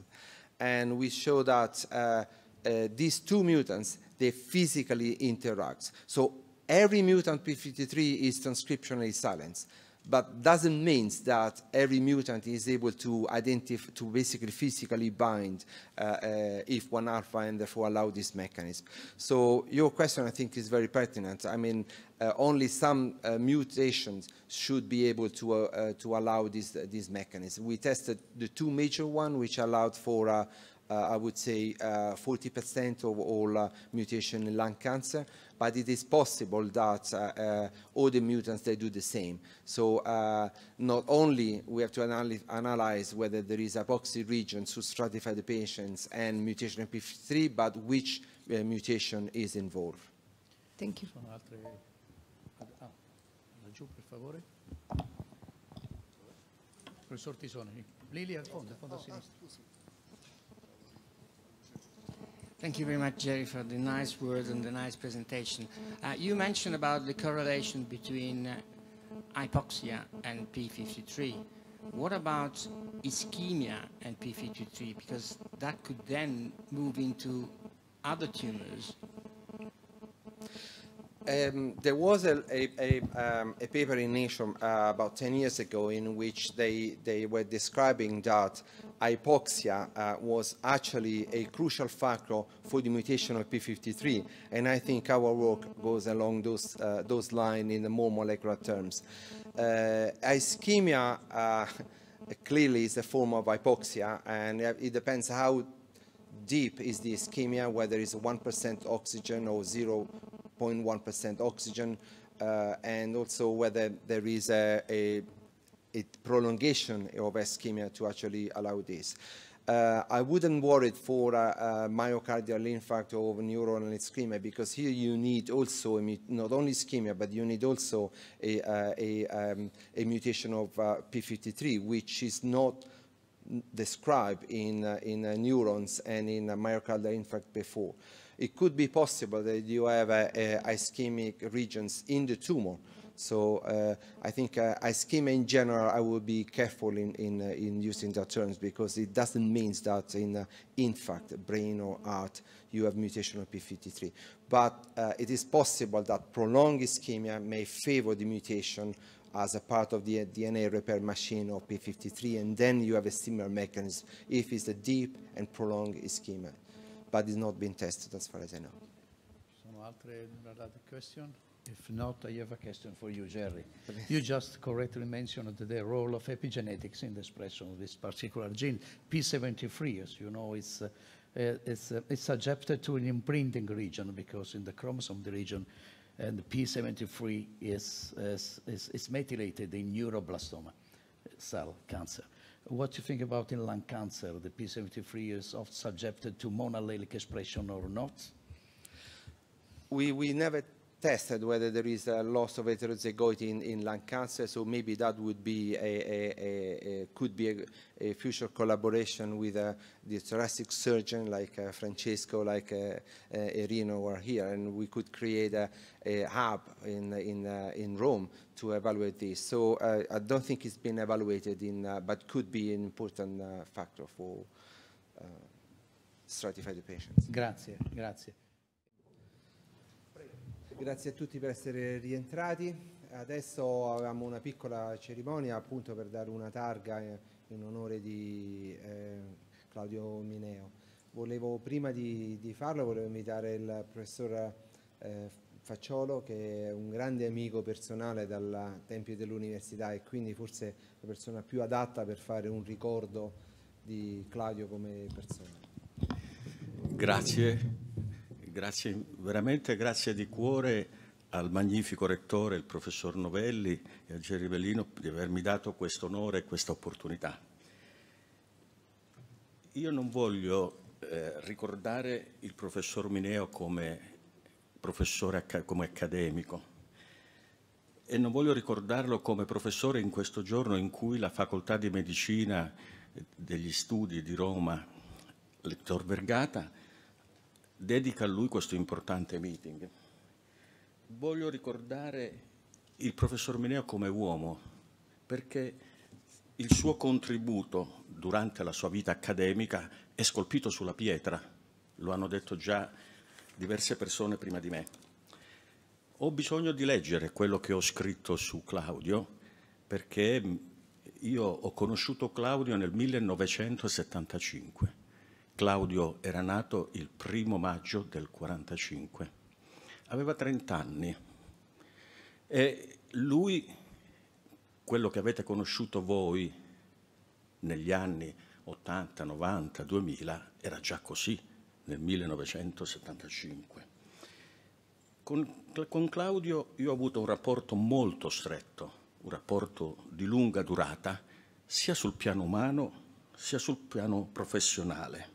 And we show that uh, uh these two mutants, they physically interact. So every mutant P53 is transcriptionally silenced but doesn't mean that every mutant is able to identify, to basically physically bind uh, uh, if one alpha and therefore allow this mechanism. So your question, I think, is very pertinent. I mean, uh, only some uh, mutations should be able to, uh, uh, to allow this, this mechanism. We tested the two major ones, which allowed for I would say 40% of all mutation in lung cancer, but it is possible that uh, all the mutants, they do the same. So uh, not only we have to analyze whether there is epoxy regions to stratify the patients and mutation MP3, but which uh, mutation is involved. Thank you. Ah, ah, Professor Tisone, lì lì the ah, sinistra. Thank you very much, Jerry, for the nice words and the nice presentation. Uh, you mentioned about the correlation between uh, hypoxia and P53. What about ischemia and P53? Because that could then move into other tumors. Um, there was a, a, a, um, a paper in Nation uh, about 10 years ago in which they, they were describing that hypoxia uh, was actually a crucial factor for the mutation of P53, and I think our work goes along those, uh, those lines in the more molecular terms. Uh, ischemia uh, clearly is a form of hypoxia, and uh, it depends how deep is the ischemia, whether it's 1% oxygen or 0.1% oxygen, uh, and also whether there is a, a it prolongation of ischemia to actually allow this. Uh, I wouldn't worry for a, uh, a uh, myocardial infarct or neuronal ischemia because here you need also not only ischemia, but you need also a, uh, a, um, a mutation of uh, P53, which is not described in, uh, in neurons and in myocardial infarct before. It could be possible that you have ischemic regions in the tumor so uh, I think uh, as schema in general, I will be careful in, in, uh, in using that terms because it doesn't mean that in, uh, in fact, brain or heart, you have mutation of P53. But uh, it is possible that prolonged ischemia may favor the mutation as a part of the uh, DNA repair machine of P53, and then you have a similar mechanism if it's a deep and prolonged ischemia. But it's not been tested as far as I know. Some other question? If not, I have a question for you, Jerry. you just correctly mentioned the role of epigenetics in the expression of this particular gene, P73. As you know, it's, uh, it's, uh, it's subjected to an imprinting region because in the chromosome the region and P73 is, is, is, is methylated in neuroblastoma cell cancer. What do you think about in lung cancer? The P73 is often subjected to monallelic expression or not? We, we never tested whether there is a loss of heterozygote in, in lung cancer, so maybe that would be a, a, a could be a, future collaboration with uh, the thoracic surgeon like uh, Francesco, like uh, Erino uh, were here, and we could create a, hub in, in, uh, in Rome to evaluate this. So uh, I don't think it's been evaluated, in, but could be an important factor for stratified patients. Grazie, grazie. Grazie a tutti per essere rientrati. Adesso avevamo una piccola cerimonia appunto per dare una targa eh, in onore di eh, Claudio Mineo. Volevo prima di, di, farlo volevo invitare il professor eh, Facciolo che è un grande amico personale dai tempi dell'università e quindi forse la persona più adatta per fare un ricordo di Claudio come persona. Grazie, grazie, veramente grazie di cuore al magnifico rettore, il professor Novelli e a Geri Bellino di avermi dato questo onore e questa opportunità. Io non voglio eh, ricordare il professor Mineo come professore come accademico e non voglio ricordarlo come professore in questo giorno in cui la facoltà di medicina eh, degli studi di Roma, Lettor Vergata, dedica a lui questo importante meeting. Voglio ricordare il professor Mineo come uomo, perché il suo contributo durante la sua vita accademica è scolpito sulla pietra, lo hanno detto già diverse persone prima di me. Ho bisogno di leggere quello che ho scritto su Claudio, perché io ho conosciuto Claudio nel 1975 Claudio era nato il primo maggio del 45, aveva 30 anni e lui, quello che avete conosciuto voi negli anni 80, 90, 2000, era già così nel 1975. Con, con Claudio io ho avuto un rapporto molto stretto, un rapporto di lunga durata, sia sul piano umano sia sul piano professionale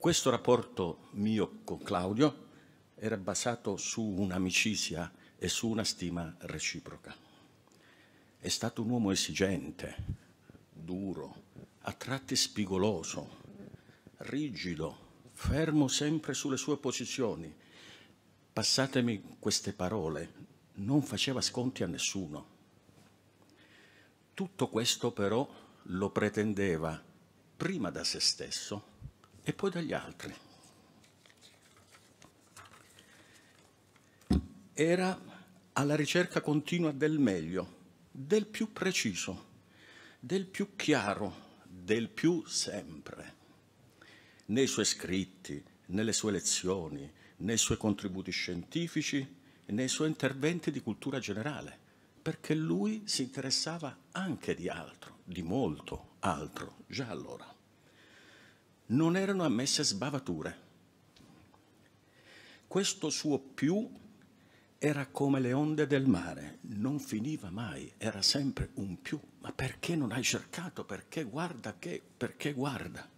questo rapporto mio con Claudio era basato su un'amicizia e su una stima reciproca. È stato un uomo esigente, duro, a tratti spigoloso, rigido, fermo sempre sulle sue posizioni. Passatemi queste parole, non faceva sconti a nessuno. Tutto questo però lo pretendeva prima da se stesso e poi dagli altri. Era alla ricerca continua del meglio, del più preciso, del più chiaro, del più sempre. Nei suoi scritti, nelle sue lezioni, nei suoi contributi scientifici nei suoi interventi di cultura generale, perché lui si interessava anche di altro, di molto altro, già allora non erano ammesse sbavature. Questo suo più era come le onde del mare, non finiva mai, era sempre un più. Ma perché non hai cercato? Perché guarda che? Perché guarda?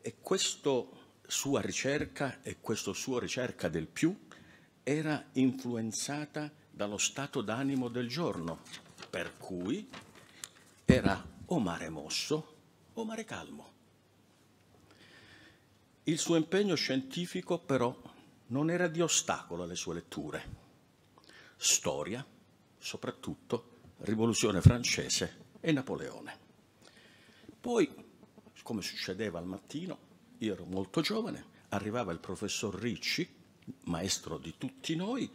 E questa sua ricerca e questa sua ricerca del più era influenzata dallo stato d'animo del giorno, per cui era o mare mosso o mare calmo. Il suo impegno scientifico però non era di ostacolo alle sue letture. Storia, soprattutto Rivoluzione francese e Napoleone. Poi, come succedeva al mattino, io ero molto giovane, arrivava il professor Ricci, maestro di tutti noi,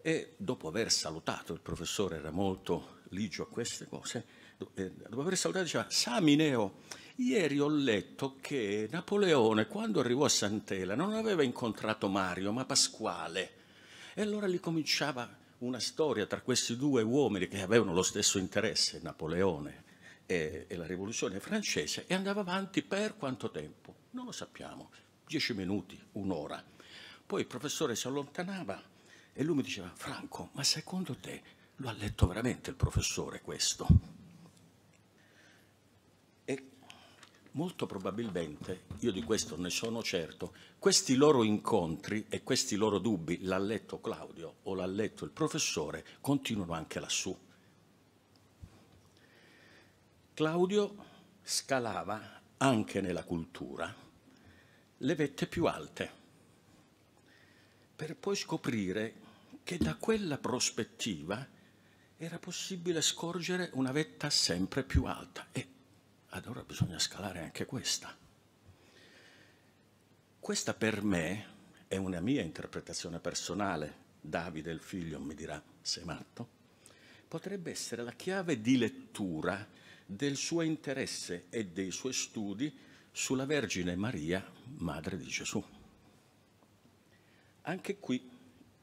e dopo aver salutato, il professore era molto ligio a queste cose, eh, dopo aver salutato diceva, Samineo, Ieri ho letto che Napoleone, quando arrivò a Sant'Ela, non aveva incontrato Mario, ma Pasquale. E allora lì cominciava una storia tra questi due uomini che avevano lo stesso interesse, Napoleone e, e la rivoluzione francese, e andava avanti per quanto tempo? Non lo sappiamo, dieci minuti, un'ora. Poi il professore si allontanava e lui mi diceva, Franco, ma secondo te lo ha letto veramente il professore questo? Molto probabilmente, io di questo ne sono certo, questi loro incontri e questi loro dubbi, l'ha letto Claudio o l'ha letto il professore, continuano anche lassù. Claudio scalava anche nella cultura le vette più alte, per poi scoprire che da quella prospettiva era possibile scorgere una vetta sempre più alta e allora bisogna scalare anche questa. Questa per me è una mia interpretazione personale. Davide, il figlio, mi dirà, sei matto? Potrebbe essere la chiave di lettura del suo interesse e dei suoi studi sulla Vergine Maria, madre di Gesù. Anche qui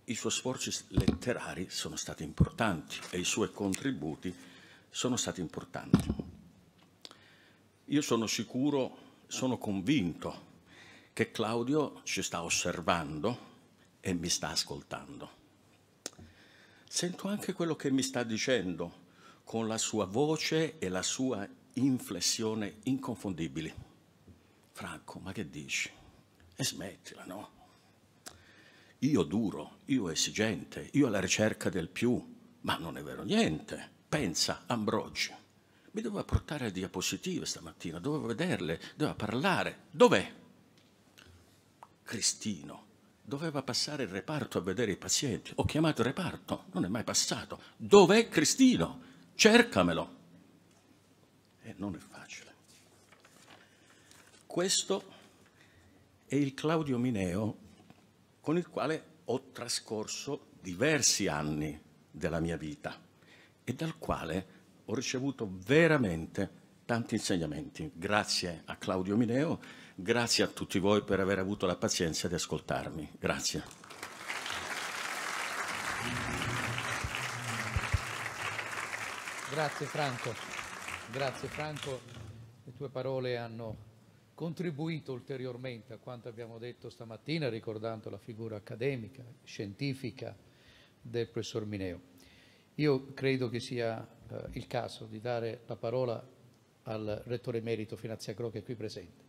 i suoi sforzi letterari sono stati importanti e i suoi contributi sono stati importanti. Io sono sicuro, sono convinto che Claudio ci sta osservando e mi sta ascoltando. Sento anche quello che mi sta dicendo con la sua voce e la sua inflessione inconfondibili. Franco, ma che dici? E smettila, no? Io duro, io esigente, io alla ricerca del più, ma non è vero niente. Pensa, Ambrogio mi doveva portare le diapositive stamattina, doveva vederle, doveva parlare. Dov'è? Cristino. Doveva passare il reparto a vedere i pazienti. Ho chiamato il reparto, non è mai passato. Dov'è Cristino? Cercamelo. E eh, non è facile. Questo è il Claudio Mineo con il quale ho trascorso diversi anni della mia vita e dal quale ho ricevuto veramente tanti insegnamenti. Grazie a Claudio Mineo, grazie a tutti voi per aver avuto la pazienza di ascoltarmi. Grazie. Grazie Franco, grazie Franco. Le tue parole hanno contribuito ulteriormente a quanto abbiamo detto stamattina, ricordando la figura accademica, scientifica del professor Mineo. Io credo che sia eh, il caso di dare la parola al rettore merito Finanzia Cro che è qui presente,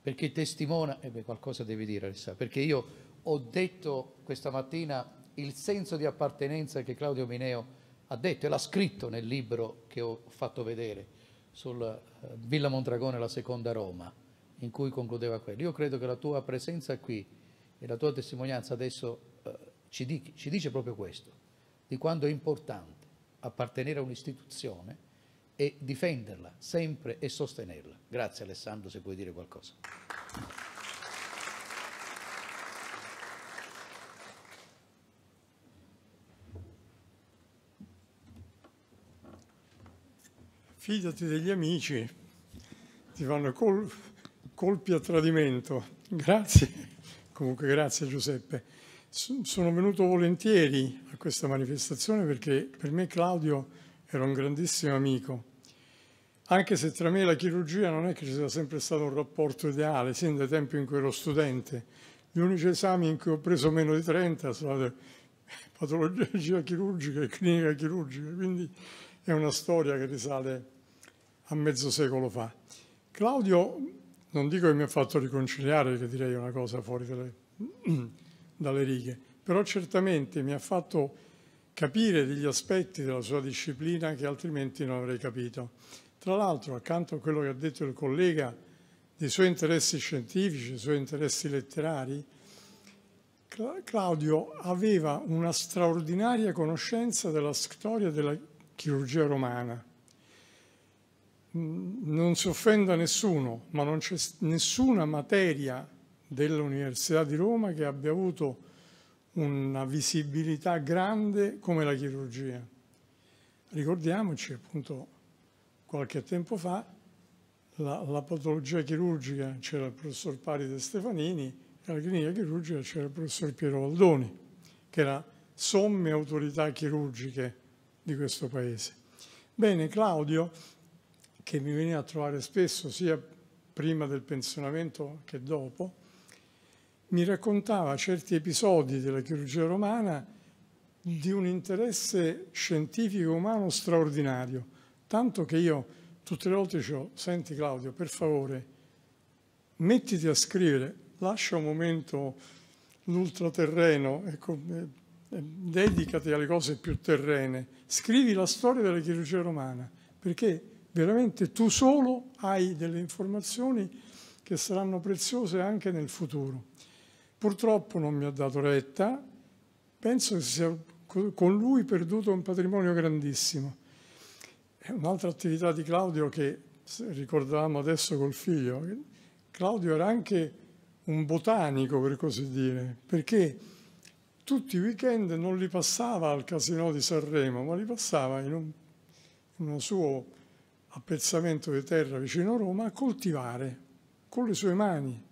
perché testimona, e beh, qualcosa devi dire Alessandro, perché io ho detto questa mattina il senso di appartenenza che Claudio Mineo ha detto e l'ha scritto nel libro che ho fatto vedere sulla eh, Villa Mondragone, la seconda Roma, in cui concludeva quello. Io credo che la tua presenza qui e la tua testimonianza adesso eh, ci, dici, ci dice proprio questo, di quanto è importante appartenere a un'istituzione e difenderla sempre e sostenerla. Grazie Alessandro se puoi dire qualcosa. Fidati degli amici, ti fanno col colpi a tradimento. Grazie, comunque grazie Giuseppe sono venuto volentieri a questa manifestazione perché per me Claudio era un grandissimo amico. Anche se tra me e la chirurgia non è che ci sia sempre stato un rapporto ideale, sin dai tempi in cui ero studente. Gli unici esami in cui ho preso meno di 30 sono state patologia chirurgica e clinica chirurgica, quindi è una storia che risale a mezzo secolo fa. Claudio, non dico che mi ha fatto riconciliare, che direi una cosa fuori dalle dalle righe, però certamente mi ha fatto capire degli aspetti della sua disciplina che altrimenti non avrei capito. Tra l'altro, accanto a quello che ha detto il collega dei suoi interessi scientifici, dei suoi interessi letterari, Claudio aveva una straordinaria conoscenza della storia della chirurgia romana. Non si offenda nessuno, ma non c'è nessuna materia dell'Università di Roma che abbia avuto una visibilità grande come la chirurgia. Ricordiamoci appunto qualche tempo fa la, la patologia chirurgica c'era il professor Paride Stefanini e la clinica chirurgica c'era il professor Piero Valdoni, che era somme autorità chirurgiche di questo paese. Bene, Claudio, che mi veniva a trovare spesso sia prima del pensionamento che dopo, mi raccontava certi episodi della chirurgia romana di un interesse scientifico umano straordinario, tanto che io tutte le volte dicevo, senti Claudio, per favore, mettiti a scrivere, lascia un momento l'ultraterreno, ecco, dedicati alle cose più terrene, scrivi la storia della chirurgia romana, perché veramente tu solo hai delle informazioni che saranno preziose anche nel futuro. Purtroppo non mi ha dato retta, penso che sia con lui perduto un patrimonio grandissimo. Un'altra attività di Claudio che ricordavamo adesso col figlio, Claudio era anche un botanico per così dire, perché tutti i weekend non li passava al casino di Sanremo, ma li passava in, un, in uno suo appezzamento di terra vicino a Roma a coltivare con le sue mani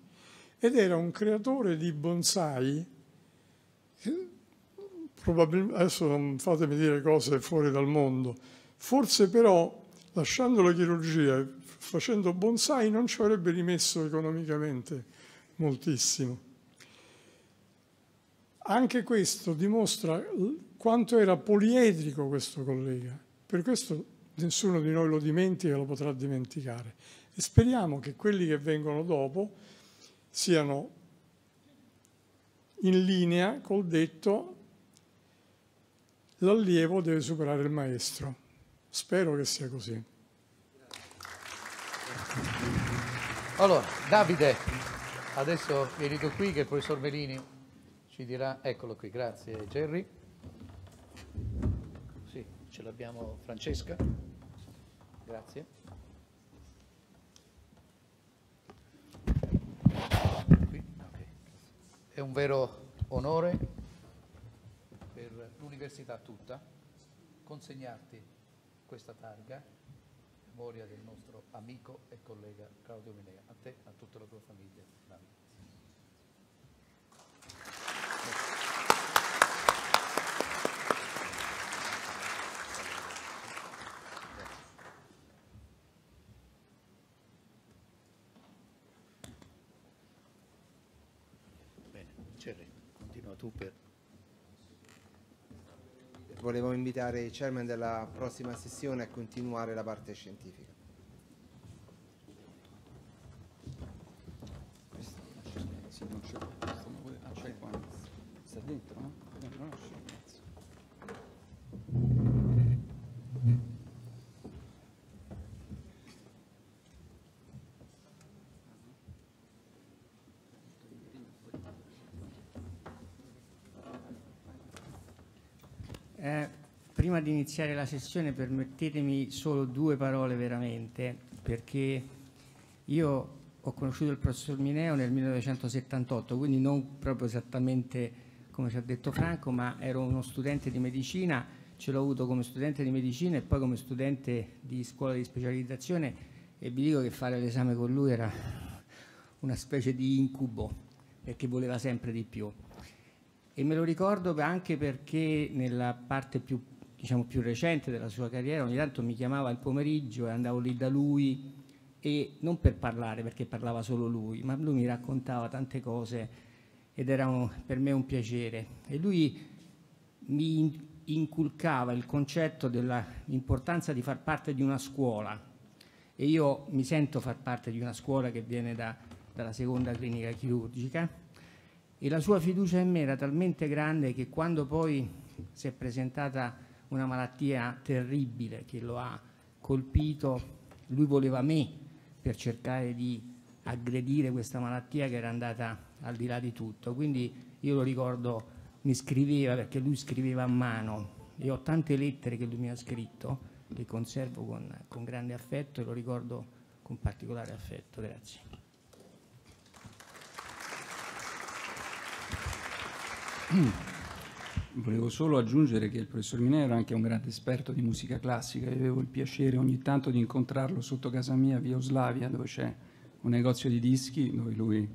ed era un creatore di bonsai, probabilmente, adesso non fatemi dire cose fuori dal mondo, forse però lasciando la chirurgia e facendo bonsai non ci avrebbe rimesso economicamente moltissimo. Anche questo dimostra quanto era poliedrico questo collega, per questo nessuno di noi lo dimentica, lo potrà dimenticare. E speriamo che quelli che vengono dopo siano in linea col detto l'allievo deve superare il maestro. Spero che sia così. Allora, Davide, adesso venito qui che il professor Melini ci dirà, eccolo qui, grazie Gerry. Sì, ce l'abbiamo Francesca, grazie. È un vero onore per l'università tutta consegnarti questa targa, memoria del nostro amico e collega Claudio Minea, a te e a tutta la tua famiglia. convincere. Continua tu per... Volevo invitare i chairman della prossima sessione a continuare la parte scientifica. prima di iniziare la sessione permettetemi solo due parole veramente, perché io ho conosciuto il professor Mineo nel 1978, quindi non proprio esattamente come ci ha detto Franco, ma ero uno studente di medicina, ce l'ho avuto come studente di medicina e poi come studente di scuola di specializzazione e vi dico che fare l'esame con lui era una specie di incubo, perché voleva sempre di più e me lo ricordo anche perché nella parte più diciamo, più recente della sua carriera, ogni tanto mi chiamava il pomeriggio e andavo lì da lui e non per parlare perché parlava solo lui, ma lui mi raccontava tante cose ed era un, per me un piacere. E lui mi inculcava il concetto dell'importanza di far parte di una scuola e io mi sento far parte di una scuola che viene da, dalla seconda clinica chirurgica e la sua fiducia in me era talmente grande che quando poi si è presentata una malattia terribile che lo ha colpito, lui voleva me per cercare di aggredire questa malattia che era andata al di là di tutto, quindi io lo ricordo, mi scriveva perché lui scriveva a mano e ho tante lettere che lui mi ha scritto, le conservo con, con grande affetto e lo ricordo con particolare affetto, grazie. Mm. Volevo solo aggiungere che il professor Mineo era anche un grande esperto di musica classica e avevo il piacere ogni tanto di incontrarlo sotto casa mia via Oslavia dove c'è un negozio di dischi dove lui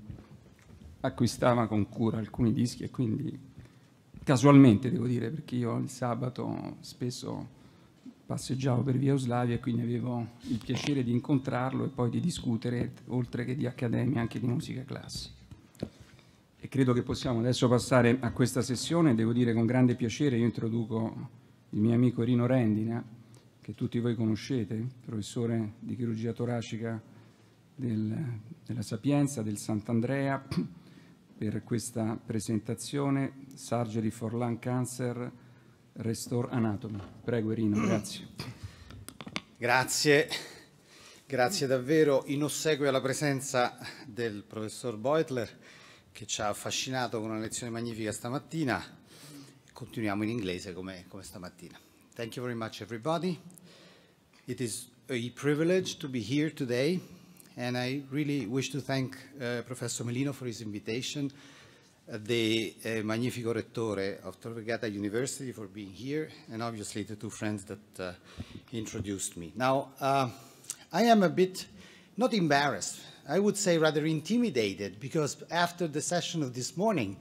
acquistava con cura alcuni dischi e quindi casualmente devo dire perché io il sabato spesso passeggiavo per via Oslavia e quindi avevo il piacere di incontrarlo e poi di discutere oltre che di accademia anche di musica classica e credo che possiamo adesso passare a questa sessione. Devo dire con grande piacere, io introduco il mio amico Rino Rendina, che tutti voi conoscete, professore di chirurgia toracica del, della Sapienza, del Sant'Andrea, per questa presentazione, Surgery for Lung Cancer, Restore Anatomy. Prego Rino, mm. grazie. Grazie, grazie davvero in ossequio alla presenza del professor Beutler che ci ha affascinato con una lezione magnifica stamattina. Continuiamo in inglese come, come stamattina. Thank you very much everybody. It is a privilege to be here today and I really wish to thank uh, Professor Melino for his invitation, uh, the uh, magnifico rettore of Tor Vergata University for being here and obviously the two friends that uh, introduced me. Now, uh, I am a bit, not embarrassed, I would say rather intimidated because after the session of this morning,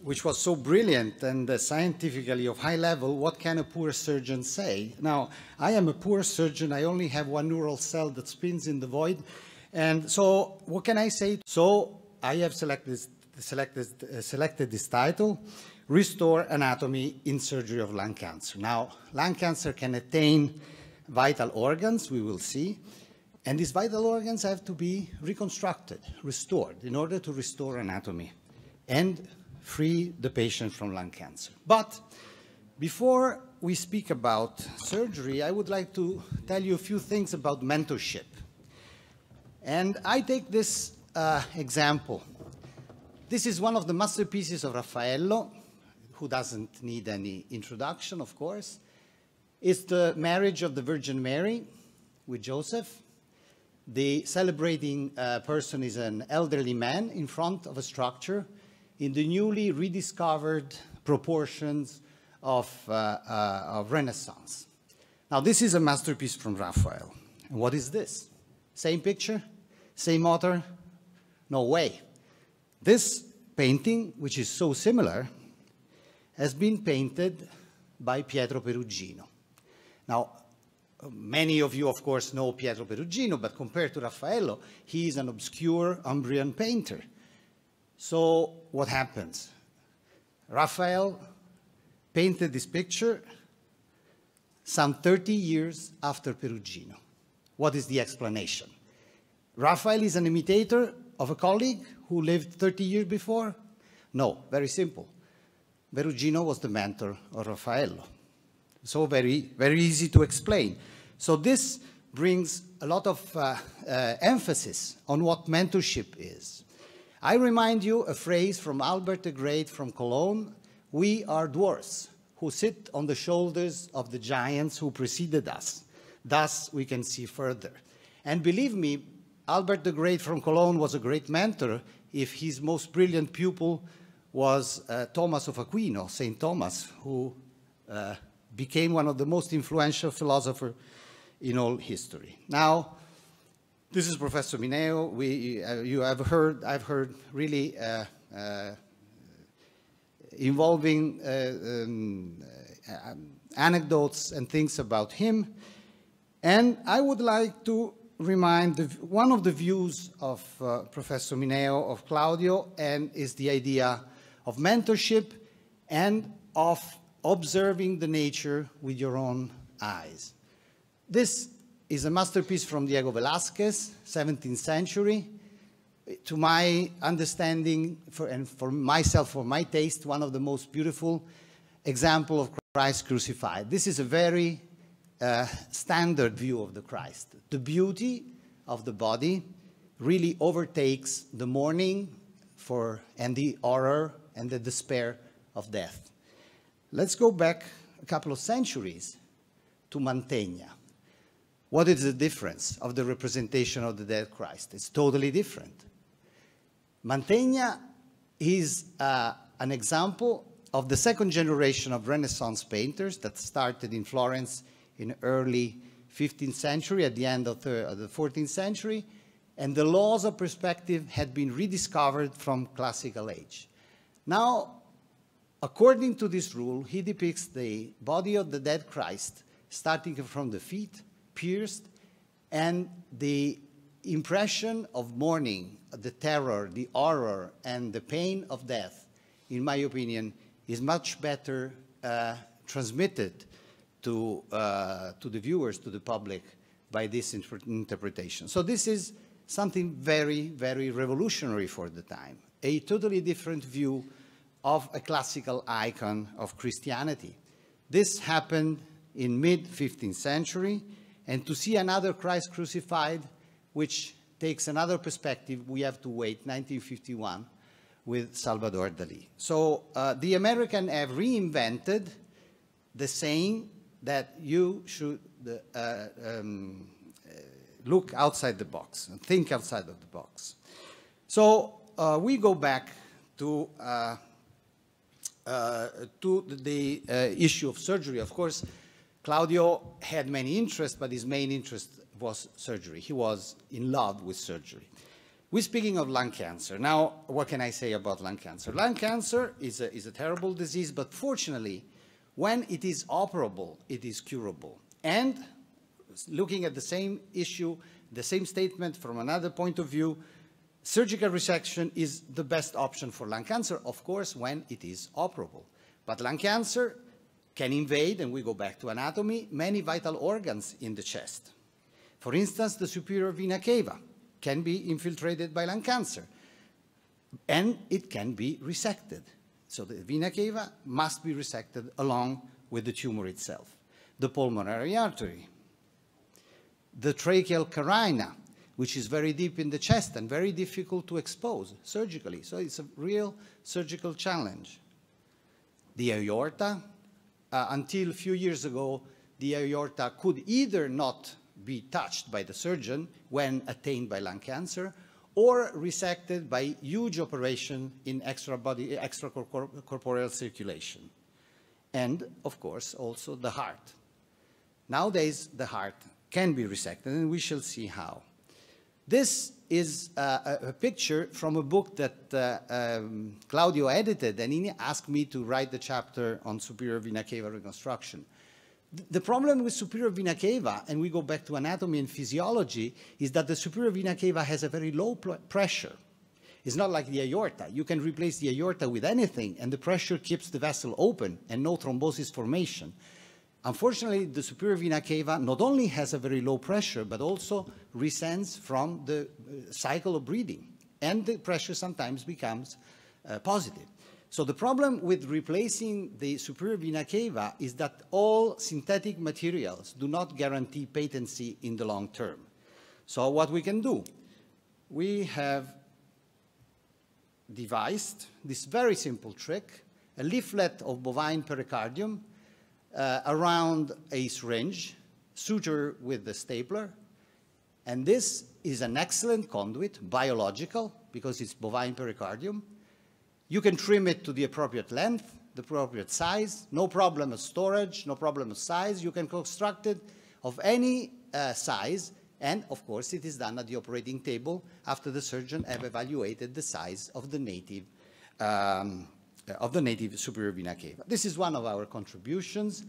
which was so brilliant and uh, scientifically of high level, what can a poor surgeon say? Now, I am a poor surgeon. I only have one neural cell that spins in the void. And so what can I say? So I have selected, selected, uh, selected this title, Restore Anatomy in Surgery of Lung Cancer. Now, lung cancer can attain vital organs, we will see. And these vital organs have to be reconstructed, restored, in order to restore anatomy and free the patient from lung cancer. But before we speak about surgery, I would like to tell you a few things about mentorship. And I take this uh, example. This is one of the masterpieces of Raffaello, who doesn't need any introduction, of course. It's the marriage of the Virgin Mary with Joseph, the celebrating uh, person is an elderly man in front of a structure in the newly rediscovered proportions of, uh, uh, of Renaissance. Now, this is a masterpiece from Raphael. And what is this? Same picture? Same author? No way. This painting, which is so similar, has been painted by Pietro Perugino. Now, many of you, of course, know Pietro Perugino, but compared to Raffaello, he is an obscure Umbrian painter. So what happens? Raphael painted this picture some 30 years after Perugino. What is the explanation? Raphael is an imitator of a colleague who lived 30 years before? No, very simple. Perugino was the mentor of Raffaello so very, very easy to explain. So this brings a lot of uh, uh, emphasis on what mentorship is. I remind you a phrase from Albert the Great from Cologne, we are dwarfs who sit on the shoulders of the giants who preceded us. Thus, we can see further. And believe me, Albert the Great from Cologne was a great mentor if his most brilliant pupil was uh, Thomas of Aquino, St. Thomas, who uh, became one of the most influential philosophers in all history. Now, this is Professor Mineo. We, uh, you have heard, I've heard really uh, uh, involving uh, um, uh, anecdotes and things about him. And I would like to remind the, one of the views of uh, Professor Mineo, of Claudio, and is the idea of mentorship and of observing the nature with your own eyes. This is a masterpiece from Diego Velázquez, 17th century. To my understanding, for, and for myself, for my taste, one of the most beautiful example of Christ crucified. This is a very uh, standard view of the Christ. The beauty of the body really overtakes the mourning for, and the horror and the despair of death. Let's go back a couple of centuries to Mantegna. What is the difference of the representation of the dead Christ? It's totally different. Mantegna is uh, an example of the second generation of Renaissance painters that started in Florence in early 15th century, at the end of the 14th century, and the laws of perspective had been rediscovered from classical age. Now, According to this rule, he depicts the body of the dead Christ, starting from the feet, pierced, and the impression of mourning, the terror, the horror, and the pain of death, in my opinion, is much better uh, transmitted to, uh, to the viewers, to the public, by this interpretation. So this is something very, very revolutionary for the time, a totally different view of a classical icon of Christianity. This happened in mid-15th century, and to see another Christ crucified, which takes another perspective, we have to wait 1951 with Salvador Dali. So uh, the American have reinvented the saying that you should uh, um, uh, look outside the box and think outside of the box. So uh, we go back to uh, uh, to the uh, issue of surgery, of course, Claudio had many interests, but his main interest was surgery. He was in love with surgery. We're speaking of lung cancer. Now, what can I say about lung cancer? Lung cancer is a, is a terrible disease, but fortunately, when it is operable, it is curable. And looking at the same issue, the same statement from another point of view, Surgical resection is the best option for lung cancer, of course, when it is operable. But lung cancer can invade, and we go back to anatomy, many vital organs in the chest. For instance, the superior vena cava can be infiltrated by lung cancer, and it can be resected. So the vena cava must be resected along with the tumor itself. The pulmonary artery, the tracheal carina, which is very deep in the chest and very difficult to expose surgically. So it's a real surgical challenge. The aorta, uh, until a few years ago, the aorta could either not be touched by the surgeon when attained by lung cancer or resected by huge operation in extracorporeal extra corp circulation. And, of course, also the heart. Nowadays, the heart can be resected, and we shall see how. This is a, a, picture from a book that uh, um, Claudio edited, and he asked me to write the chapter on superior vena cava reconstruction. the problem with superior vena cava, and we go back to anatomy and physiology, is that the superior vena cava has a very low pressure. It's not like the aorta. You can replace the aorta with anything, and the pressure keeps the vessel open and no thrombosis formation. Unfortunately, the superior vena cava not only has a very low pressure, but also resents from the uh, cycle of breathing, and the pressure sometimes becomes uh, positive. So the problem with replacing the superior vena cava is that all synthetic materials do not guarantee patency in the long term. So what we can do? We have devised this very simple trick, a leaflet of bovine pericardium uh, around a syringe, suture with the stapler, and this is an excellent conduit, biological, because it's bovine pericardium. You can trim it to the appropriate length, the appropriate size, no problem of storage, no problem of size. You can construct it of any uh, size, and of course it is done at the operating table after the surgeon have evaluated the size of the native um, uh, of the native superior vena cava. This is one of our contributions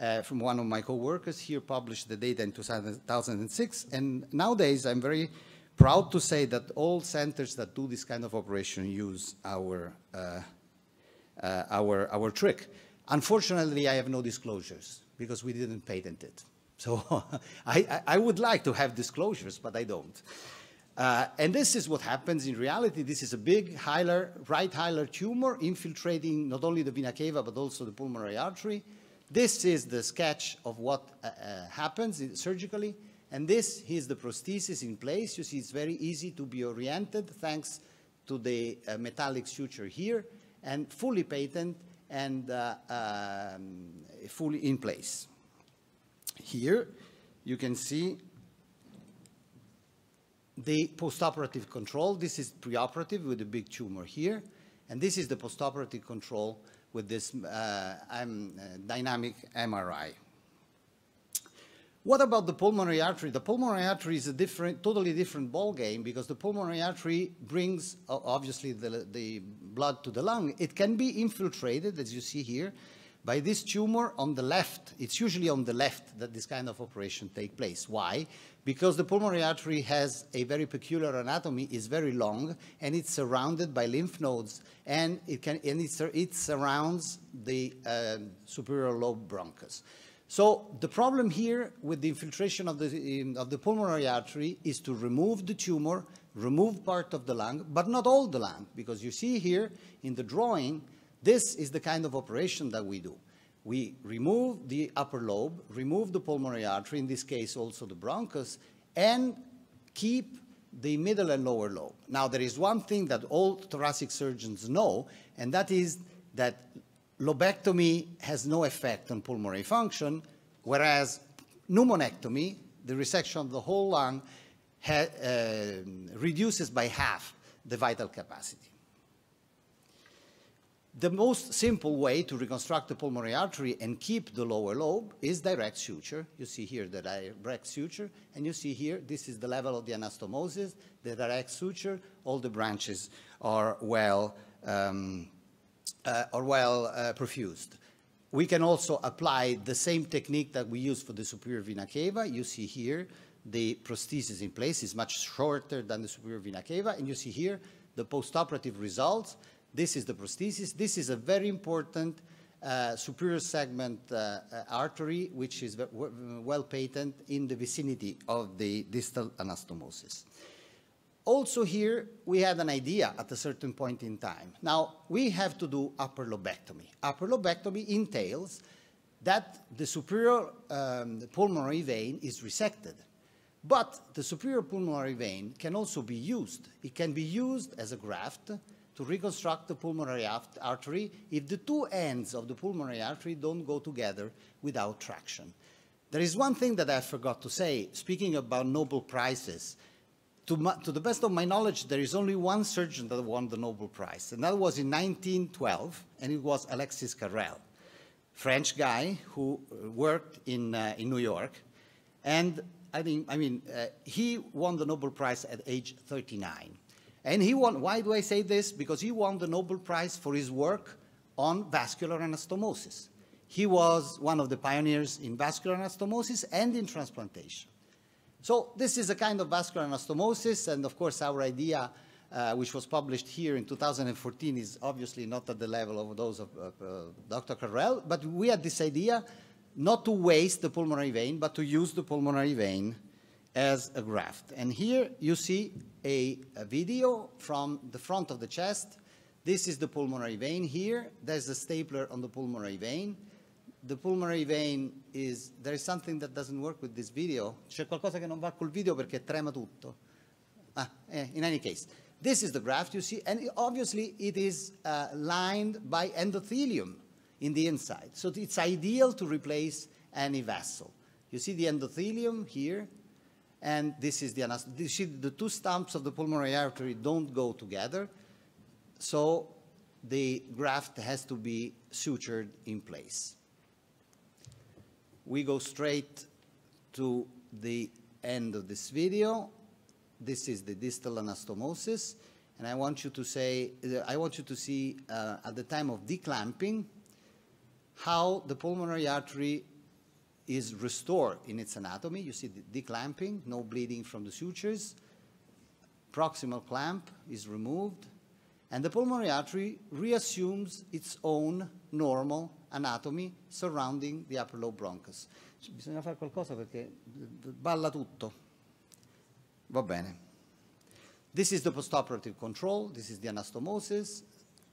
uh, from one of my co-workers here published the data in 2006 and nowadays I'm very proud to say that all centers that do this kind of operation use our, uh, uh, our, our trick. Unfortunately, I have no disclosures because we didn't patent it. So I, I would like to have disclosures, but I don't. Uh, and this is what happens in reality. This is a big hilar, right hilar tumor infiltrating not only the vena cava but also the pulmonary artery. This is the sketch of what uh, uh happens surgically. And this is the prosthesis in place. You see it's very easy to be oriented thanks to the uh, metallic suture here and fully patent and uh, um, fully in place. Here you can see the postoperative control. This is preoperative with a big tumor here. And this is the postoperative control with this uh, um, uh, dynamic MRI. What about the pulmonary artery? The pulmonary artery is a different, totally different ball game because the pulmonary artery brings, uh, obviously, the, the blood to the lung. It can be infiltrated, as you see here, by this tumor on the left. It's usually on the left that this kind of operation take place. Why? because the pulmonary artery has a very peculiar anatomy, is very long, and it's surrounded by lymph nodes, and it, can, and it, sur it surrounds the uh, superior lobe bronchus. So the problem here with the infiltration of the, of the pulmonary artery is to remove the tumor, remove part of the lung, but not all the lung, because you see here in the drawing, this is the kind of operation that we do. We remove the upper lobe, remove the pulmonary artery, in this case also the bronchus, and keep the middle and lower lobe. Now, there is one thing that all thoracic surgeons know, and that is that lobectomy has no effect on pulmonary function, whereas pneumonectomy, the resection of the whole lung, uh, reduces by half the vital capacity. The most simple way to reconstruct the pulmonary artery and keep the lower lobe is direct suture. You see here the direct suture, and you see here, this is the level of the anastomosis, the direct suture, all the branches are well, um, uh, are well uh, perfused. We can also apply the same technique that we use for the superior vena cava. You see here, the prosthesis in place is much shorter than the superior vena cava, and you see here the postoperative results this is the prosthesis. This is a very important uh, superior segment uh, uh artery, which is well patent in the vicinity of the distal anastomosis. Also here, we had an idea at a certain point in time. Now, we have to do upper lobectomy. Upper lobectomy entails that the superior um, pulmonary vein is resected. But the superior pulmonary vein can also be used. It can be used as a graft, to reconstruct the pulmonary artery if the two ends of the pulmonary artery don't go together without traction. There is one thing that I forgot to say, speaking about Nobel Prizes. To, my, to the best of my knowledge, there is only one surgeon that won the Nobel Prize, and that was in 1912, and it was Alexis Carrel, French guy who uh, worked in, uh, in New York. And I, think, I mean, uh, he won the Nobel Prize at age 39. And he won, why do I say this? Because he won the Nobel Prize for his work on vascular anastomosis. He was one of the pioneers in vascular anastomosis and in transplantation. So this is a kind of vascular anastomosis, and of course our idea, uh, which was published here in 2014, is obviously not at the level of those of uh, Dr. Carrell, but we had this idea not to waste the pulmonary vein, but to use the pulmonary vein as a graft. And here you see a, a, video from the front of the chest. This is the pulmonary vein here. There's a stapler on the pulmonary vein. The pulmonary vein is, there is something that doesn't work with this video. C'è qualcosa che non va col video perché trema tutto. Ah, eh, in any case, this is the graft you see, and it, obviously it is uh, lined by endothelium in the inside. So it's ideal to replace any vessel. You see the endothelium here, and this is the The two stumps of the pulmonary artery don't go together, so the graft has to be sutured in place. We go straight to the end of this video. This is the distal anastomosis, and I want you to say, uh, I want you to see uh, at the time of declamping how the pulmonary artery is restored in its anatomy. You see the declamping, no bleeding from the sutures. Proximal clamp is removed. And the pulmonary artery reassumes its own normal anatomy surrounding the upper lobe bronchus. Bisogna fare qualcosa perché balla tutto. Va bene. This is the postoperative control. This is the anastomosis,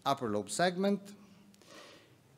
upper lobe segment.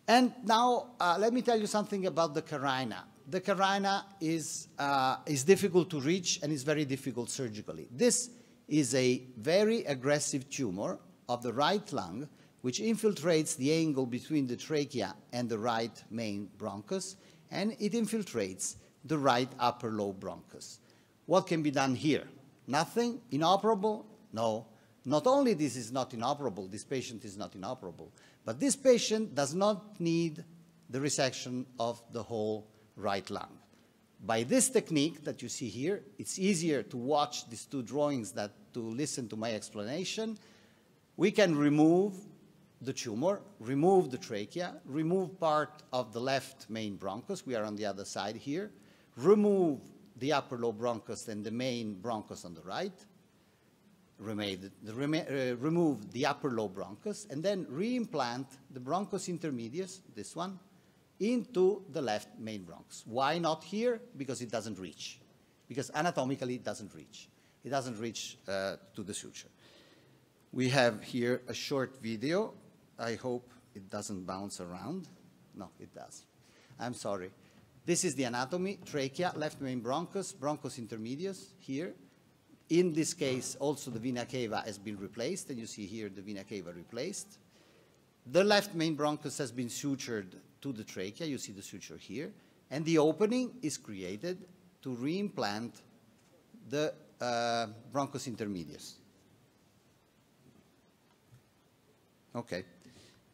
And now uh, let me tell you something about the carina the carina is, uh, is difficult to reach and is very difficult surgically. This is a very aggressive tumor of the right lung, which infiltrates the angle between the trachea and the right main bronchus, and it infiltrates the right upper lobe bronchus. What can be done here? Nothing? Inoperable? No. Not only this is not inoperable, this patient is not inoperable, but this patient does not need the resection of the whole right lung. By this technique that you see here, it's easier to watch these two drawings than to listen to my explanation. We can remove the tumor, remove the trachea, remove part of the left main bronchus, we are on the other side here, remove the upper low bronchus and the main bronchus on the right, uh, remove the upper low bronchus, and then reimplant the bronchus intermedius, this one, into the left main bronchus. Why not here? Because it doesn't reach. Because anatomically it doesn't reach. It doesn't reach uh, to the suture. We have here a short video. I hope it doesn't bounce around. No, it does. I'm sorry. This is the anatomy, trachea, left main bronchus, bronchus intermedius here. In this case, also the vena cava has been replaced, and you see here the vena cava replaced. The left main bronchus has been sutured to the trachea, you see the suture here, and the opening is created to reimplant the uh, bronchus intermedius. Okay,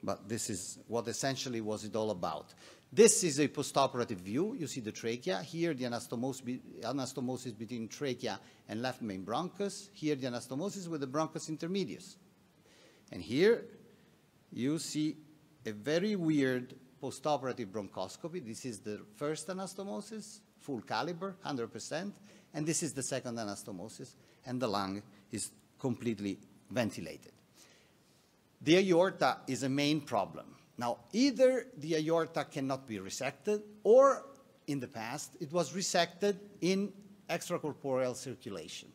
but this is what essentially was it all about. This is a postoperative view. You see the trachea. Here, the anastomosis, be anastomosis between trachea and left main bronchus. Here, the anastomosis with the bronchus intermedius. And here, you see a very weird postoperative bronchoscopy. This is the first anastomosis, full caliber, 100%, and this is the second anastomosis, and the lung is completely ventilated. The aorta is a main problem. Now, either the aorta cannot be resected, or in the past, it was resected in extracorporeal circulation.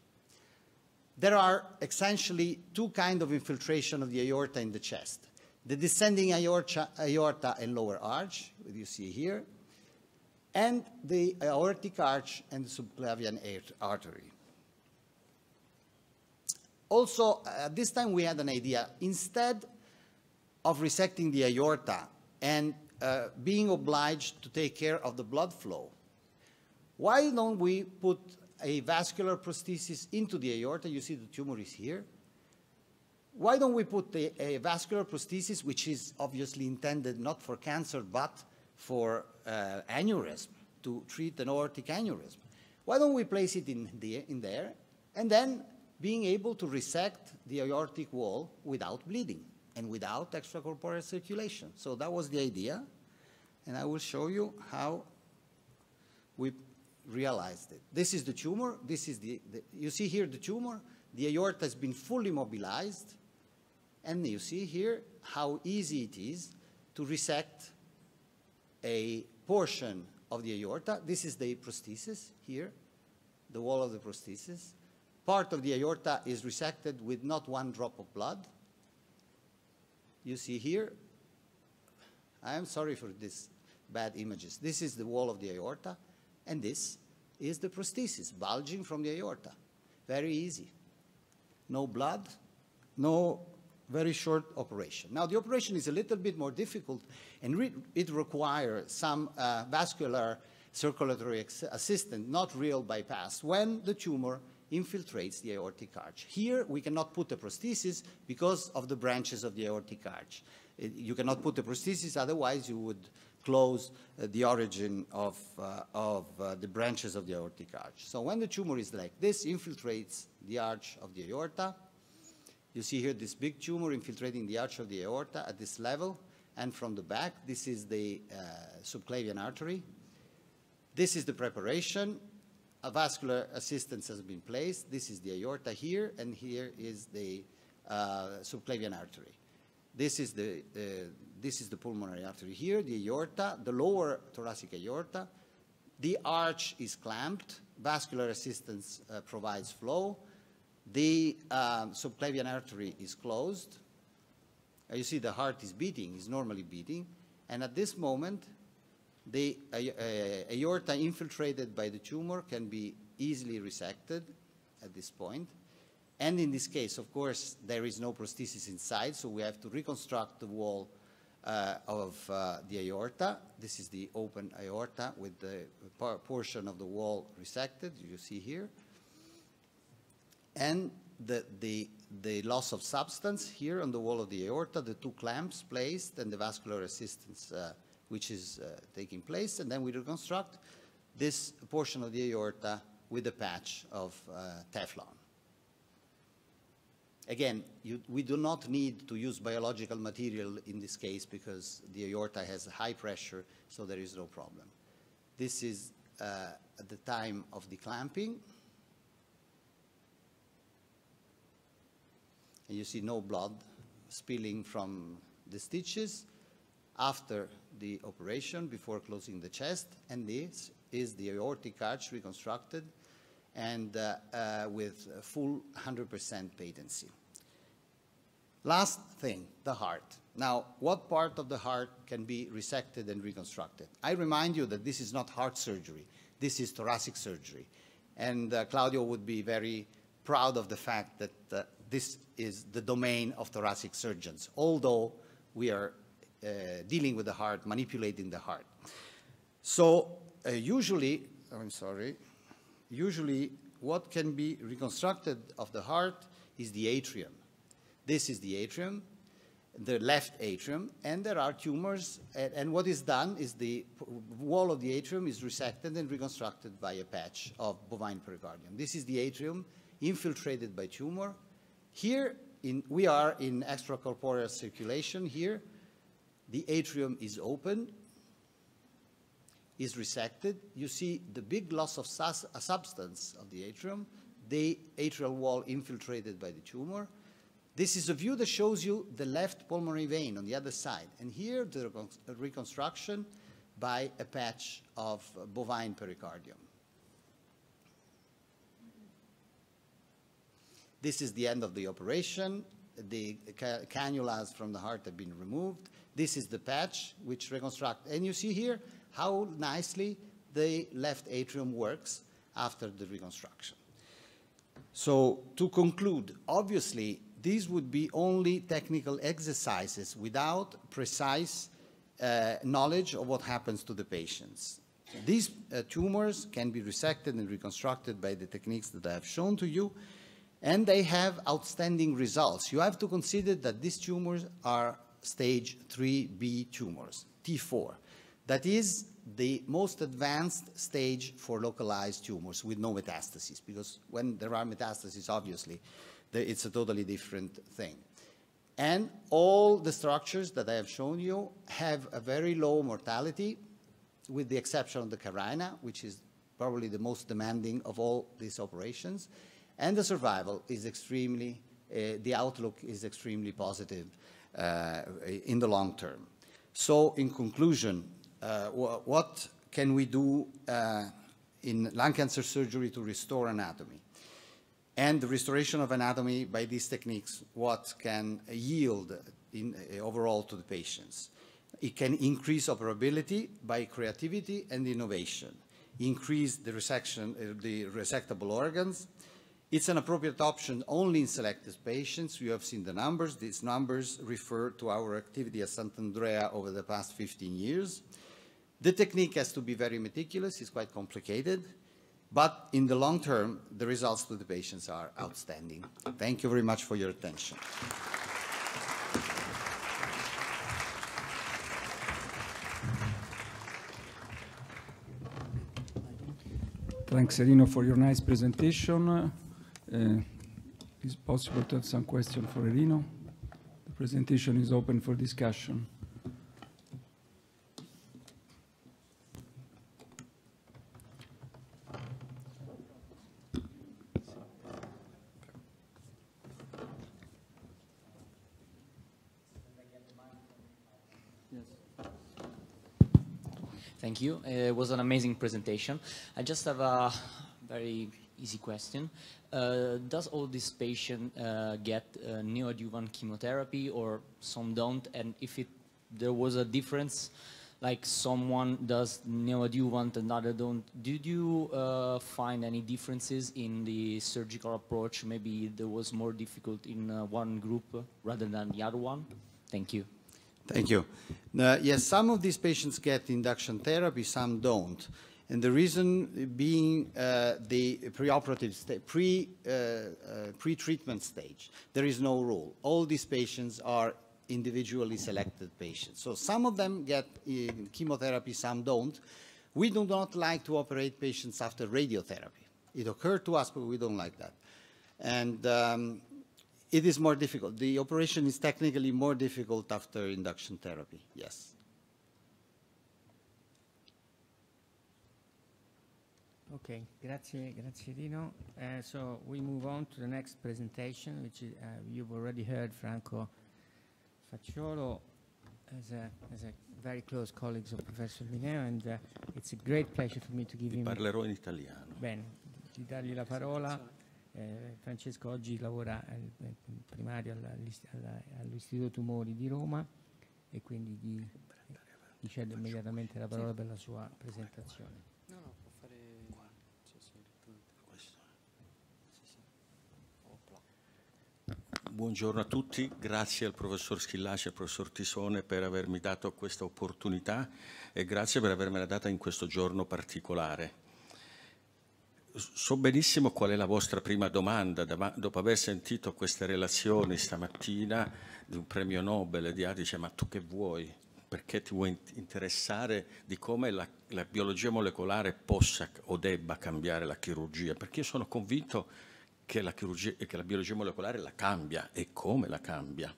There are essentially two kinds of infiltration of the aorta in the chest the descending aorta, and lower arch, which you see here, and the aortic arch and subclavian artery. Also, at this time we had an idea, instead of resecting the aorta and uh, being obliged to take care of the blood flow, why don't we put a vascular prosthesis into the aorta? You see the tumor is here why don't we put a, a, vascular prosthesis, which is obviously intended not for cancer, but for uh, aneurysm, to treat an aortic aneurysm? Why don't we place it in, the, in there, and then being able to resect the aortic wall without bleeding and without extracorporeal circulation? So that was the idea, and I will show you how we realized it. This is the tumor. This is the, the you see here the tumor. The aorta has been fully mobilized and you see here how easy it is to resect a portion of the aorta. This is the prosthesis here, the wall of the prosthesis. Part of the aorta is resected with not one drop of blood. You see here, I am sorry for these bad images. This is the wall of the aorta, and this is the prosthesis bulging from the aorta. Very easy. No blood, no very short operation. Now, the operation is a little bit more difficult, and re it requires some uh, vascular circulatory assistance, not real bypass, when the tumor infiltrates the aortic arch. Here, we cannot put a prosthesis because of the branches of the aortic arch. It, uh, you cannot put a prosthesis, otherwise you would close uh, the origin of, uh, of uh, the branches of the aortic arch. So when the tumor is like this, infiltrates the arch of the aorta, you see here this big tumor infiltrating the arch of the aorta at this level, and from the back, this is the uh, subclavian artery. This is the preparation. A vascular assistance has been placed. This is the aorta here, and here is the uh, subclavian artery. This is the uh, this is the pulmonary artery here, the aorta, the lower thoracic aorta. The arch is clamped. Vascular assistance uh, provides flow. The um, subclavian artery is closed. Uh, you see the heart is beating, is normally beating. And at this moment, the uh, aorta infiltrated by the tumor can be easily resected at this point. And in this case, of course, there is no prosthesis inside, so we have to reconstruct the wall uh, of uh, the aorta. This is the open aorta with the uh, portion of the wall resected, you see here and the, the, the loss of substance here on the wall of the aorta, the two clamps placed, and the vascular resistance uh, which is uh, taking place. And then we reconstruct this portion of the aorta with a patch of uh, Teflon. Again, you, we do not need to use biological material in this case because the aorta has high pressure, so there is no problem. This is uh, at the time of the clamping. and you see no blood spilling from the stitches after the operation before closing the chest and this is the aortic arch reconstructed and uh, uh, with full 100% patency. Last thing, the heart. Now, what part of the heart can be resected and reconstructed? I remind you that this is not heart surgery. This is thoracic surgery. And uh, Claudio would be very proud of the fact that uh, this is the domain of thoracic surgeons, although we are uh, dealing with the heart, manipulating the heart. So uh, usually, I'm sorry, usually what can be reconstructed of the heart is the atrium. This is the atrium, the left atrium, and there are tumors, and, and what is done is the wall of the atrium is resected and reconstructed by a patch of bovine pericardium. This is the atrium infiltrated by tumor, here, in, we are in extracorporeal circulation here. The atrium is open, is resected. You see the big loss of uh, substance of the atrium, the atrial wall infiltrated by the tumor. This is a view that shows you the left pulmonary vein on the other side. And here, the reconstruction by a patch of bovine pericardium. This is the end of the operation. The ca cannulas from the heart have been removed. This is the patch which reconstructs. And you see here how nicely the left atrium works after the reconstruction. So to conclude, obviously, these would be only technical exercises without precise uh, knowledge of what happens to the patients. These uh, tumors can be resected and reconstructed by the techniques that I have shown to you and they have outstanding results. You have to consider that these tumors are stage 3B tumors, T4. That is the most advanced stage for localized tumors with no metastases, because when there are metastases, obviously, it's a totally different thing. And all the structures that I have shown you have a very low mortality, with the exception of the carina, which is probably the most demanding of all these operations. And the survival is extremely, uh, the outlook is extremely positive uh, in the long term. So in conclusion, uh, what can we do uh, in lung cancer surgery to restore anatomy? And the restoration of anatomy by these techniques, what can yield in, uh, overall to the patients? It can increase operability by creativity and innovation, increase the, resection, uh, the resectable organs, it's an appropriate option only in selected patients. You have seen the numbers. These numbers refer to our activity at Sant'Andrea over the past 15 years. The technique has to be very meticulous. It's quite complicated. But in the long term, the results to the patients are outstanding. Thank you very much for your attention. Thanks, Serino, for your nice presentation. Uh, it's possible to have some question for Irino. The presentation is open for discussion. Thank you. Uh, it was an amazing presentation. I just have a very easy question. Uh, does all this patient uh, get uh, neoadjuvant chemotherapy or some don't? And if it there was a difference, like someone does neoadjuvant, another don't, did you uh, find any differences in the surgical approach? Maybe there was more difficult in uh, one group rather than the other one? Thank you. Thank you. Uh, yes, some of these patients get induction therapy, some don't. And the reason being uh, the preoperative stage, pre, uh, uh, pre-treatment stage. There is no rule. All these patients are individually selected patients. So some of them get uh, chemotherapy, some don't. We do not like to operate patients after radiotherapy. It occurred to us, but we don't like that. And um, it is more difficult. The operation is technically more difficult after induction therapy, yes. Okay, grazie, grazie Rino. Uh, so we move on to the next presentation, which is, uh, you've already heard Franco Facciolo as a, as a very close colleague of Professor Mineo, and uh, it's a great pleasure for me to give Ti him... parlerò in italiano. Bene, di dargli la parola. Eh, Francesco oggi lavora al, primario all'Istituto Tumori di Roma e quindi gli, gli cedo immediatamente la parola per la sua presentazione. Buongiorno a tutti, grazie al professor Schillaci e al professor Tisone per avermi dato questa opportunità e grazie per avermela data in questo giorno particolare. So benissimo qual è la vostra prima domanda, dopo aver sentito queste relazioni stamattina di un premio Nobel, di A dice ma tu che vuoi? Perché ti vuoi interessare di come la, la biologia molecolare possa o debba cambiare la chirurgia? Perché io sono convinto che la, chirurgia, che la biologia molecolare la cambia e come la cambia.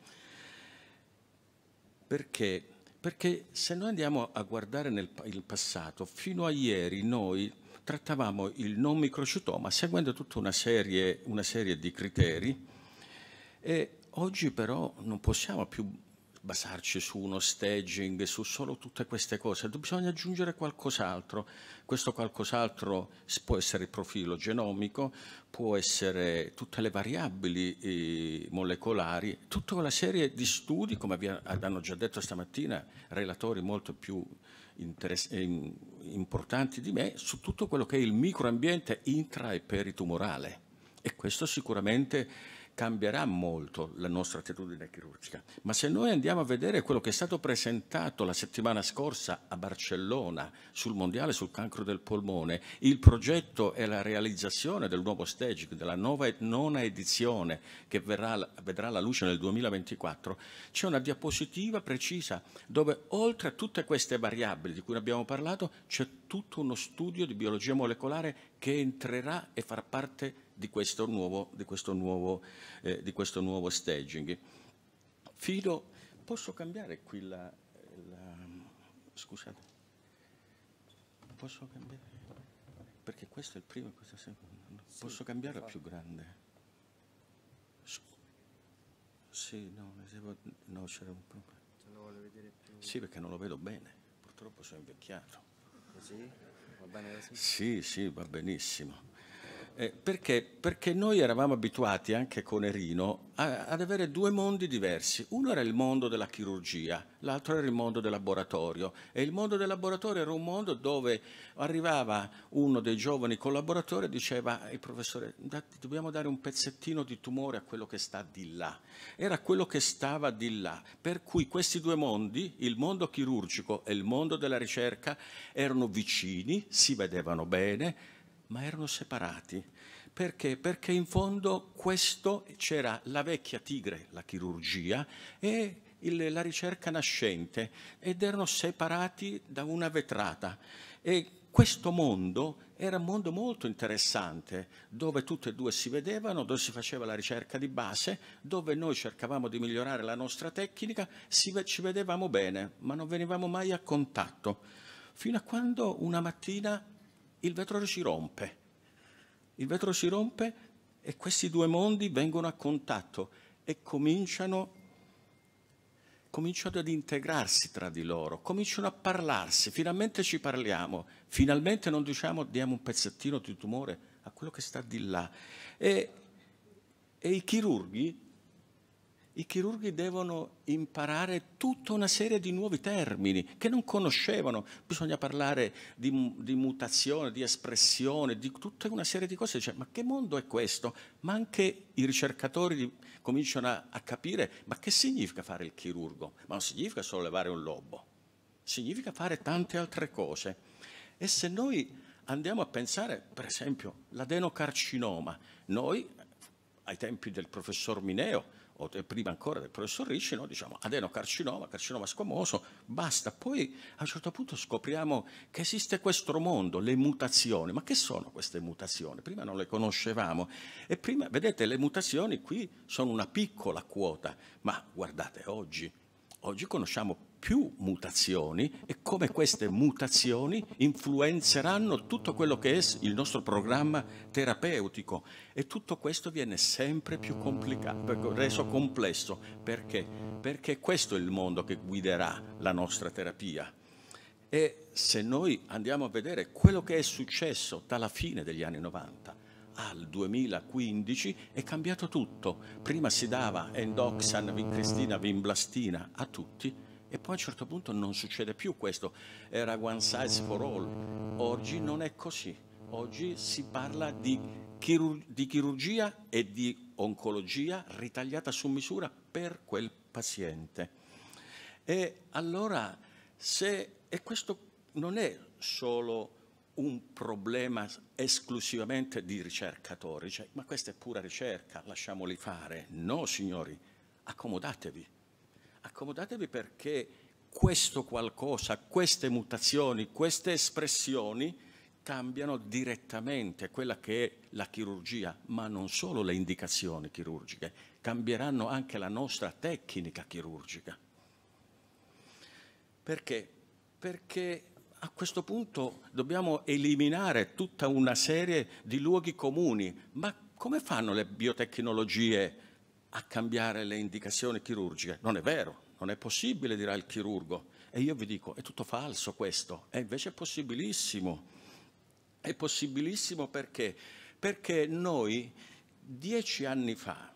Perché? Perché se noi andiamo a guardare nel passato, fino a ieri noi trattavamo il non microcitoma seguendo tutta una serie, una serie di criteri e oggi però non possiamo più basarci su uno staging, su solo tutte queste cose, bisogna aggiungere qualcos'altro. Questo qualcos'altro può essere il profilo genomico, può essere tutte le variabili molecolari, tutta una serie di studi, come vi hanno già detto stamattina, relatori molto più eh, importanti di me, su tutto quello che è il microambiente intra e peritumorale. E questo sicuramente cambierà molto la nostra attitudine chirurgica. Ma se noi andiamo a vedere quello che è stato presentato la settimana scorsa a Barcellona sul Mondiale sul cancro del polmone, il progetto e la realizzazione del nuovo staging, della nuova, e nona edizione che verrà, vedrà la luce nel 2024, c'è una diapositiva precisa dove oltre a tutte queste variabili di cui abbiamo parlato c'è tutto uno studio di biologia molecolare che entrerà e farà parte di questo nuovo, di questo nuovo, eh, di questo nuovo staging. Filo, posso cambiare qui la, la scusate, posso cambiare, perché questo è il primo e questo è il secondo, sì, posso cambiarla più grande? Sì, no, no c'era un problema. Se lo vuole vedere più... Sì, perché non lo vedo bene, purtroppo sono invecchiato. Così? Va bene così? Sì, sì, va benissimo. Eh, perché? Perché noi eravamo abituati, anche con Erino, a, ad avere due mondi diversi. Uno era il mondo della chirurgia, l'altro era il mondo del laboratorio. E il mondo del laboratorio era un mondo dove arrivava uno dei giovani collaboratori e diceva ai professore, dobbiamo dare un pezzettino di tumore a quello che sta di là. Era quello che stava di là. Per cui questi due mondi, il mondo chirurgico e il mondo della ricerca, erano vicini, si vedevano bene, ma erano separati. Perché? Perché in fondo questo c'era la vecchia tigre, la chirurgia, e il, la ricerca nascente ed erano separati da una vetrata. E questo mondo era un mondo molto interessante, dove tutte e due si vedevano, dove si faceva la ricerca di base, dove noi cercavamo di migliorare la nostra tecnica, si, ci vedevamo bene, ma non venivamo mai a contatto. Fino a quando una mattina il vetro si rompe. Il vetro si rompe e questi due mondi vengono a contatto e cominciano, cominciano ad integrarsi tra di loro, cominciano a parlarsi, finalmente ci parliamo, finalmente non diciamo diamo un pezzettino di tumore a quello che sta di là. E, e i chirurghi i chirurghi devono imparare tutta una serie di nuovi termini che non conoscevano. Bisogna parlare di, di mutazione, di espressione, di tutta una serie di cose. Cioè, ma che mondo è questo? Ma anche i ricercatori cominciano a, a capire ma che significa fare il chirurgo? Ma non significa solo levare un lobo, significa fare tante altre cose. E se noi andiamo a pensare, per esempio, l'adenocarcinoma, noi ai tempi del professor Mineo o prima ancora del professor Ricci, no? diciamo adenocarcinoma, ah, carcinoma squamoso, basta. Poi a un certo punto scopriamo che esiste questo mondo, le mutazioni. Ma che sono queste mutazioni? Prima non le conoscevamo. E prima, vedete, le mutazioni qui sono una piccola quota, ma guardate oggi, oggi conosciamo più mutazioni e come queste mutazioni influenzeranno tutto quello che è il nostro programma terapeutico e tutto questo viene sempre più complicato, reso complesso perché? Perché questo è il mondo che guiderà la nostra terapia. E se noi andiamo a vedere quello che è successo dalla fine degli anni 90 al 2015 è cambiato tutto. Prima si dava endoxan, vincristina, vinblastina a tutti e poi a un certo punto non succede più questo, era one size for all. Oggi non è così, oggi si parla di, chirur- di chirurgia e di oncologia ritagliata su misura per quel paziente. E allora, se, e questo non è solo un problema esclusivamente di ricercatori, cioè, ma questa è pura ricerca, lasciamoli fare. No, signori, accomodatevi accomodatevi perché questo qualcosa, queste mutazioni, queste espressioni cambiano direttamente quella che è la chirurgia, ma non solo le indicazioni chirurgiche, cambieranno anche la nostra tecnica chirurgica. Perché? Perché a questo punto dobbiamo eliminare tutta una serie di luoghi comuni, ma come fanno le biotecnologie a cambiare le indicazioni chirurgiche? Non è vero, non è possibile, dirà il chirurgo. E io vi dico, è tutto falso questo, è invece possibilissimo. È possibilissimo perché? Perché noi dieci anni fa,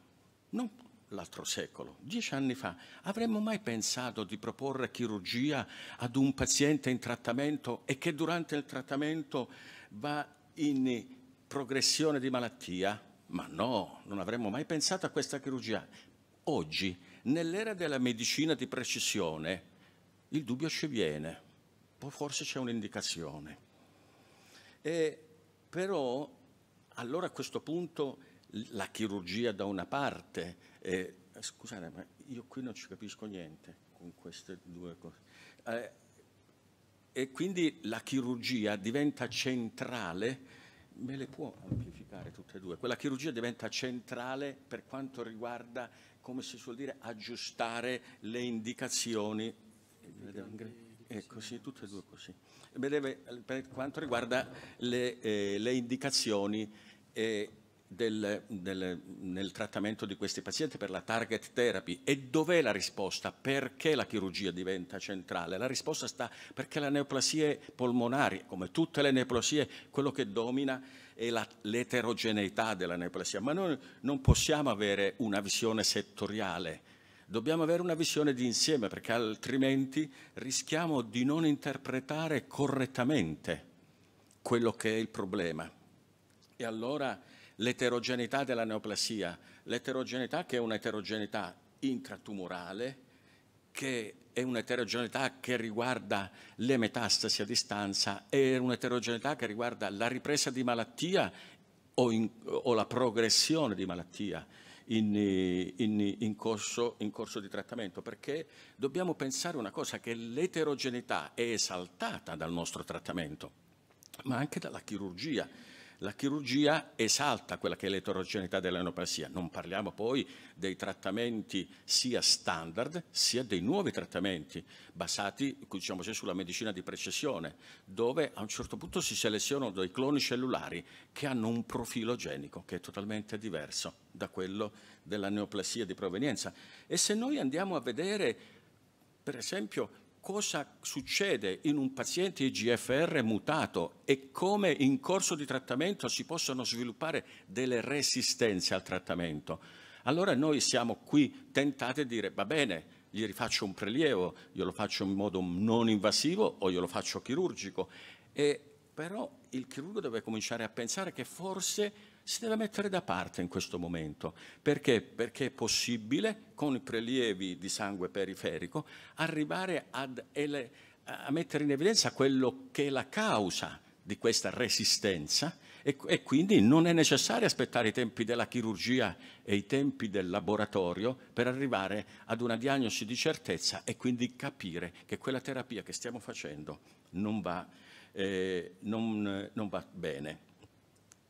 non l'altro secolo, dieci anni fa, avremmo mai pensato di proporre chirurgia ad un paziente in trattamento e che durante il trattamento va in progressione di malattia? Ma no, non avremmo mai pensato a questa chirurgia. Oggi Nell'era della medicina di precisione il dubbio ci viene, forse c'è un'indicazione. E però allora a questo punto la chirurgia da una parte, eh, scusate ma io qui non ci capisco niente con queste due cose, eh, e quindi la chirurgia diventa centrale, me le può amplificare tutte e due, quella chirurgia diventa centrale per quanto riguarda come si suol dire, aggiustare le indicazioni. Eh, così, tutte e due così. Per quanto riguarda le, eh, le indicazioni eh, del, del, nel trattamento di questi pazienti per la target therapy e dov'è la risposta? Perché la chirurgia diventa centrale? La risposta sta perché le neoplasie polmonari, come tutte le neoplasie, quello che domina e la, l'eterogeneità della neoplasia, ma noi non possiamo avere una visione settoriale, dobbiamo avere una visione di insieme perché altrimenti rischiamo di non interpretare correttamente quello che è il problema. E allora l'eterogeneità della neoplasia, l'eterogeneità che è un'eterogeneità intratumorale, che è un'eterogeneità che riguarda le metastasi a distanza, è un'eterogeneità che riguarda la ripresa di malattia o, in, o la progressione di malattia. In, in, corso, in corso di trattamento, perché dobbiamo pensare una cosa, che l'eterogeneità è esaltata dal nostro trattamento, ma anche dalla chirurgia la chirurgia esalta quella che è l'eterogeneità dell'anoplasia, non parliamo poi dei trattamenti sia standard sia dei nuovi trattamenti basati diciamo, sulla medicina di precessione, dove a un certo punto si selezionano dei cloni cellulari che hanno un profilo genico che è totalmente diverso da quello della neoplasia di provenienza. E se noi andiamo a vedere, per esempio, cosa succede in un paziente IGFR mutato e come in corso di trattamento si possono sviluppare delle resistenze al trattamento. Allora noi siamo qui tentati a dire va bene, gli rifaccio un prelievo, io lo faccio in modo non invasivo o io lo faccio chirurgico. E, però il chirurgo deve cominciare a pensare che forse si deve mettere da parte in questo momento. Perché? Perché è possibile, con i prelievi di sangue periferico, arrivare ad, a mettere in evidenza quello che è la causa di questa resistenza e, e, quindi non è necessario aspettare i tempi della chirurgia e i tempi del laboratorio per arrivare ad una diagnosi di certezza e quindi capire che quella terapia che stiamo facendo non va, eh, non, non va bene.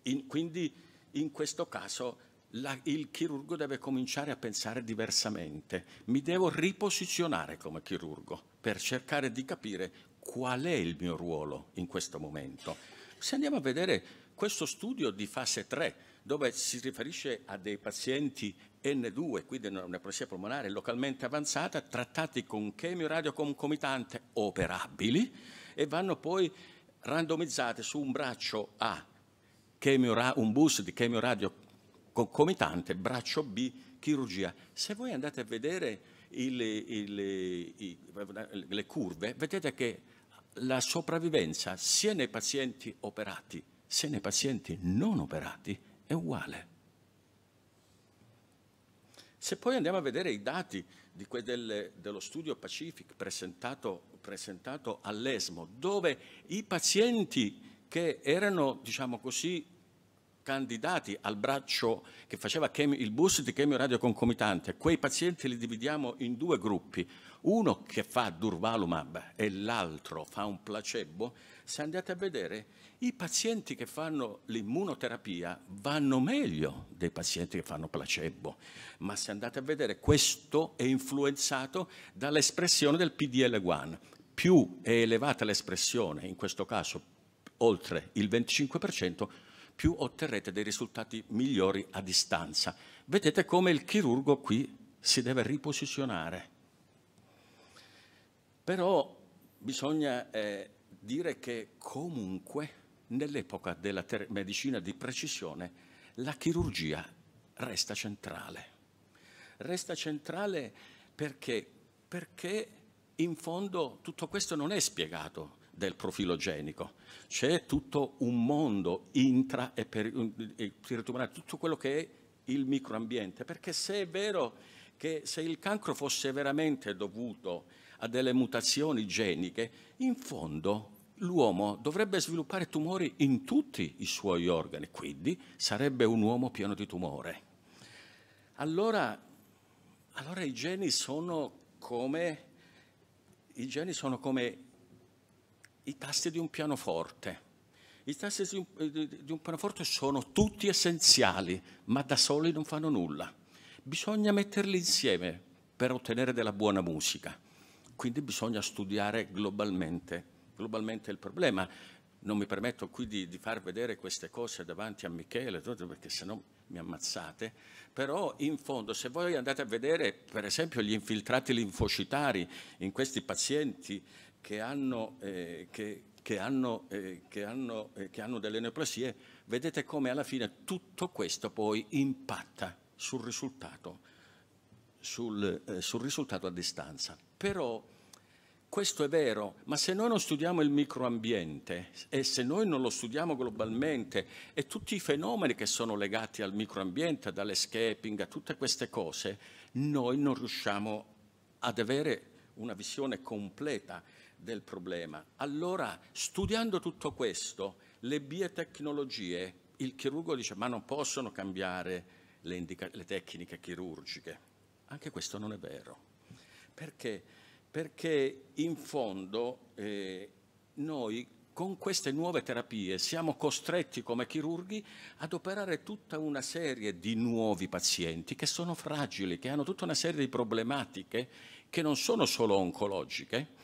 In, quindi in questo caso la, il chirurgo deve cominciare a pensare diversamente. Mi devo riposizionare come chirurgo per cercare di capire qual è il mio ruolo in questo momento. Se andiamo a vedere questo studio di fase 3, dove si riferisce a dei pazienti N2, quindi una neoplasia polmonare localmente avanzata, trattati con chemioradio concomitante operabili e vanno poi randomizzate su un braccio A un bus di chemioradio concomitante, braccio B, chirurgia. Se voi andate a vedere il, il, il, le curve, vedete che la sopravvivenza sia nei pazienti operati sia nei pazienti non operati è uguale. Se poi andiamo a vedere i dati del, dello studio Pacific presentato, presentato all'ESMO, dove i pazienti che erano, diciamo così, candidati al braccio che faceva il bus di chemioradio concomitante. Quei pazienti li dividiamo in due gruppi, uno che fa durvalumab e l'altro fa un placebo. Se andate a vedere, i pazienti che fanno l'immunoterapia vanno meglio dei pazienti che fanno placebo, ma se andate a vedere, questo è influenzato dall'espressione del PDL1 più è elevata l'espressione, in questo caso oltre il 25%, più otterrete dei risultati migliori a distanza. Vedete come il chirurgo qui si deve riposizionare. Però bisogna eh, dire che comunque nell'epoca della medicina di precisione la chirurgia resta centrale. Resta centrale perché? Perché in fondo tutto questo non è spiegato del profilo genico. C'è tutto un mondo intra e peritumorale, tutto quello che è il microambiente, perché se è vero che se il cancro fosse veramente dovuto a delle mutazioni geniche, in fondo l'uomo dovrebbe sviluppare tumori in tutti i suoi organi, quindi sarebbe un uomo pieno di tumore. Allora, allora i, geni sono come, i geni sono come i tasti di un pianoforte. I tasti di un, eh, di un pianoforte sono tutti essenziali, ma da soli non fanno nulla. Bisogna metterli insieme per ottenere della buona musica. Quindi bisogna studiare globalmente, globalmente il problema. Non mi permetto qui di, di far vedere queste cose davanti a Michele, perché sennò mi ammazzate, però in fondo se voi andate a vedere per esempio gli infiltrati linfocitari in questi pazienti che hanno, eh, che, che, hanno, eh, che, hanno eh, che hanno delle neoplasie, vedete come alla fine tutto questo poi impatta sul risultato, sul, eh, sul risultato a distanza. Però questo è vero, ma se noi non studiamo il microambiente e se noi non lo studiamo globalmente e tutti i fenomeni che sono legati al microambiente, dall'escaping a tutte queste cose, noi non riusciamo ad avere una visione completa del problema. Allora, studiando tutto questo, le biotecnologie, il chirurgo dice, ma non possono cambiare le, le tecniche chirurgiche. Anche questo non è vero. Perché? Perché in fondo eh, noi con queste nuove terapie siamo costretti come chirurghi ad operare tutta una serie di nuovi pazienti che sono fragili, che hanno tutta una serie di problematiche che non sono solo oncologiche,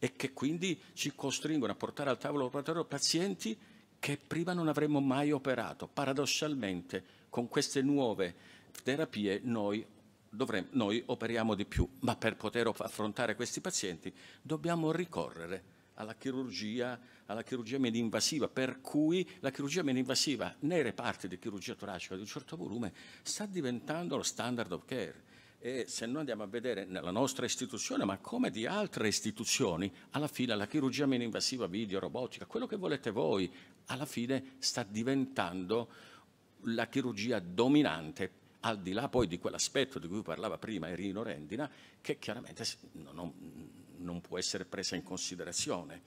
e che quindi ci costringono a portare al tavolo operatorio pazienti che prima non avremmo mai operato. Paradossalmente, con queste nuove terapie noi, dovremmo, noi operiamo di più, ma per poter affrontare questi pazienti dobbiamo ricorrere alla chirurgia, alla chirurgia meno invasiva, per cui la chirurgia meno invasiva nei reparti di chirurgia toracica di un certo volume sta diventando lo standard of care e se noi andiamo a vedere nella nostra istituzione, ma come di altre istituzioni, alla fine la chirurgia meno invasiva, video, robotica, quello che volete voi, alla fine sta diventando la chirurgia dominante, al di là poi di quell'aspetto di cui parlava prima Erino Rendina, che chiaramente non, non può essere presa in considerazione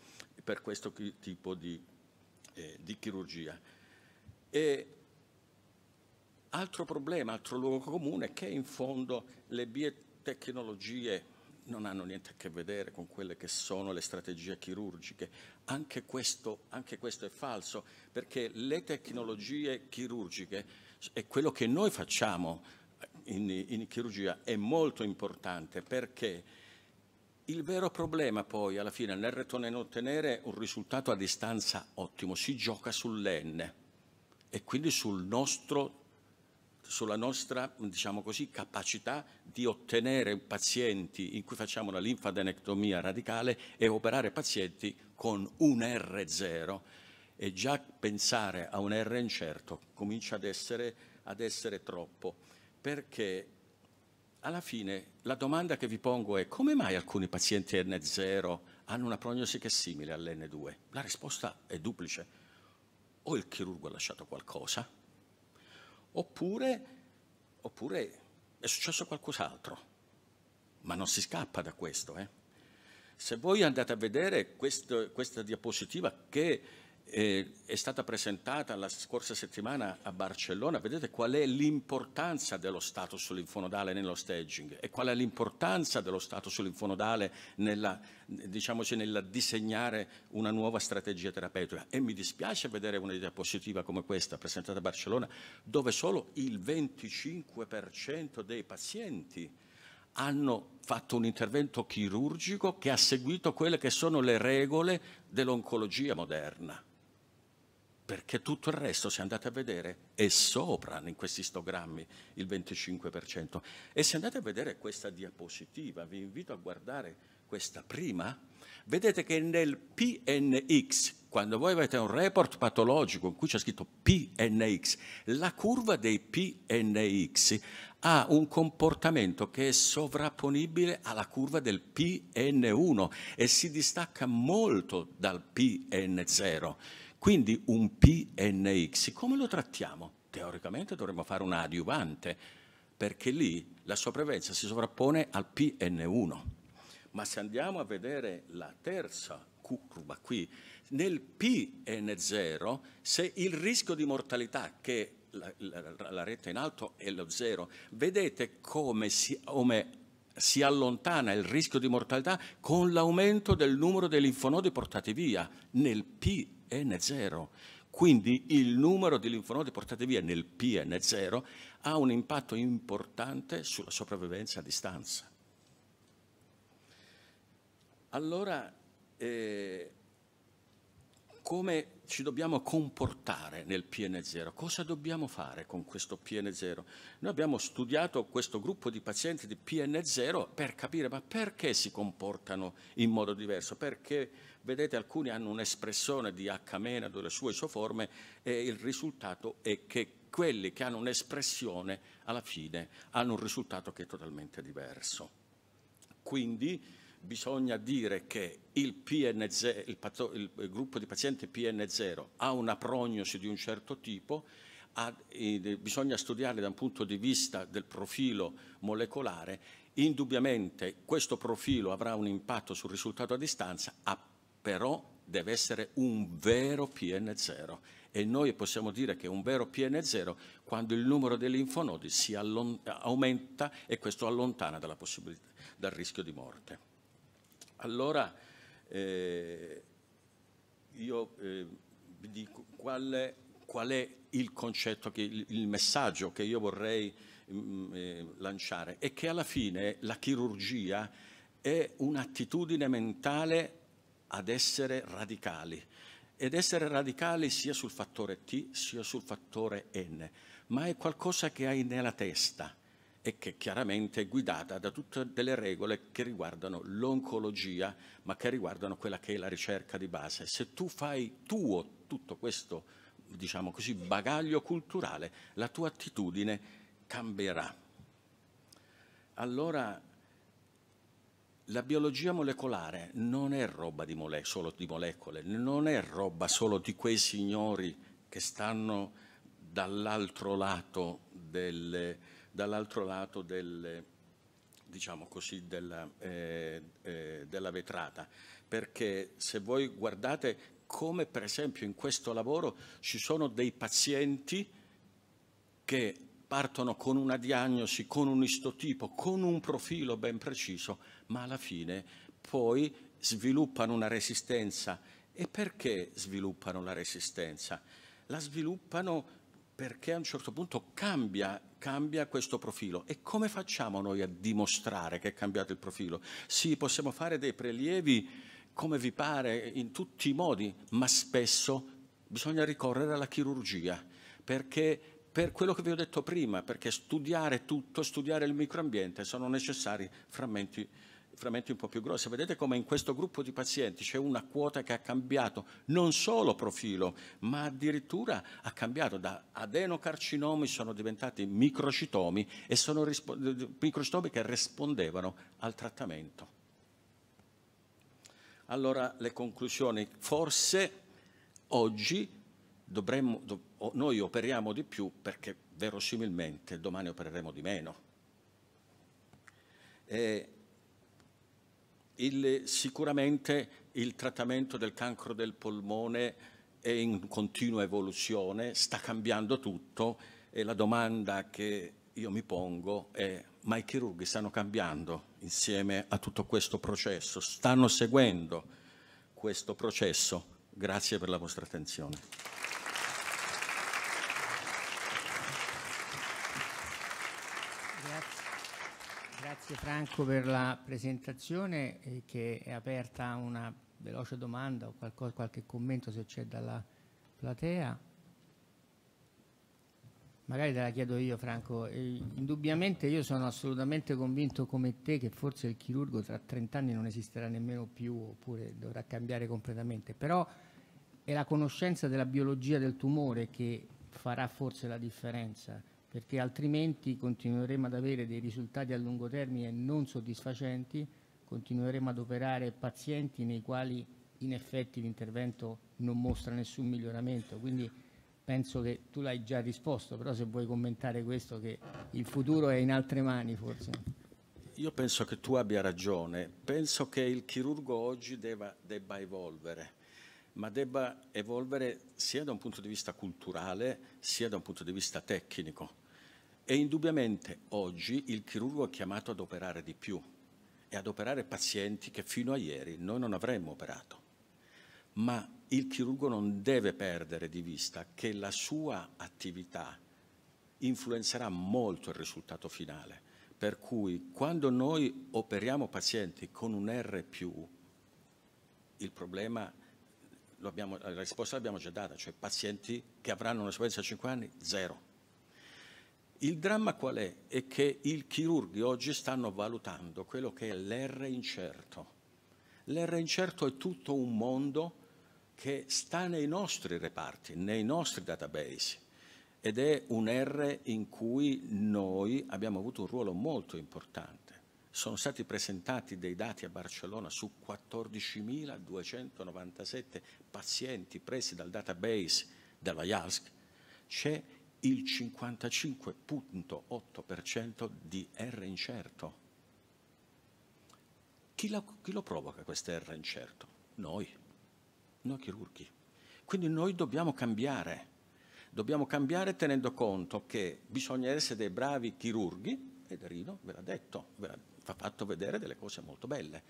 per questo tipo di, eh, di chirurgia. E Altro problema, altro luogo comune è che in fondo le biotecnologie non hanno niente a che vedere con quelle che sono le strategie chirurgiche. Anche questo, anche questo, è falso, perché le tecnologie chirurgiche e quello che noi facciamo in, in chirurgia è molto importante perché il vero problema poi alla fine nel ottenere un risultato a distanza ottimo si gioca sull'N e quindi sul nostro tempo sulla nostra diciamo così, capacità di ottenere pazienti in cui facciamo la linfadenectomia radicale e operare pazienti con un R0 e già pensare a un R incerto comincia ad essere, ad essere troppo perché alla fine la domanda che vi pongo è come mai alcuni pazienti N0 hanno una prognosi che è simile all'N2? La risposta è duplice. O il chirurgo ha lasciato qualcosa, oppure, oppure è successo qualcos'altro. Ma non si scappa da questo. Eh? Se voi andate a vedere questo, questa diapositiva che eh, è stata presentata la scorsa settimana a Barcellona, vedete qual è l'importanza dello status linfonodale nello staging e qual è l'importanza dello status linfonodale diciamo nel diciamoci, nella disegnare una nuova strategia terapeutica. E mi dispiace vedere un'idea positiva come questa presentata a Barcellona, dove solo il 25% dei pazienti hanno fatto un intervento chirurgico che ha seguito quelle che sono le regole dell'oncologia moderna perché tutto il resto, se andate a vedere, è sopra in questi histogrammi il 25%. E se andate a vedere questa diapositiva, vi invito a guardare questa prima, vedete che nel PNX, quando voi avete un report patologico in cui c'è scritto PNX, la curva dei PNX ha un comportamento che è sovrapponibile alla curva del PN1 e si distacca molto dal PN0. Quindi un PNX, come lo trattiamo? Teoricamente dovremmo fare un adiuvante, perché lì la sopravvivenza si sovrappone al PN1. Ma se andiamo a vedere la terza curva qui, nel PN0, se il rischio di mortalità che la, la, la, retta in alto è lo 0, Vedete come si, come si allontana il rischio di mortalità con l'aumento del numero dei linfonodi portati via nel pn P PN0. Quindi il numero di linfonodi portati via nel PN0 ha un impatto importante sulla sopravvivenza a distanza. Allora, eh, come ci dobbiamo comportare nel PN0? Cosa dobbiamo fare con questo PN0? Noi abbiamo studiato questo gruppo di pazienti di PN0 per capire ma perché si comportano in modo diverso, perché vedete alcuni hanno un'espressione di H- mena delle sue isoforme e il risultato è che quelli che hanno un'espressione alla fine hanno un risultato che è totalmente diverso. Quindi bisogna dire che il, pn il, pato, il gruppo di pazienti PN0 ha una prognosi di un certo tipo, ha, eh, bisogna studiarli da un punto di vista del profilo molecolare, indubbiamente questo profilo avrà un impatto sul risultato a distanza, a però deve essere un vero PN0 e noi possiamo dire che è un vero PN0 quando il numero dei linfonodi si aumenta e questo allontana dal rischio di morte. Allora eh, io eh, vi dico qual, qual è, il concetto, che, il messaggio che io vorrei mh, mm, eh, lanciare è che alla fine la chirurgia è un'attitudine mentale ad essere radicali ed essere radicali sia sul fattore T sia sul fattore N, ma è qualcosa che hai nella testa e che chiaramente è guidata da tutte delle regole che riguardano l'oncologia, ma che riguardano quella che è la ricerca di base. Se tu fai tuo tutto questo, diciamo così, bagaglio culturale, la tua attitudine cambierà. Allora la biologia molecolare non è roba di mole solo di molecole, non è roba solo di quei signori che stanno dall'altro lato, delle, dall'altro lato delle, diciamo così, della, eh, eh, della vetrata, perché se voi guardate come per esempio in questo lavoro ci sono dei pazienti che partono con una diagnosi, con un istotipo, con un profilo ben preciso, ma alla fine poi sviluppano una resistenza. E perché sviluppano la resistenza? La sviluppano perché a un certo punto cambia, cambia, questo profilo. E come facciamo noi a dimostrare che è cambiato il profilo? Sì, possiamo fare dei prelievi come vi pare, in tutti i modi, ma spesso bisogna ricorrere alla chirurgia, perché per quello che vi ho detto prima, perché studiare tutto, studiare il microambiente, sono necessari frammenti, frammenti un po' più grossi. Vedete come in questo gruppo di pazienti c'è una quota che ha cambiato non solo profilo, ma addirittura ha cambiato da adenocarcinomi sono diventati microcitomi e sono microcitomi che rispondevano al trattamento. Allora le conclusioni, forse oggi dovremmo, do, noi operiamo di più perché verosimilmente domani opereremo di meno. Il, sicuramente il trattamento del cancro del polmone è in continua evoluzione, sta cambiando tutto e la domanda che io mi pongo è ma i chirurghi stanno cambiando insieme a tutto questo processo, stanno seguendo questo processo. Grazie per la vostra attenzione. Grazie Franco per la presentazione eh, che è aperta a una veloce domanda o qualcosa, qualche commento se c'è dalla platea. Magari te la chiedo io Franco, eh, indubbiamente io sono assolutamente convinto come te che forse il chirurgo tra 30 anni non esisterà nemmeno più oppure dovrà cambiare completamente, però è la conoscenza della biologia del tumore che farà forse la differenza perché altrimenti continueremo ad avere dei risultati a lungo termine non soddisfacenti, continueremo ad operare pazienti nei quali in effetti l'intervento non mostra nessun miglioramento. Quindi penso che tu l'hai già risposto, però se vuoi commentare questo che il futuro è in altre mani forse. Io penso che tu abbia ragione, penso che il chirurgo oggi debba, debba evolvere ma debba evolvere sia da un punto di vista culturale sia da un punto di vista tecnico e indubbiamente oggi il chirurgo è chiamato ad operare di più e ad operare pazienti che fino a ieri noi non avremmo operato. Ma il chirurgo non deve perdere di vista che la sua attività influenzerà molto il risultato finale. Per cui quando noi operiamo pazienti con un R, il problema Abbiamo, la risposta l'abbiamo già data, cioè pazienti che avranno una un'esperienza a 5 anni, zero. Il dramma qual è? È che i chirurghi oggi stanno valutando quello che è l'R incerto. L'R incerto è tutto un mondo che sta nei nostri reparti, nei nostri database ed è un R in cui noi abbiamo avuto un ruolo molto importante. Sono stati presentati dei dati a Barcellona su 14.297 pazienti presi dal database della IASC, c'è il 55.8% di R incerto. Chi lo, chi lo provoca questo R incerto? Noi, noi chirurghi. Quindi noi dobbiamo cambiare. Dobbiamo cambiare tenendo conto che bisogna essere dei bravi chirurghi, ed Rino ve l'ha detto, ve l'ha fatto vedere delle cose molto belle,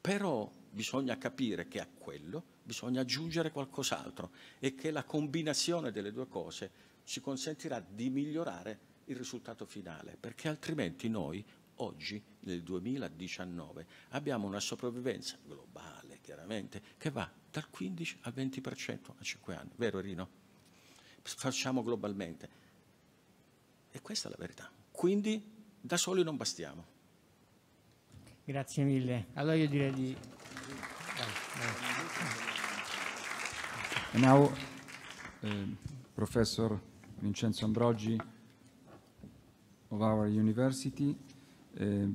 però bisogna capire che a quello bisogna aggiungere qualcos'altro e che la combinazione delle due cose ci consentirà di migliorare il risultato finale, perché altrimenti noi oggi, nel 2019, abbiamo una sopravvivenza globale, chiaramente, che va dal 15 al 20% a 5 anni, vero Rino? Facciamo globalmente. E questa è la verità. Quindi da soli non bastiamo. Grazie mille. Allora io direi di... Now, uh, professor Vincenzo Ambrogi of our university. Uh,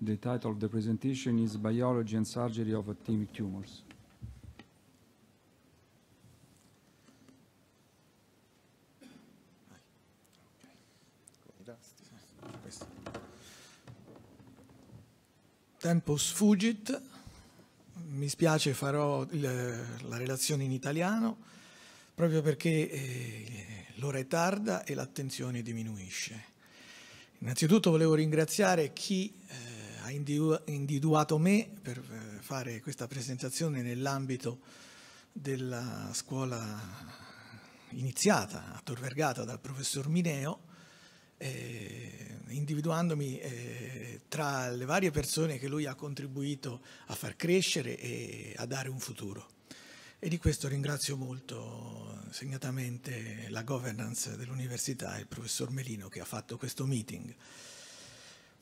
the title of the presentation is Biology and Surgery of Atomic Tumors. Tempus fugit, mi spiace farò la relazione in italiano, proprio perché eh, l'ora è tarda e l'attenzione diminuisce. Innanzitutto volevo ringraziare chi eh, ha individuato me per eh, fare questa presentazione nell'ambito della scuola iniziata a Tor Vergata dal professor Mineo, eh, individuandomi eh, tra le varie persone che lui ha contribuito a far crescere e a dare un futuro e di questo ringrazio molto segnatamente la governance dell'università e il professor Melino che ha fatto questo meeting.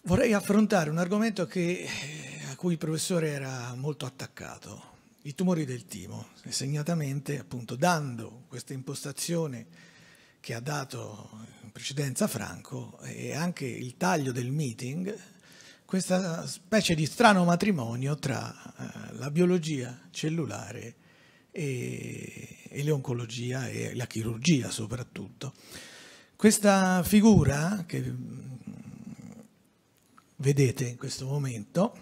Vorrei affrontare un argomento che, eh, a cui il professore era molto attaccato, i tumori del timo, e segnatamente appunto dando questa impostazione che ha dato in precedenza Franco e anche il taglio del meeting, questa specie di strano matrimonio tra eh, la biologia cellulare e e, e l'oncologia e la chirurgia soprattutto. Questa figura che mm, vedete in questo momento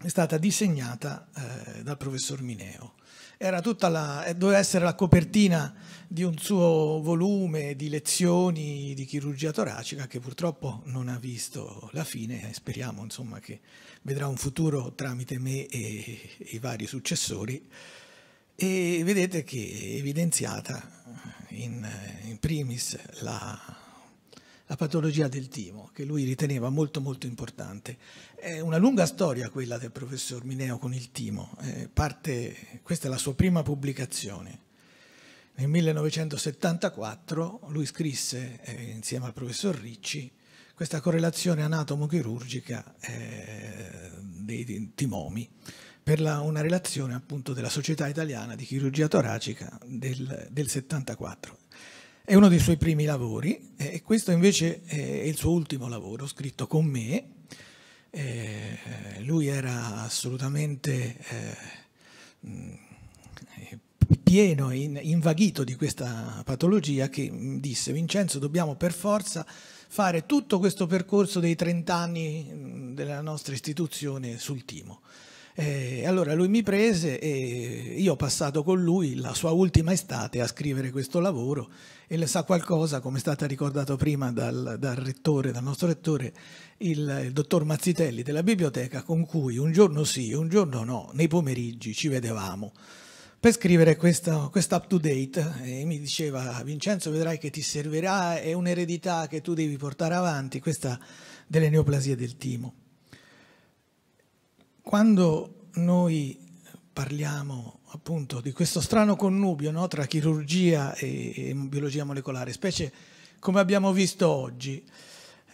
è stata disegnata eh, dal professor Mineo. La, eh, doveva essere la copertina di un suo volume di lezioni di chirurgia toracica che purtroppo non ha visto la fine speriamo insomma, che vedrà un futuro tramite me e, e i vari successori. E vedete che è evidenziata in, in primis la, la patologia del timo, che lui riteneva molto molto importante. È una lunga storia quella del professor Mineo con il timo, eh, parte, questa è la sua prima pubblicazione. Nel 1974 lui scrisse, eh, insieme al professor Ricci, questa correlazione anatomo-chirurgica eh, dei timomi per la, una relazione appunto della Società Italiana di Chirurgia Toracica del, del 74. È uno dei suoi primi lavori eh, e questo invece è il suo ultimo lavoro scritto con me. Eh, lui era assolutamente eh, pieno e in, invaghito di questa patologia che disse Vincenzo dobbiamo per forza fare tutto questo percorso dei 30 anni della nostra istituzione sul timo. Eh, allora lui mi prese e io ho passato con lui la sua ultima estate a scrivere questo lavoro e le sa qualcosa, come è stato ricordato prima dal, dal rettore, dal nostro rettore, il, il, dottor Mazzitelli della biblioteca con cui un giorno sì, e un giorno no, nei pomeriggi ci vedevamo per scrivere questa, questa up to date e mi diceva Vincenzo vedrai che ti servirà, è un'eredità che tu devi portare avanti, questa delle neoplasie del timo. Quando noi parliamo appunto di questo strano connubio no, tra chirurgia e, e, biologia molecolare, specie come abbiamo visto oggi,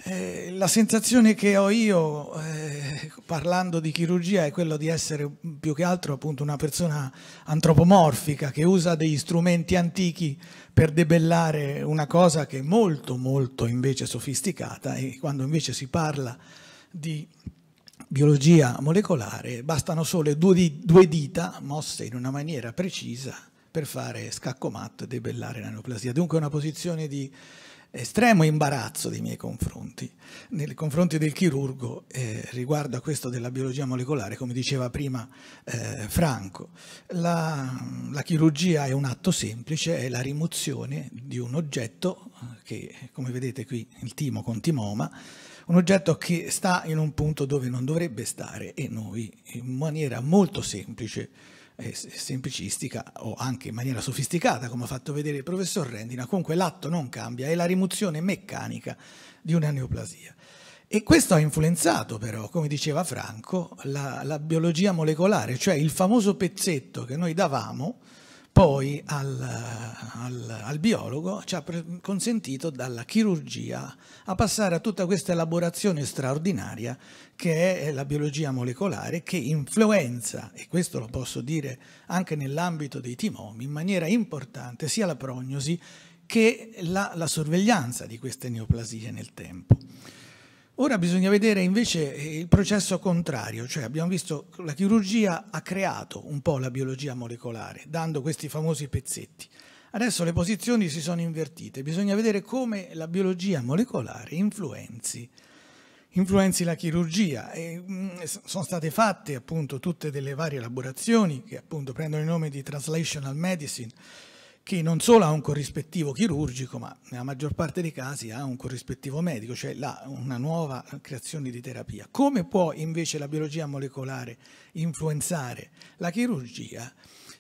eh, la sensazione che ho io eh, parlando di chirurgia è quella di essere più che altro appunto una persona antropomorfica che usa degli strumenti antichi per debellare una cosa che è molto molto invece sofisticata e quando invece si parla di biologia molecolare bastano solo due, due dita mosse in una maniera precisa per fare scacco matto e debellare l'anoplasia. Dunque è una posizione di estremo imbarazzo dei miei confronti, nei confronti del chirurgo eh, riguardo a questo della biologia molecolare, come diceva prima eh, Franco. La, la, chirurgia è un atto semplice, è la rimozione di un oggetto che, come vedete qui, il timo con timoma, un oggetto che sta in un punto dove non dovrebbe stare e noi in maniera molto semplice eh, semplicistica o anche in maniera sofisticata, come ha fatto vedere il professor Rendina, comunque l'atto non cambia, è la rimozione meccanica di una neoplasia. E questo ha influenzato però, come diceva Franco, la, la biologia molecolare, cioè il famoso pezzetto che noi davamo poi al, al, al, biologo ci ha consentito dalla chirurgia a passare a tutta questa elaborazione straordinaria che è la biologia molecolare che influenza, e questo lo posso dire anche nell'ambito dei timomi, in maniera importante sia la prognosi che la, la sorveglianza di queste neoplasie nel tempo. Ora bisogna vedere invece eh, il processo contrario, cioè abbiamo visto che la chirurgia ha creato un po' la biologia molecolare, dando questi famosi pezzetti. Adesso le posizioni si sono invertite, bisogna vedere come la biologia molecolare influenzi, influenzi la chirurgia. E, mh, mm, sono state fatte appunto tutte delle varie elaborazioni che appunto prendono il nome di translational medicine, che non solo ha un corrispettivo chirurgico, ma nella maggior parte dei casi ha un corrispettivo medico, cioè una nuova creazione di terapia. Come può invece la biologia molecolare influenzare la chirurgia?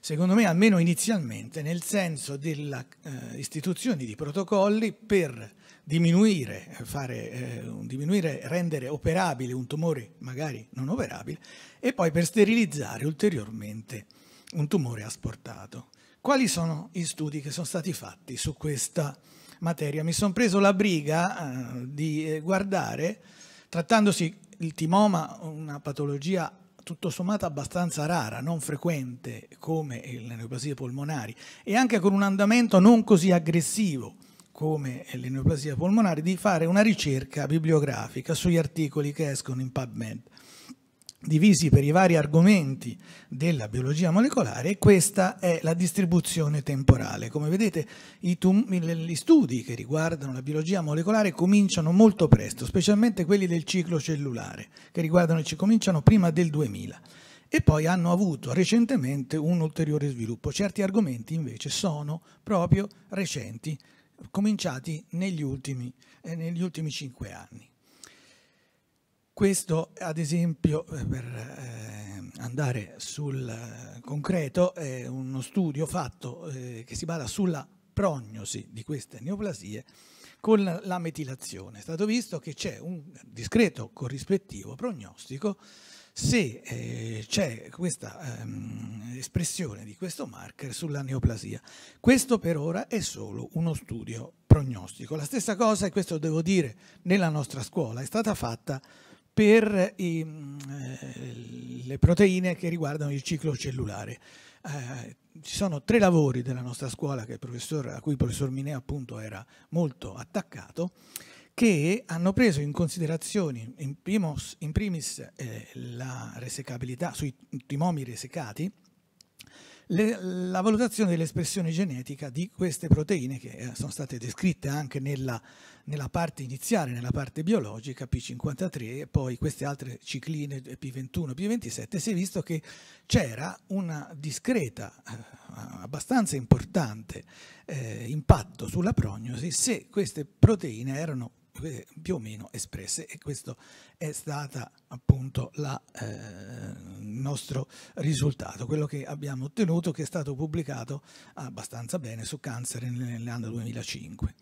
Secondo me, almeno inizialmente, nel senso dell'istituzione eh, di protocolli per diminuire, eh, fare, eh, diminuire, rendere operabile un tumore magari non operabile e poi per sterilizzare ulteriormente un tumore asportato quali sono gli studi che sono stati fatti su questa materia. Mi sono preso la briga eh, di eh, guardare, trattandosi il timoma, una patologia tutto sommato abbastanza rara, non frequente come le neoplasie polmonari e anche con un andamento non così aggressivo come le neoplasie polmonari, di fare una ricerca bibliografica sugli articoli che escono in PubMed divisi per i vari argomenti della biologia molecolare e questa è la distribuzione temporale. Come vedete gli studi che riguardano la biologia molecolare cominciano molto presto, specialmente quelli del ciclo cellulare, che riguardano, ci cominciano prima del 2000 e poi hanno avuto recentemente un ulteriore sviluppo. Certi argomenti invece sono proprio recenti, cominciati negli ultimi, eh, negli ultimi cinque anni. Questo, ad esempio, eh, per eh, andare sul eh, concreto, è uno studio fatto eh, che si basa sulla prognosi di queste neoplasie con la, metilazione. È stato visto che c'è un discreto corrispettivo prognostico se eh, c'è questa ehm, espressione di questo marker sulla neoplasia. Questo per ora è solo uno studio prognostico. La stessa cosa, e questo devo dire, nella nostra scuola è stata fatta per i, ehm, eh, le proteine che riguardano il ciclo cellulare. Eh, ci sono tre lavori della nostra scuola a cui il professor Minea appunto era molto attaccato, che hanno preso in considerazione in, primos, in primis eh, la resecabilità sui timomi resecati, le, la valutazione dell'espressione genetica di queste proteine che eh, sono state descritte anche nella nella parte iniziale, nella parte biologica, P53 e poi queste altre cicline P21, P27, si è visto che c'era una discreta, eh, abbastanza importante eh, impatto sulla prognosi se queste proteine erano eh, più o meno espresse e questo è stato appunto il eh, nostro risultato, quello che abbiamo ottenuto che è stato pubblicato abbastanza bene su Cancer nell'anno 2005.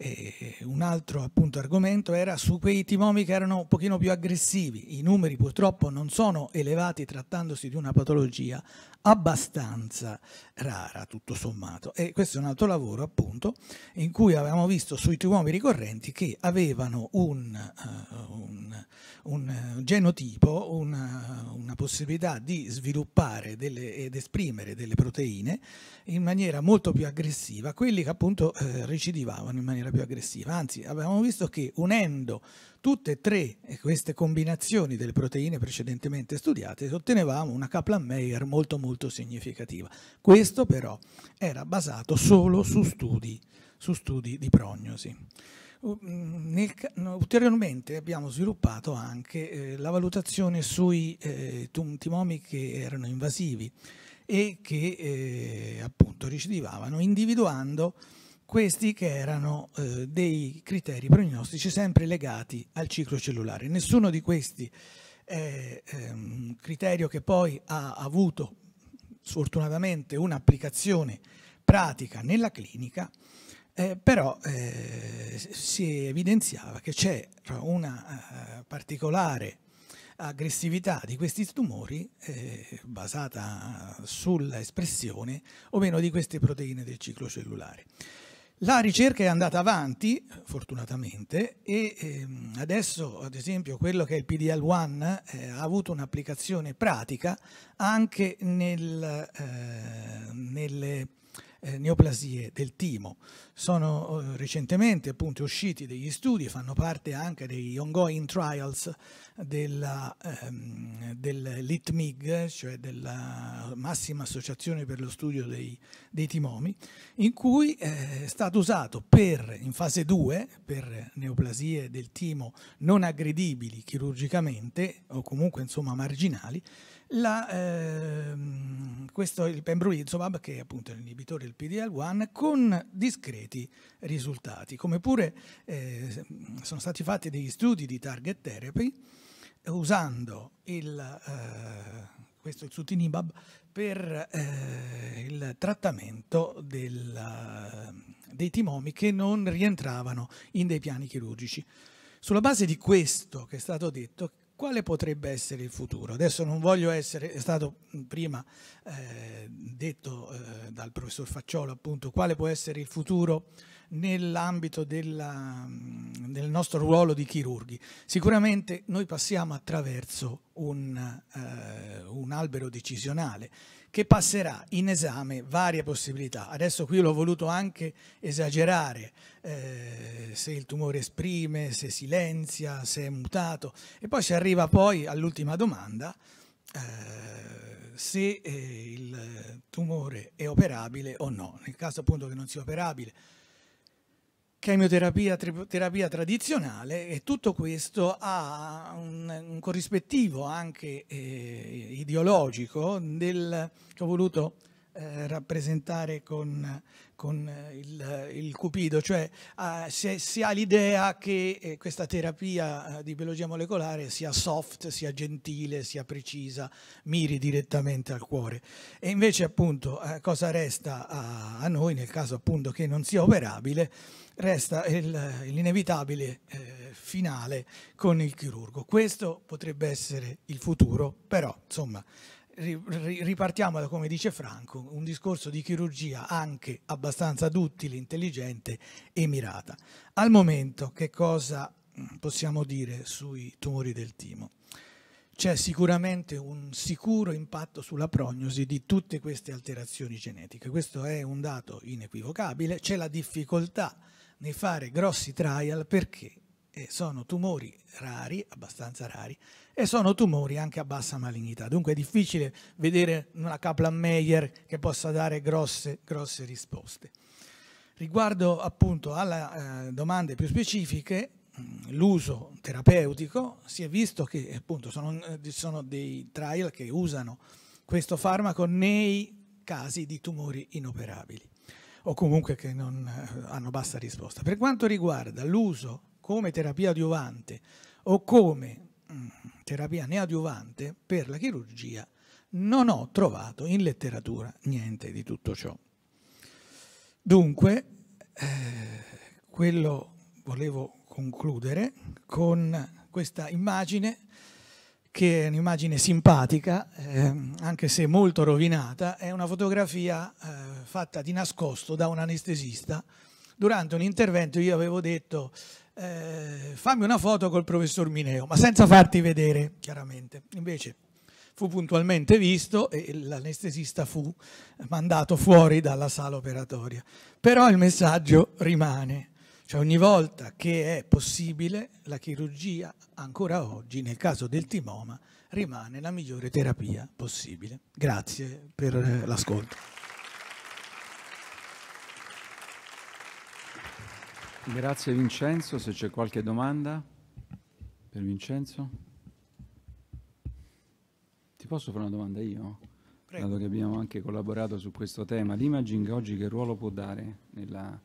E eh, un altro appunto, argomento era su quei timomi che erano un pochino più aggressivi. I numeri purtroppo non sono elevati trattandosi di una patologia abbastanza rara tutto sommato. E questo è un altro lavoro appunto in cui avevamo visto sui timomi ricorrenti che avevano un, uh, un, un genotipo, una, una, possibilità di sviluppare delle, ed esprimere delle proteine in maniera molto più aggressiva, quelli che appunto uh, recidivavano in maniera maniera più aggressiva. Anzi, abbiamo visto che unendo tutte e tre eh, queste combinazioni delle proteine precedentemente studiate ottenevamo una Kaplan-Meier molto molto significativa. Questo però era basato solo su studi, su studi di prognosi. Mm, nel, ulteriormente abbiamo sviluppato anche eh, la valutazione sui eh, timomi che erano invasivi e che eh, appunto recidivavano individuando questi che erano eh, dei criteri prognostici sempre legati al ciclo cellulare. Nessuno di questi è eh, un criterio che poi ha avuto sfortunatamente un'applicazione pratica nella clinica, eh, però eh, si evidenziava che c'è una eh, particolare aggressività di questi tumori eh, basata sull'espressione o meno di queste proteine del ciclo cellulare. La ricerca è andata avanti, fortunatamente, e ehm, adesso, ad esempio, quello che è il PDL-1 eh, ha avuto un'applicazione pratica anche nel, eh, nelle eh, neoplasie del timo. Sono eh, recentemente appunto usciti degli studi, fanno parte anche dei ongoing trials della, ehm, dell'ITMIG, cioè della massima associazione per lo studio dei, dei timomi, in cui eh, è stato usato per, in fase 2 per neoplasie del timo non aggredibili chirurgicamente o comunque insomma marginali, la, ehm, questo è il pembrolizumab, che è appunto l'inibitore del PDL1, con discreti risultati, come pure eh, sono stati fatti degli studi di target therapy usando il, eh, questo il sutinibab per eh, il trattamento del, dei timomi che non rientravano in dei piani chirurgici. Sulla base di questo che è stato detto, quale potrebbe essere il futuro? Adesso non voglio essere, è stato prima eh, detto eh, dal professor Facciolo appunto, quale può essere il futuro nell'ambito del nostro ruolo di chirurghi. Sicuramente noi passiamo attraverso un, eh, un albero decisionale che passerà in esame varie possibilità. Adesso qui l'ho voluto anche esagerare, eh, se il tumore esprime, se silenzia, se è mutato. E poi si arriva poi all'ultima domanda, eh, se eh, il tumore è operabile o no. Nel caso appunto che non sia operabile, chemioterapia, terapia tradizionale e tutto questo ha un, un corrispettivo anche eh, ideologico del, che ho voluto eh, rappresentare con con eh, il, eh, il cupido, cioè eh, si, si, ha l'idea che eh, questa terapia eh, di biologia molecolare sia soft, sia gentile, sia precisa, miri direttamente al cuore. E invece appunto eh, cosa resta a, a, noi nel caso appunto che non sia operabile? Resta il, l'inevitabile finale con il chirurgo. Questo potrebbe essere il futuro, però insomma ripartiamo da come dice Franco, un discorso di chirurgia anche abbastanza duttile, intelligente e mirata. Al momento che cosa mm, possiamo dire sui tumori del timo? C'è sicuramente un sicuro impatto sulla prognosi di tutte queste alterazioni genetiche, questo è un dato inequivocabile, c'è la difficoltà nel fare grossi trial perché eh, sono tumori rari, abbastanza rari, e sono tumori anche a bassa malignità. Dunque è difficile vedere una Kaplan-Meier che possa dare grosse, grosse risposte. Riguardo appunto alle eh, domande più specifiche, mm, l'uso terapeutico, si è visto che appunto sono, eh, sono dei trial che usano questo farmaco nei casi di tumori inoperabili o comunque che non eh, hanno bassa risposta. Per quanto riguarda l'uso come terapia adiuvante o come mm, terapia neoadiuvante per la chirurgia, non ho trovato in letteratura niente di tutto ciò. Dunque, eh, quello volevo concludere con questa immagine che è un'immagine simpatica, eh, anche se molto rovinata, è una fotografia eh, fatta di nascosto da un anestesista. Durante un intervento io avevo detto eh, fammi una foto col professor Mineo, ma senza farti vedere, chiaramente. Invece fu puntualmente visto e l'anestesista fu mandato fuori dalla sala operatoria. Però il messaggio rimane, cioè ogni volta che è possibile la chirurgia, ancora oggi, nel caso del timoma, rimane la migliore terapia possibile. Grazie per eh, l'ascolto. Grazie Vincenzo, se c'è qualche domanda per Vincenzo. Ti posso fare una domanda io? Prego. Dato che abbiamo anche collaborato su questo tema, l'imaging oggi che ruolo può dare nella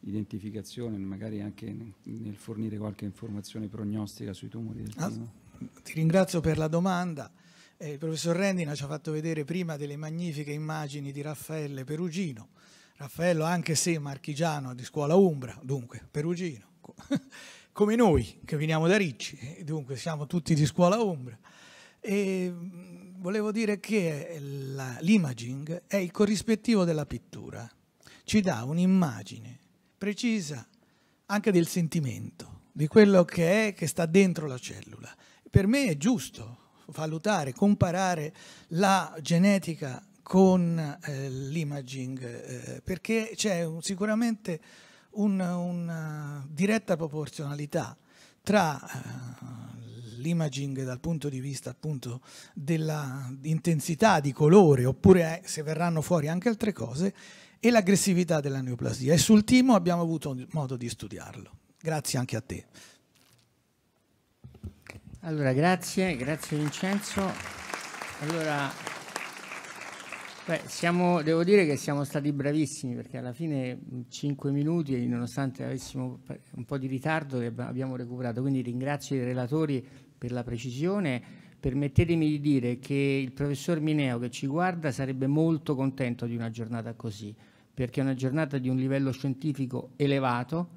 identificazione, magari anche nel fornire qualche informazione prognostica sui tumori del seno? Ah, ti ringrazio per la domanda. Eh, il professor Rendina ci ha fatto vedere prima delle magnifiche immagini di Raffaele Perugino Raffaello anche se marchigiano di scuola Umbra, dunque perugino, come noi che veniamo da Ricci, dunque siamo tutti di scuola Umbra. E mm, volevo dire che l'imaging è il corrispettivo della pittura, ci dà un'immagine precisa anche del sentimento, di quello che è che sta dentro la cellula. Per me è giusto valutare, comparare la genetica con eh, l'imaging, eh, perché c'è un, sicuramente una, una, eh, diretta proporzionalità tra eh, l'imaging dal punto di vista appunto dell'intensità di colore, oppure eh, se verranno fuori anche altre cose, e l'aggressività della neoplasia. E sul timo abbiamo avuto modo di studiarlo. Grazie anche a te. Allora, grazie, grazie Vincenzo. Allora, Beh, siamo, devo dire che siamo stati bravissimi perché alla fine 5 minuti, nonostante avessimo un po' di ritardo, abbiamo recuperato. Quindi ringrazio i relatori per la precisione. Permettetemi di dire che il professor Mineo che ci guarda sarebbe molto contento di una giornata così, perché è una giornata di un livello scientifico elevato,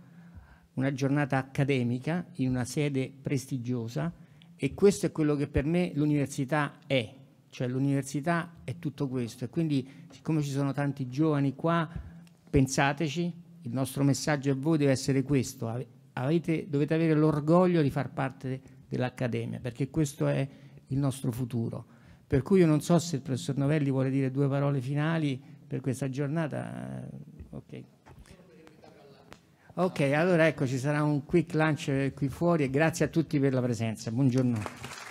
una giornata accademica in una sede prestigiosa e questo è quello che per me l'università è, cioè l'università è tutto questo e quindi siccome ci sono tanti giovani qua, pensateci, il nostro messaggio a voi deve essere questo, Avete, dovete avere l'orgoglio di far parte dell'Accademia perché questo è il nostro futuro. Per cui io non so se il professor Novelli vuole dire due parole finali per questa giornata. Ok, okay allora ecco ci sarà un quick lunch qui fuori e grazie a tutti per la presenza. Buongiorno.